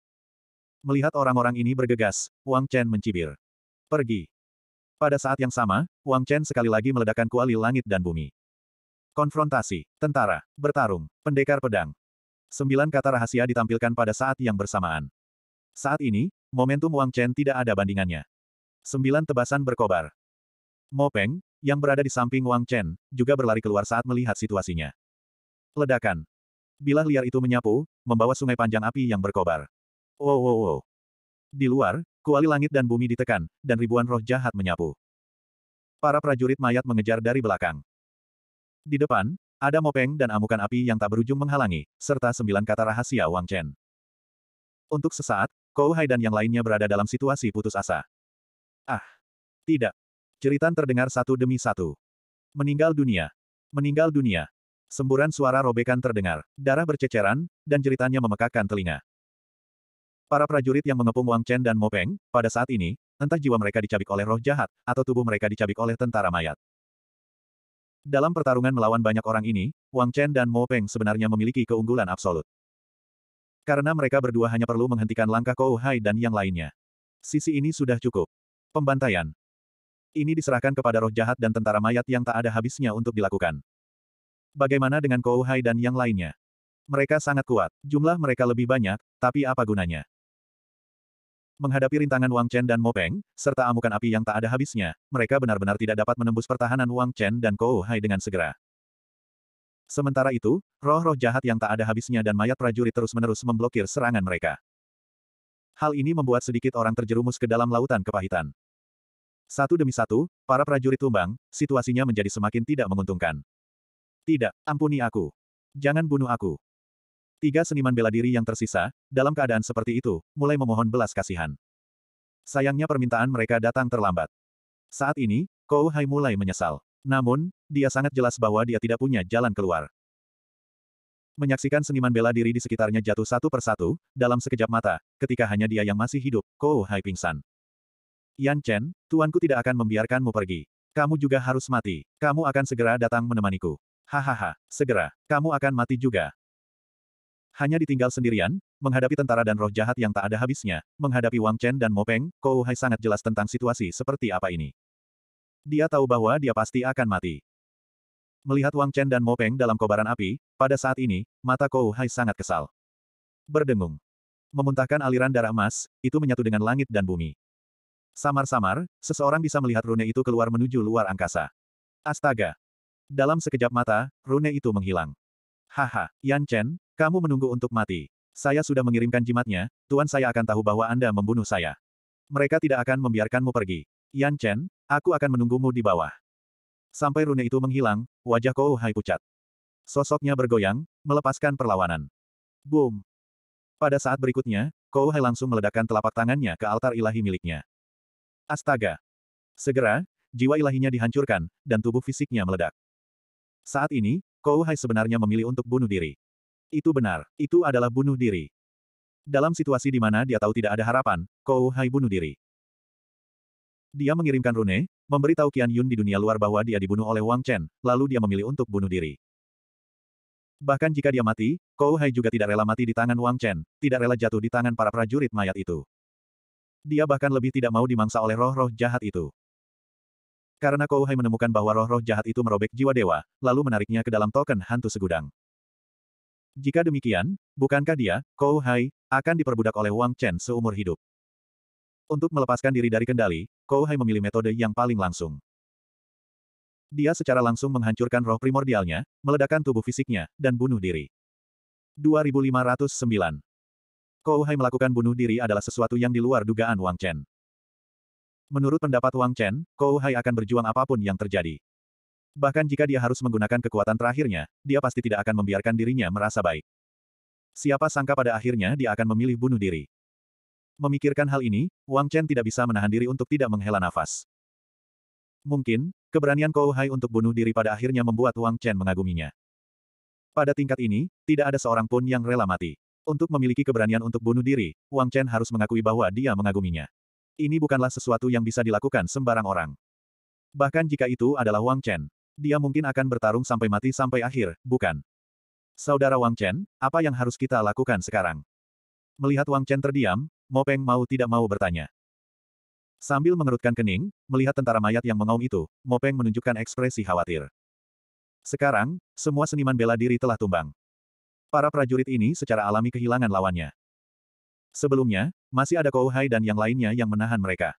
Melihat orang-orang ini bergegas, Wang Chen mencibir. Pergi. Pada saat yang sama, Wang Chen sekali lagi meledakkan kuali langit dan bumi. Konfrontasi, tentara, bertarung, pendekar pedang. Sembilan kata rahasia ditampilkan pada saat yang bersamaan. Saat ini, momentum Wang Chen tidak ada bandingannya. Sembilan tebasan berkobar. Mo Peng, yang berada di samping Wang Chen, juga berlari keluar saat melihat situasinya. Ledakan. Bilah liar itu menyapu, membawa sungai panjang api yang berkobar. Wow oh, wow oh, wow. Oh. Di luar, kuali langit dan bumi ditekan, dan ribuan roh jahat menyapu. Para prajurit mayat mengejar dari belakang. Di depan, ada mopeng dan amukan api yang tak berujung menghalangi, serta sembilan kata rahasia Wang Chen. Untuk sesaat, Kou Hai dan yang lainnya berada dalam situasi putus asa. Ah! Tidak! Ceritan terdengar satu demi satu. Meninggal dunia. Meninggal dunia. Semburan suara robekan terdengar, darah berceceran, dan jeritannya memekakkan telinga. Para prajurit yang mengepung Wang Chen dan Mopeng, pada saat ini, entah jiwa mereka dicabik oleh roh jahat, atau tubuh mereka dicabik oleh tentara mayat. Dalam pertarungan melawan banyak orang ini, Wang Chen dan Mo Peng sebenarnya memiliki keunggulan absolut. Karena mereka berdua hanya perlu menghentikan langkah Kou Hai dan yang lainnya. Sisi ini sudah cukup. Pembantaian. Ini diserahkan kepada roh jahat dan tentara mayat yang tak ada habisnya untuk dilakukan. Bagaimana dengan Kou Hai dan yang lainnya? Mereka sangat kuat, jumlah mereka lebih banyak, tapi apa gunanya? Menghadapi rintangan Wang Chen dan Mo Peng, serta amukan api yang tak ada habisnya, mereka benar-benar tidak dapat menembus pertahanan Wang Chen dan Kou Hai dengan segera. Sementara itu, roh-roh jahat yang tak ada habisnya dan mayat prajurit terus-menerus memblokir serangan mereka. Hal ini membuat sedikit orang terjerumus ke dalam lautan kepahitan. Satu demi satu, para prajurit tumbang, situasinya menjadi semakin tidak menguntungkan. Tidak, ampuni aku. Jangan bunuh aku. Tiga seniman bela diri yang tersisa, dalam keadaan seperti itu, mulai memohon belas kasihan. Sayangnya permintaan mereka datang terlambat. Saat ini, Kou Hai mulai menyesal. Namun, dia sangat jelas bahwa dia tidak punya jalan keluar. Menyaksikan seniman bela diri di sekitarnya jatuh satu persatu, dalam sekejap mata, ketika hanya dia yang masih hidup, Kou Hai pingsan. Yan Chen, tuanku tidak akan membiarkanmu pergi. Kamu juga harus mati. Kamu akan segera datang menemaniku. Hahaha, segera, kamu akan mati juga hanya ditinggal sendirian, menghadapi tentara dan roh jahat yang tak ada habisnya, menghadapi Wang Chen dan Mo Peng, Kou Hai sangat jelas tentang situasi seperti apa ini. Dia tahu bahwa dia pasti akan mati. Melihat Wang Chen dan Mo Peng dalam kobaran api, pada saat ini, mata Kou Hai sangat kesal. Berdengung. Memuntahkan aliran darah emas, itu menyatu dengan langit dan bumi. Samar-samar, seseorang bisa melihat rune itu keluar menuju luar angkasa. Astaga! Dalam sekejap mata, rune itu menghilang. Haha, Yan Chen, kamu menunggu untuk mati. Saya sudah mengirimkan jimatnya, tuan saya akan tahu bahwa Anda membunuh saya. Mereka tidak akan membiarkanmu pergi. Yan Chen, aku akan menunggumu di bawah. Sampai rune itu menghilang, wajah Kou Hai pucat. Sosoknya bergoyang, melepaskan perlawanan. Boom. Pada saat berikutnya, Kou Hai langsung meledakkan telapak tangannya ke altar ilahi miliknya. Astaga. Segera, jiwa ilahinya dihancurkan, dan tubuh fisiknya meledak. Saat ini, Kou Hai sebenarnya memilih untuk bunuh diri. Itu benar, itu adalah bunuh diri. Dalam situasi di mana dia tahu tidak ada harapan, Kou Hai bunuh diri. Dia mengirimkan rune, memberitahu Qian Yun di dunia luar bahwa dia dibunuh oleh Wang Chen, lalu dia memilih untuk bunuh diri. Bahkan jika dia mati, Kou Hai juga tidak rela mati di tangan Wang Chen, tidak rela jatuh di tangan para prajurit mayat itu. Dia bahkan lebih tidak mau dimangsa oleh roh-roh jahat itu. Karena Kouhai menemukan bahwa roh-roh jahat itu merobek jiwa dewa, lalu menariknya ke dalam token hantu segudang. Jika demikian, bukankah dia, Kouhai, akan diperbudak oleh Wang Chen seumur hidup? Untuk melepaskan diri dari kendali, Kouhai memilih metode yang paling langsung. Dia secara langsung menghancurkan roh primordialnya, meledakkan tubuh fisiknya, dan bunuh diri. 2509 Kouhai melakukan bunuh diri adalah sesuatu yang di luar dugaan Wang Chen. Menurut pendapat Wang Chen, Kou Hai akan berjuang apapun yang terjadi. Bahkan jika dia harus menggunakan kekuatan terakhirnya, dia pasti tidak akan membiarkan dirinya merasa baik. Siapa sangka pada akhirnya dia akan memilih bunuh diri. Memikirkan hal ini, Wang Chen tidak bisa menahan diri untuk tidak menghela nafas. Mungkin, keberanian Kou Hai untuk bunuh diri pada akhirnya membuat Wang Chen mengaguminya. Pada tingkat ini, tidak ada seorang pun yang rela mati. Untuk memiliki keberanian untuk bunuh diri, Wang Chen harus mengakui bahwa dia mengaguminya. Ini bukanlah sesuatu yang bisa dilakukan sembarang orang. Bahkan jika itu adalah Wang Chen, dia mungkin akan bertarung sampai mati sampai akhir, bukan? Saudara Wang Chen, apa yang harus kita lakukan sekarang? Melihat Wang Chen terdiam, Mo Peng mau tidak mau bertanya. Sambil mengerutkan kening, melihat tentara mayat yang mengaum itu, Mo Peng menunjukkan ekspresi khawatir. Sekarang, semua seniman bela diri telah tumbang. Para prajurit ini secara alami kehilangan lawannya. Sebelumnya, masih ada Kouhai dan yang lainnya yang menahan mereka.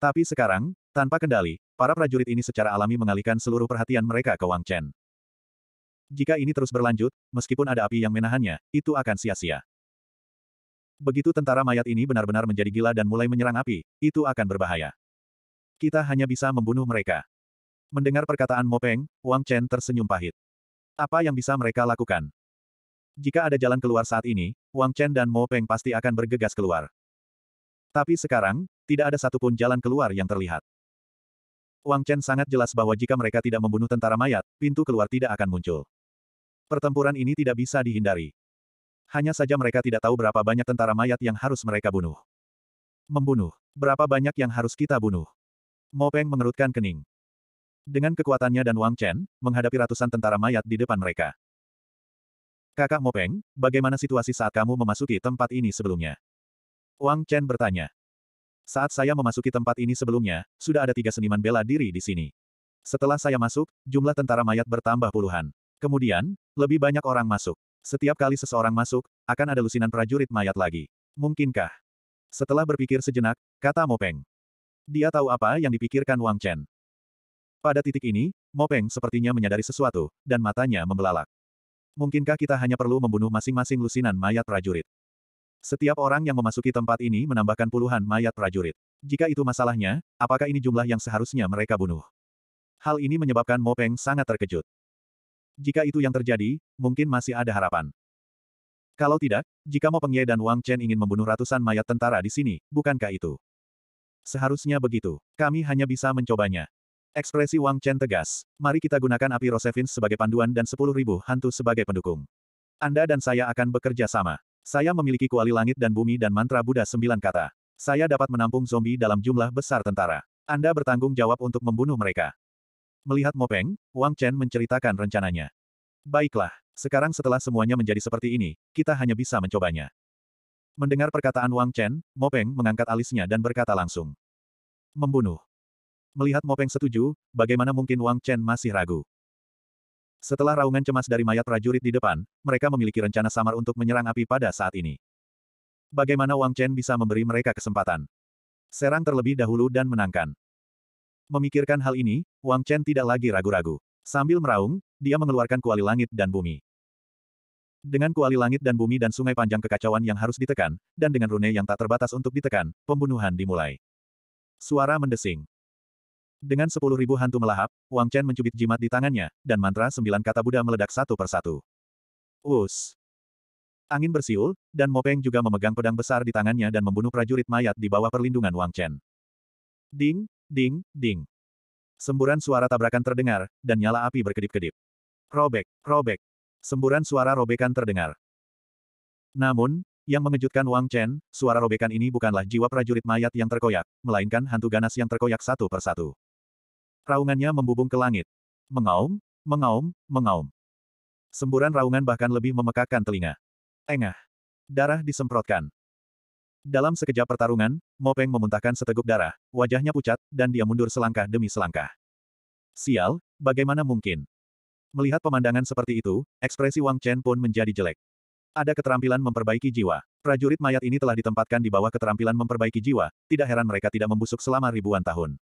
Tapi sekarang, tanpa kendali, para prajurit ini secara alami mengalihkan seluruh perhatian mereka ke Wang Chen. Jika ini terus berlanjut, meskipun ada api yang menahannya, itu akan sia-sia. Begitu tentara mayat ini benar-benar menjadi gila dan mulai menyerang api, itu akan berbahaya. Kita hanya bisa membunuh mereka. Mendengar perkataan Mopeng, Wang Chen tersenyum pahit. Apa yang bisa mereka lakukan? Jika ada jalan keluar saat ini, Wang Chen dan Mo Peng pasti akan bergegas keluar. Tapi sekarang, tidak ada satupun jalan keluar yang terlihat. Wang Chen sangat jelas bahwa jika mereka tidak membunuh tentara mayat, pintu keluar tidak akan muncul. Pertempuran ini tidak bisa dihindari. Hanya saja mereka tidak tahu berapa banyak tentara mayat yang harus mereka bunuh. Membunuh. Berapa banyak yang harus kita bunuh? Mo Peng mengerutkan kening. Dengan kekuatannya dan Wang Chen, menghadapi ratusan tentara mayat di depan mereka. Kakak Mopeng, bagaimana situasi saat kamu memasuki tempat ini sebelumnya? Wang Chen bertanya. Saat saya memasuki tempat ini sebelumnya, sudah ada tiga seniman bela diri di sini. Setelah saya masuk, jumlah tentara mayat bertambah puluhan. Kemudian, lebih banyak orang masuk. Setiap kali seseorang masuk, akan ada lusinan prajurit mayat lagi. Mungkinkah? Setelah berpikir sejenak, kata Mopeng. Dia tahu apa yang dipikirkan Wang Chen. Pada titik ini, Mopeng sepertinya menyadari sesuatu, dan matanya membelalak mungkinkah kita hanya perlu membunuh masing-masing lusinan mayat prajurit? Setiap orang yang memasuki tempat ini menambahkan puluhan mayat prajurit. Jika itu masalahnya, apakah ini jumlah yang seharusnya mereka bunuh? Hal ini menyebabkan Mo Peng sangat terkejut. Jika itu yang terjadi, mungkin masih ada harapan. Kalau tidak, jika Mo Pengye dan Wang Chen ingin membunuh ratusan mayat tentara di sini, bukankah itu? Seharusnya begitu. Kami hanya bisa mencobanya. Ekspresi Wang Chen tegas. Mari kita gunakan api Rosevins sebagai panduan dan 10.000 hantu sebagai pendukung. Anda dan saya akan bekerja sama. Saya memiliki kuali langit dan bumi dan mantra Buddha sembilan kata. Saya dapat menampung zombie dalam jumlah besar tentara. Anda bertanggung jawab untuk membunuh mereka. Melihat Mopeng, Wang Chen menceritakan rencananya. Baiklah, sekarang setelah semuanya menjadi seperti ini, kita hanya bisa mencobanya. Mendengar perkataan Wang Chen, Mopeng mengangkat alisnya dan berkata langsung. Membunuh. Melihat Mopeng setuju, bagaimana mungkin Wang Chen masih ragu? Setelah raungan cemas dari mayat prajurit di depan, mereka memiliki rencana samar untuk menyerang api pada saat ini. Bagaimana Wang Chen bisa memberi mereka kesempatan? Serang terlebih dahulu dan menangkan. Memikirkan hal ini, Wang Chen tidak lagi ragu-ragu. Sambil meraung, dia mengeluarkan kuali langit dan bumi. Dengan kuali langit dan bumi dan sungai panjang kekacauan yang harus ditekan, dan dengan rune yang tak terbatas untuk ditekan, pembunuhan dimulai. Suara mendesing. Dengan sepuluh ribu hantu melahap, Wang Chen mencubit jimat di tangannya, dan mantra sembilan kata Buddha meledak satu persatu. Us. Angin bersiul, dan Mo Peng juga memegang pedang besar di tangannya dan membunuh prajurit mayat di bawah perlindungan Wang Chen. Ding, ding, ding. Semburan suara tabrakan terdengar, dan nyala api berkedip-kedip. Robek, robek. Semburan suara robekan terdengar. Namun, yang mengejutkan Wang Chen, suara robekan ini bukanlah jiwa prajurit mayat yang terkoyak, melainkan hantu ganas yang terkoyak satu persatu. Raungannya membubung ke langit. Mengaum, mengaum, mengaum. Semburan raungan bahkan lebih memekakkan telinga. Engah. Darah disemprotkan. Dalam sekejap pertarungan, Mopeng memuntahkan seteguk darah, wajahnya pucat, dan dia mundur selangkah demi selangkah. Sial, bagaimana mungkin? Melihat pemandangan seperti itu, ekspresi Wang Chen pun menjadi jelek. Ada keterampilan memperbaiki jiwa. Prajurit mayat ini telah ditempatkan di bawah keterampilan memperbaiki jiwa, tidak heran mereka tidak membusuk selama ribuan tahun.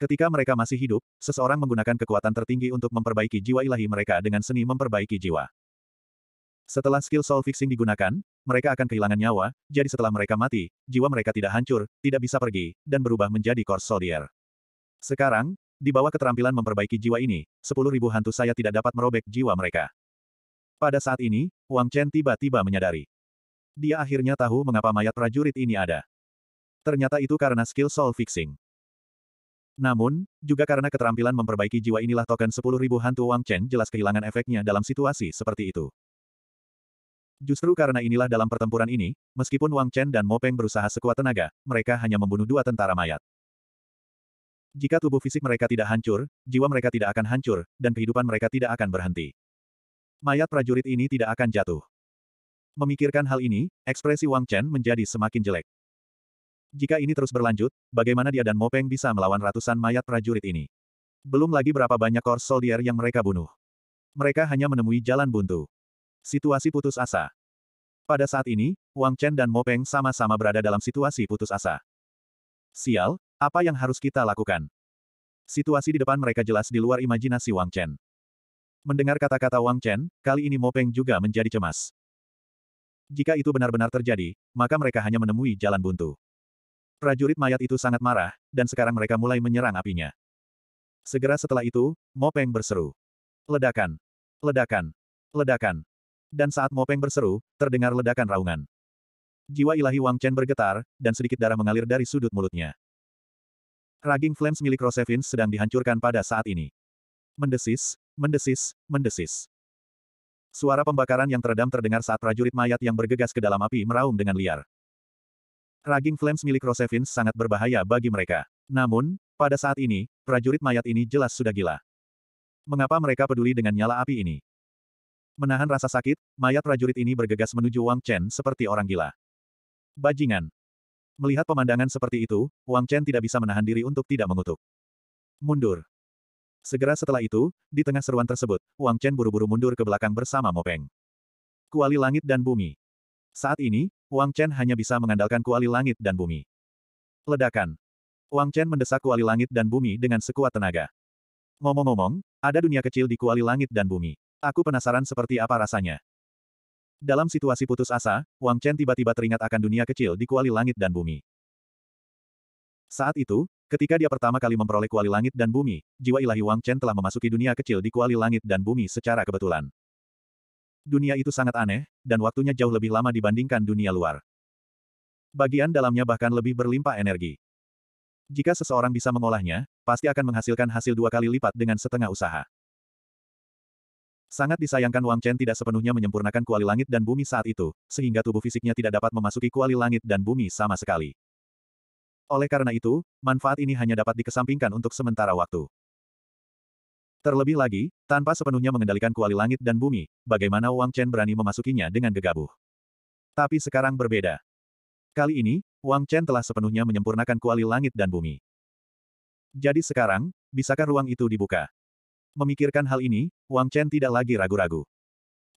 Ketika mereka masih hidup, seseorang menggunakan kekuatan tertinggi untuk memperbaiki jiwa ilahi mereka dengan seni memperbaiki jiwa. Setelah skill soul fixing digunakan, mereka akan kehilangan nyawa, jadi setelah mereka mati, jiwa mereka tidak hancur, tidak bisa pergi, dan berubah menjadi core soldier. Sekarang, di bawah keterampilan memperbaiki jiwa ini, 10.000 hantu saya tidak dapat merobek jiwa mereka. Pada saat ini, Wang Chen tiba-tiba menyadari. Dia akhirnya tahu mengapa mayat prajurit ini ada. Ternyata itu karena skill soul fixing. Namun, juga karena keterampilan memperbaiki jiwa inilah token 10.000 hantu Wang Chen jelas kehilangan efeknya dalam situasi seperti itu. Justru karena inilah dalam pertempuran ini, meskipun Wang Chen dan Mo Peng berusaha sekuat tenaga, mereka hanya membunuh dua tentara mayat. Jika tubuh fisik mereka tidak hancur, jiwa mereka tidak akan hancur, dan kehidupan mereka tidak akan berhenti. Mayat prajurit ini tidak akan jatuh. Memikirkan hal ini, ekspresi Wang Chen menjadi semakin jelek. Jika ini terus berlanjut, bagaimana dia dan Mopeng bisa melawan ratusan mayat prajurit ini? Belum lagi berapa banyak kors soldier yang mereka bunuh. Mereka hanya menemui jalan buntu. Situasi putus asa. Pada saat ini, Wang Chen dan Mopeng sama-sama berada dalam situasi putus asa. Sial, apa yang harus kita lakukan? Situasi di depan mereka jelas di luar imajinasi Wang Chen. Mendengar kata-kata Wang Chen, kali ini Mopeng juga menjadi cemas. Jika itu benar-benar terjadi, maka mereka hanya menemui jalan buntu. Prajurit mayat itu sangat marah, dan sekarang mereka mulai menyerang apinya. Segera setelah itu, Mopeng berseru. Ledakan! Ledakan! Ledakan! Dan saat Mopeng berseru, terdengar ledakan raungan. Jiwa ilahi Wang Chen bergetar, dan sedikit darah mengalir dari sudut mulutnya. Raging Flames milik Rosevins sedang dihancurkan pada saat ini. Mendesis, mendesis, mendesis. Suara pembakaran yang teredam terdengar saat prajurit mayat yang bergegas ke dalam api meraung dengan liar. Raging Flames milik Rosevins sangat berbahaya bagi mereka. Namun, pada saat ini, prajurit mayat ini jelas sudah gila. Mengapa mereka peduli dengan nyala api ini? Menahan rasa sakit, mayat prajurit ini bergegas menuju Wang Chen seperti orang gila. Bajingan. Melihat pemandangan seperti itu, Wang Chen tidak bisa menahan diri untuk tidak mengutuk. Mundur. Segera setelah itu, di tengah seruan tersebut, Wang Chen buru-buru mundur ke belakang bersama Mopeng. Kuali langit dan bumi. Saat ini, Wang Chen hanya bisa mengandalkan kuali langit dan bumi. Ledakan. Wang Chen mendesak kuali langit dan bumi dengan sekuat tenaga. Ngomong-ngomong, ada dunia kecil di kuali langit dan bumi. Aku penasaran seperti apa rasanya. Dalam situasi putus asa, Wang Chen tiba-tiba teringat akan dunia kecil di kuali langit dan bumi. Saat itu, ketika dia pertama kali memperoleh kuali langit dan bumi, jiwa ilahi Wang Chen telah memasuki dunia kecil di kuali langit dan bumi secara kebetulan dunia itu sangat aneh, dan waktunya jauh lebih lama dibandingkan dunia luar. Bagian dalamnya bahkan lebih berlimpah energi. Jika seseorang bisa mengolahnya, pasti akan menghasilkan hasil dua kali lipat dengan setengah usaha. Sangat disayangkan Wang Chen tidak sepenuhnya menyempurnakan kuali langit dan bumi saat itu, sehingga tubuh fisiknya tidak dapat memasuki kuali langit dan bumi sama sekali. Oleh karena itu, manfaat ini hanya dapat dikesampingkan untuk sementara waktu. Terlebih lagi, tanpa sepenuhnya mengendalikan kuali langit dan bumi, bagaimana Wang Chen berani memasukinya dengan gegabah. Tapi sekarang berbeda. Kali ini, Wang Chen telah sepenuhnya menyempurnakan kuali langit dan bumi. Jadi sekarang, bisakah ruang itu dibuka? Memikirkan hal ini, Wang Chen tidak lagi ragu-ragu.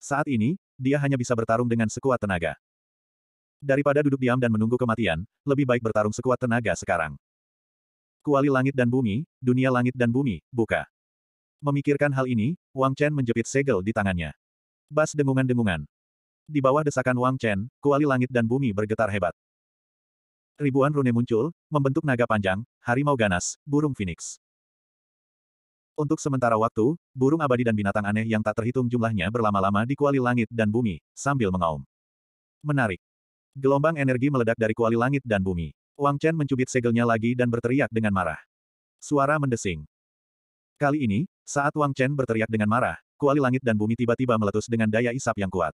Saat ini, dia hanya bisa bertarung dengan sekuat tenaga. Daripada duduk diam dan menunggu kematian, lebih baik bertarung sekuat tenaga sekarang. Kuali langit dan bumi, dunia langit dan bumi, buka. Memikirkan hal ini, Wang Chen menjepit segel di tangannya. Bas dengungan-dengungan. Di bawah desakan Wang Chen, kuali langit dan bumi bergetar hebat. Ribuan rune muncul, membentuk naga panjang, harimau ganas, burung phoenix. Untuk sementara waktu, burung abadi dan binatang aneh yang tak terhitung jumlahnya berlama-lama di kuali langit dan bumi, sambil mengaum. Menarik. Gelombang energi meledak dari kuali langit dan bumi. Wang Chen mencubit segelnya lagi dan berteriak dengan marah. Suara mendesing. Kali ini, saat Wang Chen berteriak dengan marah, kuali langit dan bumi tiba-tiba meletus dengan daya isap yang kuat.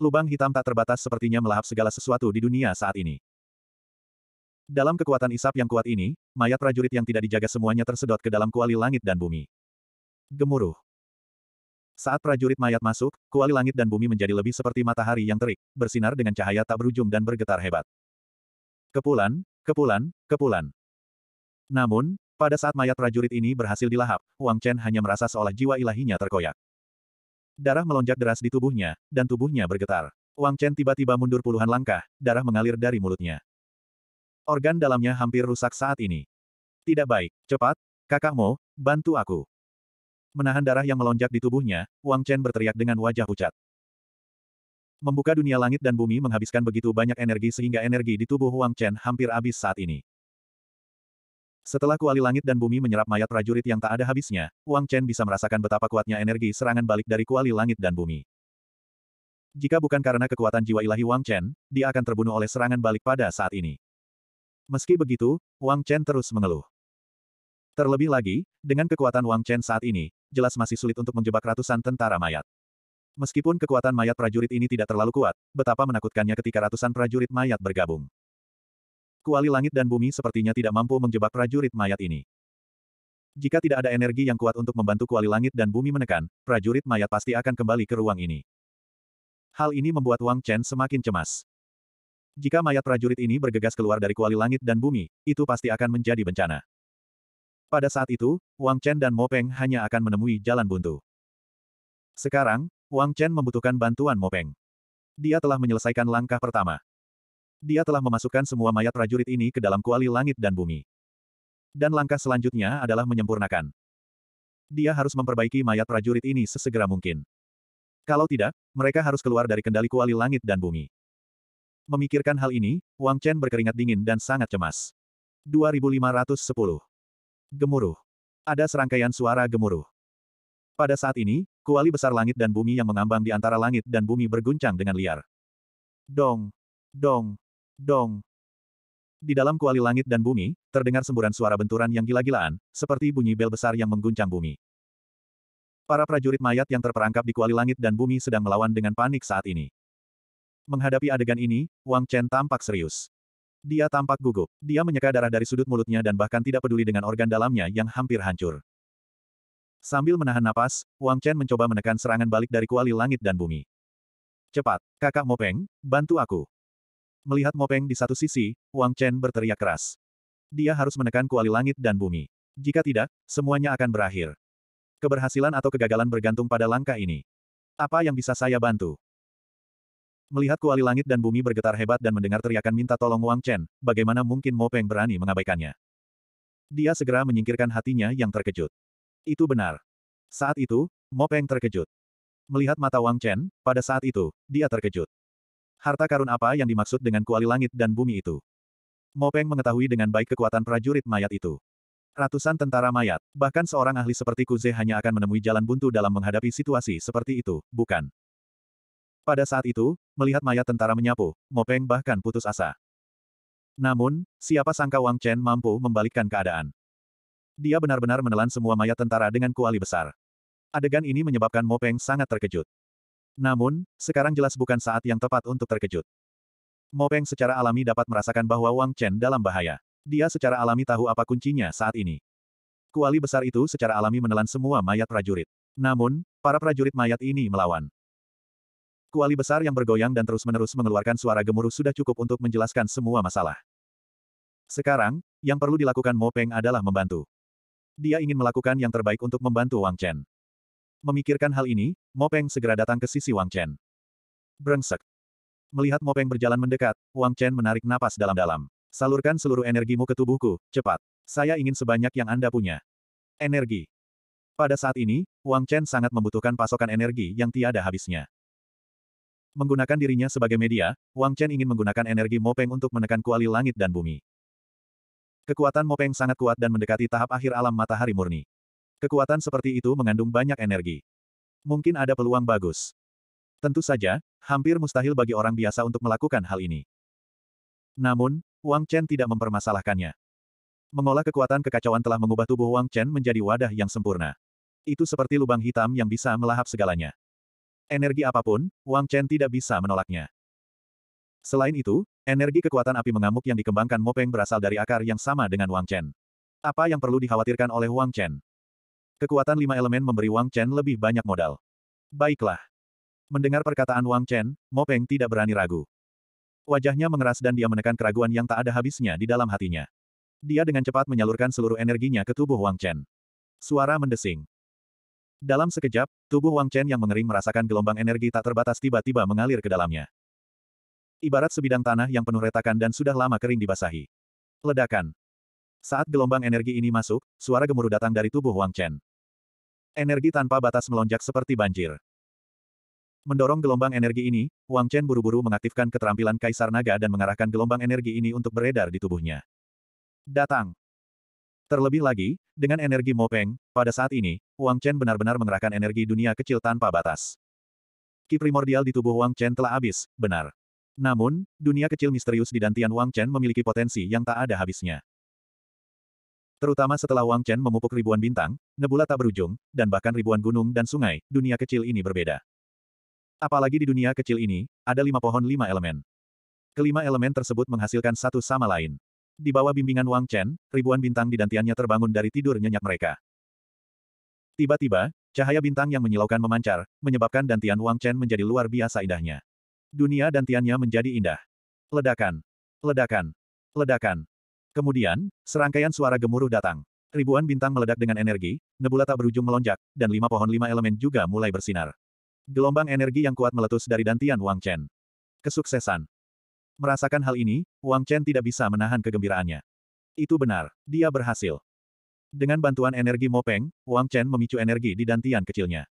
Lubang hitam tak terbatas sepertinya melahap segala sesuatu di dunia saat ini. Dalam kekuatan isap yang kuat ini, mayat prajurit yang tidak dijaga semuanya tersedot ke dalam kuali langit dan bumi. Gemuruh. Saat prajurit mayat masuk, kuali langit dan bumi menjadi lebih seperti matahari yang terik, bersinar dengan cahaya tak berujung dan bergetar hebat. Kepulan, kepulan, kepulan. Namun, pada saat mayat prajurit ini berhasil dilahap, Wang Chen hanya merasa seolah jiwa ilahinya terkoyak. Darah melonjak deras di tubuhnya, dan tubuhnya bergetar. Wang Chen tiba-tiba mundur puluhan langkah, darah mengalir dari mulutnya. Organ dalamnya hampir rusak saat ini. Tidak baik, cepat, kakakmu, bantu aku. Menahan darah yang melonjak di tubuhnya, Wang Chen berteriak dengan wajah pucat. Membuka dunia langit dan bumi menghabiskan begitu banyak energi sehingga energi di tubuh Wang Chen hampir habis saat ini. Setelah kuali langit dan bumi menyerap mayat prajurit yang tak ada habisnya, Wang Chen bisa merasakan betapa kuatnya energi serangan balik dari kuali langit dan bumi. Jika bukan karena kekuatan jiwa ilahi Wang Chen, dia akan terbunuh oleh serangan balik pada saat ini. Meski begitu, Wang Chen terus mengeluh. Terlebih lagi, dengan kekuatan Wang Chen saat ini, jelas masih sulit untuk menjebak ratusan tentara mayat. Meskipun kekuatan mayat prajurit ini tidak terlalu kuat, betapa menakutkannya ketika ratusan prajurit mayat bergabung. Kuali langit dan bumi sepertinya tidak mampu menjebak prajurit mayat ini. Jika tidak ada energi yang kuat untuk membantu kuali langit dan bumi menekan, prajurit mayat pasti akan kembali ke ruang ini. Hal ini membuat Wang Chen semakin cemas. Jika mayat prajurit ini bergegas keluar dari kuali langit dan bumi, itu pasti akan menjadi bencana. Pada saat itu, Wang Chen dan Mo Peng hanya akan menemui jalan buntu. Sekarang, Wang Chen membutuhkan bantuan Mo Peng. Dia telah menyelesaikan langkah pertama. Dia telah memasukkan semua mayat prajurit ini ke dalam kuali langit dan bumi. Dan langkah selanjutnya adalah menyempurnakan. Dia harus memperbaiki mayat prajurit ini sesegera mungkin. Kalau tidak, mereka harus keluar dari kendali kuali langit dan bumi. Memikirkan hal ini, Wang Chen berkeringat dingin dan sangat cemas. 2510. Gemuruh. Ada serangkaian suara gemuruh. Pada saat ini, kuali besar langit dan bumi yang mengambang di antara langit dan bumi berguncang dengan liar. Dong, dong, Dong. Di dalam kuali langit dan bumi, terdengar semburan suara benturan yang gila-gilaan, seperti bunyi bel besar yang mengguncang bumi. Para prajurit mayat yang terperangkap di kuali langit dan bumi sedang melawan dengan panik saat ini. Menghadapi adegan ini, Wang Chen tampak serius. Dia tampak gugup. Dia menyeka darah dari sudut mulutnya dan bahkan tidak peduli dengan organ dalamnya yang hampir hancur. Sambil menahan napas, Wang Chen mencoba menekan serangan balik dari kuali langit dan bumi. Cepat, kakak Mopeng, bantu aku. Melihat Mopeng di satu sisi, Wang Chen berteriak keras. Dia harus menekan kuali langit dan bumi. Jika tidak, semuanya akan berakhir. Keberhasilan atau kegagalan bergantung pada langkah ini. Apa yang bisa saya bantu? Melihat kuali langit dan bumi bergetar hebat dan mendengar teriakan minta tolong Wang Chen, bagaimana mungkin Mopeng berani mengabaikannya? Dia segera menyingkirkan hatinya yang terkejut. Itu benar. Saat itu, Mopeng terkejut. Melihat mata Wang Chen, pada saat itu, dia terkejut. Harta karun apa yang dimaksud dengan kuali langit dan bumi itu? Mopeng mengetahui dengan baik kekuatan prajurit mayat itu. Ratusan tentara mayat, bahkan seorang ahli seperti Kuze hanya akan menemui jalan buntu dalam menghadapi situasi seperti itu, bukan? Pada saat itu, melihat mayat tentara menyapu, Mopeng bahkan putus asa. Namun, siapa sangka Wang Chen mampu membalikkan keadaan. Dia benar-benar menelan semua mayat tentara dengan kuali besar. Adegan ini menyebabkan Mopeng sangat terkejut. Namun, sekarang jelas bukan saat yang tepat untuk terkejut. Mopeng secara alami dapat merasakan bahwa Wang Chen dalam bahaya. Dia secara alami tahu apa kuncinya saat ini. Kuali besar itu secara alami menelan semua mayat prajurit. Namun, para prajurit mayat ini melawan. Kuali besar yang bergoyang dan terus-menerus mengeluarkan suara gemuruh sudah cukup untuk menjelaskan semua masalah. Sekarang, yang perlu dilakukan Mopeng adalah membantu. Dia ingin melakukan yang terbaik untuk membantu Wang Chen. Memikirkan hal ini, Mopeng segera datang ke sisi Wang Chen. Brengsek. Melihat Mopeng berjalan mendekat, Wang Chen menarik napas dalam-dalam. Salurkan seluruh energimu ke tubuhku, cepat. Saya ingin sebanyak yang Anda punya. Energi. Pada saat ini, Wang Chen sangat membutuhkan pasokan energi yang tiada habisnya. Menggunakan dirinya sebagai media, Wang Chen ingin menggunakan energi Mopeng untuk menekan kuali langit dan bumi. Kekuatan Mopeng sangat kuat dan mendekati tahap akhir alam matahari murni. Kekuatan seperti itu mengandung banyak energi. Mungkin ada peluang bagus. Tentu saja, hampir mustahil bagi orang biasa untuk melakukan hal ini. Namun, Wang Chen tidak mempermasalahkannya. Mengolah kekuatan kekacauan telah mengubah tubuh Wang Chen menjadi wadah yang sempurna. Itu seperti lubang hitam yang bisa melahap segalanya. Energi apapun, Wang Chen tidak bisa menolaknya. Selain itu, energi kekuatan api mengamuk yang dikembangkan Mopeng berasal dari akar yang sama dengan Wang Chen. Apa yang perlu dikhawatirkan oleh Wang Chen? Kekuatan lima elemen memberi Wang Chen lebih banyak modal. Baiklah. Mendengar perkataan Wang Chen, Mo Peng tidak berani ragu. Wajahnya mengeras dan dia menekan keraguan yang tak ada habisnya di dalam hatinya. Dia dengan cepat menyalurkan seluruh energinya ke tubuh Wang Chen. Suara mendesing. Dalam sekejap, tubuh Wang Chen yang mengering merasakan gelombang energi tak terbatas tiba-tiba mengalir ke dalamnya. Ibarat sebidang tanah yang penuh retakan dan sudah lama kering dibasahi. Ledakan. Saat gelombang energi ini masuk, suara gemuruh datang dari tubuh Wang Chen. Energi tanpa batas melonjak seperti banjir. Mendorong gelombang energi ini, Wang Chen buru-buru mengaktifkan keterampilan Kaisar Naga dan mengarahkan gelombang energi ini untuk beredar di tubuhnya. Datang. Terlebih lagi, dengan energi Mopeng, pada saat ini, Wang Chen benar-benar mengerahkan energi dunia kecil tanpa batas. Ki primordial di tubuh Wang Chen telah habis, benar. Namun, dunia kecil misterius di dantian Wang Chen memiliki potensi yang tak ada habisnya. Terutama setelah Wang Chen memupuk ribuan bintang, nebula tak berujung, dan bahkan ribuan gunung dan sungai, dunia kecil ini berbeda. Apalagi di dunia kecil ini, ada lima pohon lima elemen. Kelima elemen tersebut menghasilkan satu sama lain. Di bawah bimbingan Wang Chen, ribuan bintang di dantiannya terbangun dari tidur nyenyak mereka. Tiba-tiba, cahaya bintang yang menyilaukan memancar, menyebabkan dantian Wang Chen menjadi luar biasa indahnya. Dunia dantiannya menjadi indah. Ledakan. Ledakan. Ledakan. Kemudian, serangkaian suara gemuruh datang. Ribuan bintang meledak dengan energi, nebula tak berujung melonjak, dan lima pohon lima elemen juga mulai bersinar. Gelombang energi yang kuat meletus dari dantian Wang Chen. Kesuksesan. Merasakan hal ini, Wang Chen tidak bisa menahan kegembiraannya. Itu benar, dia berhasil. Dengan bantuan energi Mopeng, Wang Chen memicu energi di dantian kecilnya.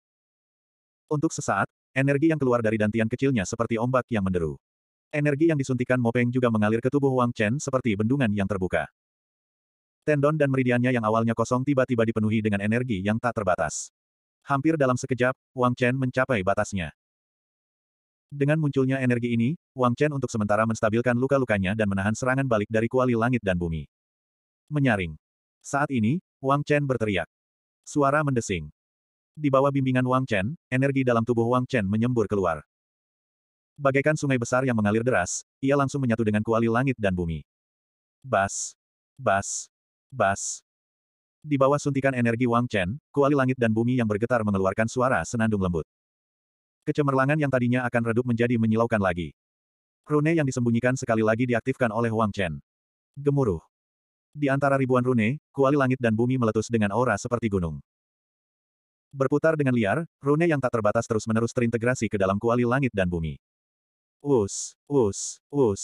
Untuk sesaat, energi yang keluar dari dantian kecilnya seperti ombak yang menderu. Energi yang disuntikan Mopeng juga mengalir ke tubuh Wang Chen seperti bendungan yang terbuka. Tendon dan meridiannya yang awalnya kosong tiba-tiba dipenuhi dengan energi yang tak terbatas. Hampir dalam sekejap, Wang Chen mencapai batasnya. Dengan munculnya energi ini, Wang Chen untuk sementara menstabilkan luka-lukanya dan menahan serangan balik dari kuali langit dan bumi. Menyaring. Saat ini, Wang Chen berteriak. Suara mendesing. Di bawah bimbingan Wang Chen, energi dalam tubuh Wang Chen menyembur keluar. Bagaikan sungai besar yang mengalir deras, ia langsung menyatu dengan kuali langit dan bumi. Bas! Bas! Bas! Di bawah suntikan energi Wang Chen, kuali langit dan bumi yang bergetar mengeluarkan suara senandung lembut. Kecemerlangan yang tadinya akan redup menjadi menyilaukan lagi. Rune yang disembunyikan sekali lagi diaktifkan oleh Wang Chen. Gemuruh. Di antara ribuan rune, kuali langit dan bumi meletus dengan aura seperti gunung. Berputar dengan liar, rune yang tak terbatas terus-menerus terintegrasi ke dalam kuali langit dan bumi. Us, us, us.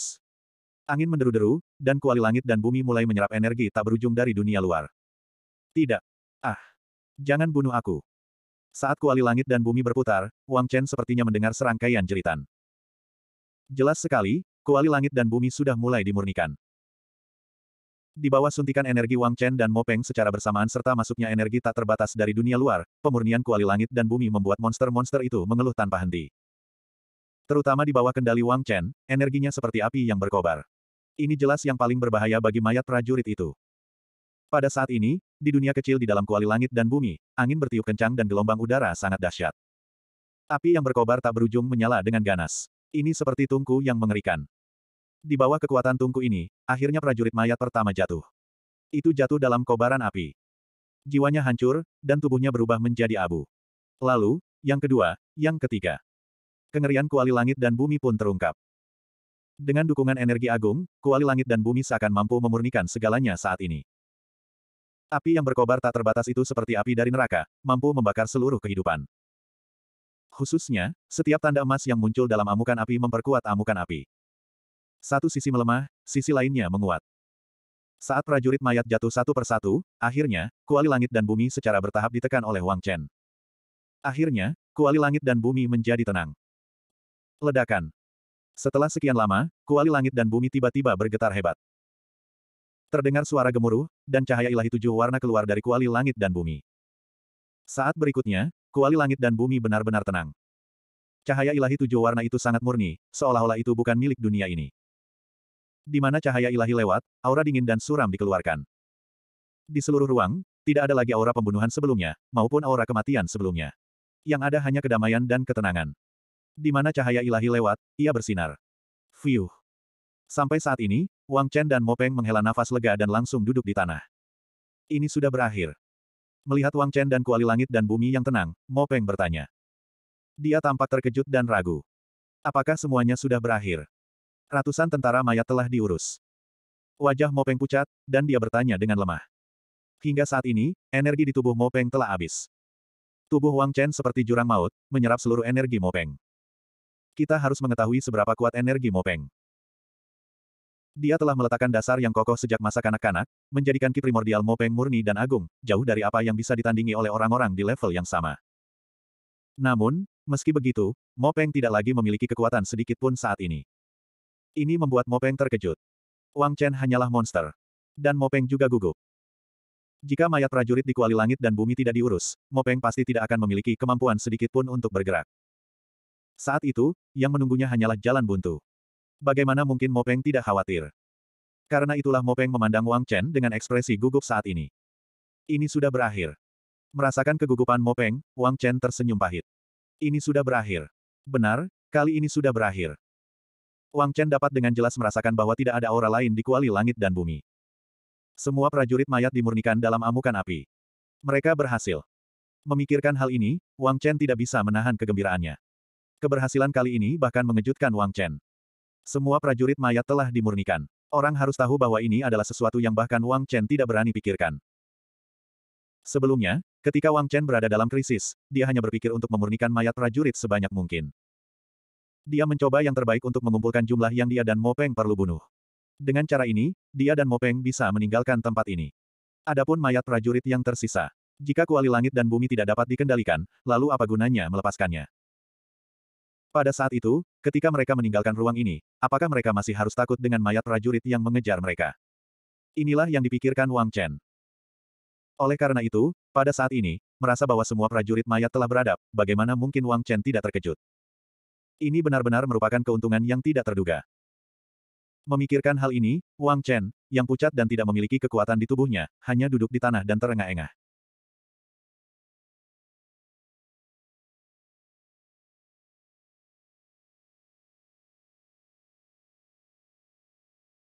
Angin menderu-deru, dan kuali langit dan bumi mulai menyerap energi tak berujung dari dunia luar. Tidak. Ah. Jangan bunuh aku. Saat kuali langit dan bumi berputar, Wang Chen sepertinya mendengar serangkaian jeritan. Jelas sekali, kuali langit dan bumi sudah mulai dimurnikan. Di bawah suntikan energi Wang Chen dan Mo Peng secara bersamaan serta masuknya energi tak terbatas dari dunia luar, pemurnian kuali langit dan bumi membuat monster-monster itu mengeluh tanpa henti. Terutama di bawah kendali Wang Chen, energinya seperti api yang berkobar. Ini jelas yang paling berbahaya bagi mayat prajurit itu. Pada saat ini, di dunia kecil di dalam kuali langit dan bumi, angin bertiup kencang dan gelombang udara sangat dahsyat. Api yang berkobar tak berujung menyala dengan ganas. Ini seperti tungku yang mengerikan. Di bawah kekuatan tungku ini, akhirnya prajurit mayat pertama jatuh. Itu jatuh dalam kobaran api. Jiwanya hancur, dan tubuhnya berubah menjadi abu. Lalu, yang kedua, yang ketiga kengerian kuali langit dan bumi pun terungkap. Dengan dukungan energi agung, kuali langit dan bumi seakan mampu memurnikan segalanya saat ini. Api yang berkobar tak terbatas itu seperti api dari neraka, mampu membakar seluruh kehidupan. Khususnya, setiap tanda emas yang muncul dalam amukan api memperkuat amukan api. Satu sisi melemah, sisi lainnya menguat. Saat prajurit mayat jatuh satu persatu, akhirnya, kuali langit dan bumi secara bertahap ditekan oleh Wang Chen. Akhirnya, kuali langit dan bumi menjadi tenang. Ledakan. Setelah sekian lama, kuali langit dan bumi tiba-tiba bergetar hebat. Terdengar suara gemuruh, dan cahaya ilahi tujuh warna keluar dari kuali langit dan bumi. Saat berikutnya, kuali langit dan bumi benar-benar tenang. Cahaya ilahi tujuh warna itu sangat murni, seolah-olah itu bukan milik dunia ini. Di mana cahaya ilahi lewat, aura dingin dan suram dikeluarkan. Di seluruh ruang, tidak ada lagi aura pembunuhan sebelumnya, maupun aura kematian sebelumnya. Yang ada hanya kedamaian dan ketenangan di mana cahaya ilahi lewat, ia bersinar. Fiuh. Sampai saat ini, Wang Chen dan Mo Peng menghela nafas lega dan langsung duduk di tanah. Ini sudah berakhir. Melihat Wang Chen dan kuali langit dan bumi yang tenang, Mo Peng bertanya. Dia tampak terkejut dan ragu. Apakah semuanya sudah berakhir? Ratusan tentara mayat telah diurus. Wajah Mo Peng pucat, dan dia bertanya dengan lemah. Hingga saat ini, energi di tubuh Mo Peng telah habis. Tubuh Wang Chen seperti jurang maut, menyerap seluruh energi Mo Peng. Kita harus mengetahui seberapa kuat energi Mopeng. Dia telah meletakkan dasar yang kokoh sejak masa kanak-kanak, menjadikan ki primordial Mopeng murni dan agung, jauh dari apa yang bisa ditandingi oleh orang-orang di level yang sama. Namun, meski begitu, Mopeng tidak lagi memiliki kekuatan sedikit pun saat ini. Ini membuat Mopeng terkejut. Wang Chen hanyalah monster. Dan Mopeng juga gugup. Jika mayat prajurit di kuali langit dan bumi tidak diurus, Mopeng pasti tidak akan memiliki kemampuan sedikit pun untuk bergerak. Saat itu, yang menunggunya hanyalah jalan buntu. Bagaimana mungkin Mopeng tidak khawatir? Karena itulah Mopeng memandang Wang Chen dengan ekspresi gugup saat ini. Ini sudah berakhir. Merasakan kegugupan Mopeng, Wang Chen tersenyum pahit. Ini sudah berakhir. Benar, kali ini sudah berakhir. Wang Chen dapat dengan jelas merasakan bahwa tidak ada aura lain di kuali langit dan bumi. Semua prajurit mayat dimurnikan dalam amukan api. Mereka berhasil. Memikirkan hal ini, Wang Chen tidak bisa menahan kegembiraannya. Keberhasilan kali ini bahkan mengejutkan Wang Chen. Semua prajurit mayat telah dimurnikan. Orang harus tahu bahwa ini adalah sesuatu yang bahkan Wang Chen tidak berani pikirkan. Sebelumnya, ketika Wang Chen berada dalam krisis, dia hanya berpikir untuk memurnikan mayat prajurit sebanyak mungkin. Dia mencoba yang terbaik untuk mengumpulkan jumlah yang dia dan Mo Peng perlu bunuh. Dengan cara ini, dia dan Mo Peng bisa meninggalkan tempat ini. Adapun mayat prajurit yang tersisa. Jika kuali langit dan bumi tidak dapat dikendalikan, lalu apa gunanya melepaskannya? Pada saat itu, ketika mereka meninggalkan ruang ini, apakah mereka masih harus takut dengan mayat prajurit yang mengejar mereka? Inilah yang dipikirkan Wang Chen. Oleh karena itu, pada saat ini, merasa bahwa semua prajurit mayat telah beradab, bagaimana mungkin Wang Chen tidak terkejut? Ini benar-benar merupakan keuntungan yang tidak terduga. Memikirkan hal ini, Wang Chen, yang pucat dan tidak memiliki kekuatan di tubuhnya, hanya duduk di tanah dan terengah-engah.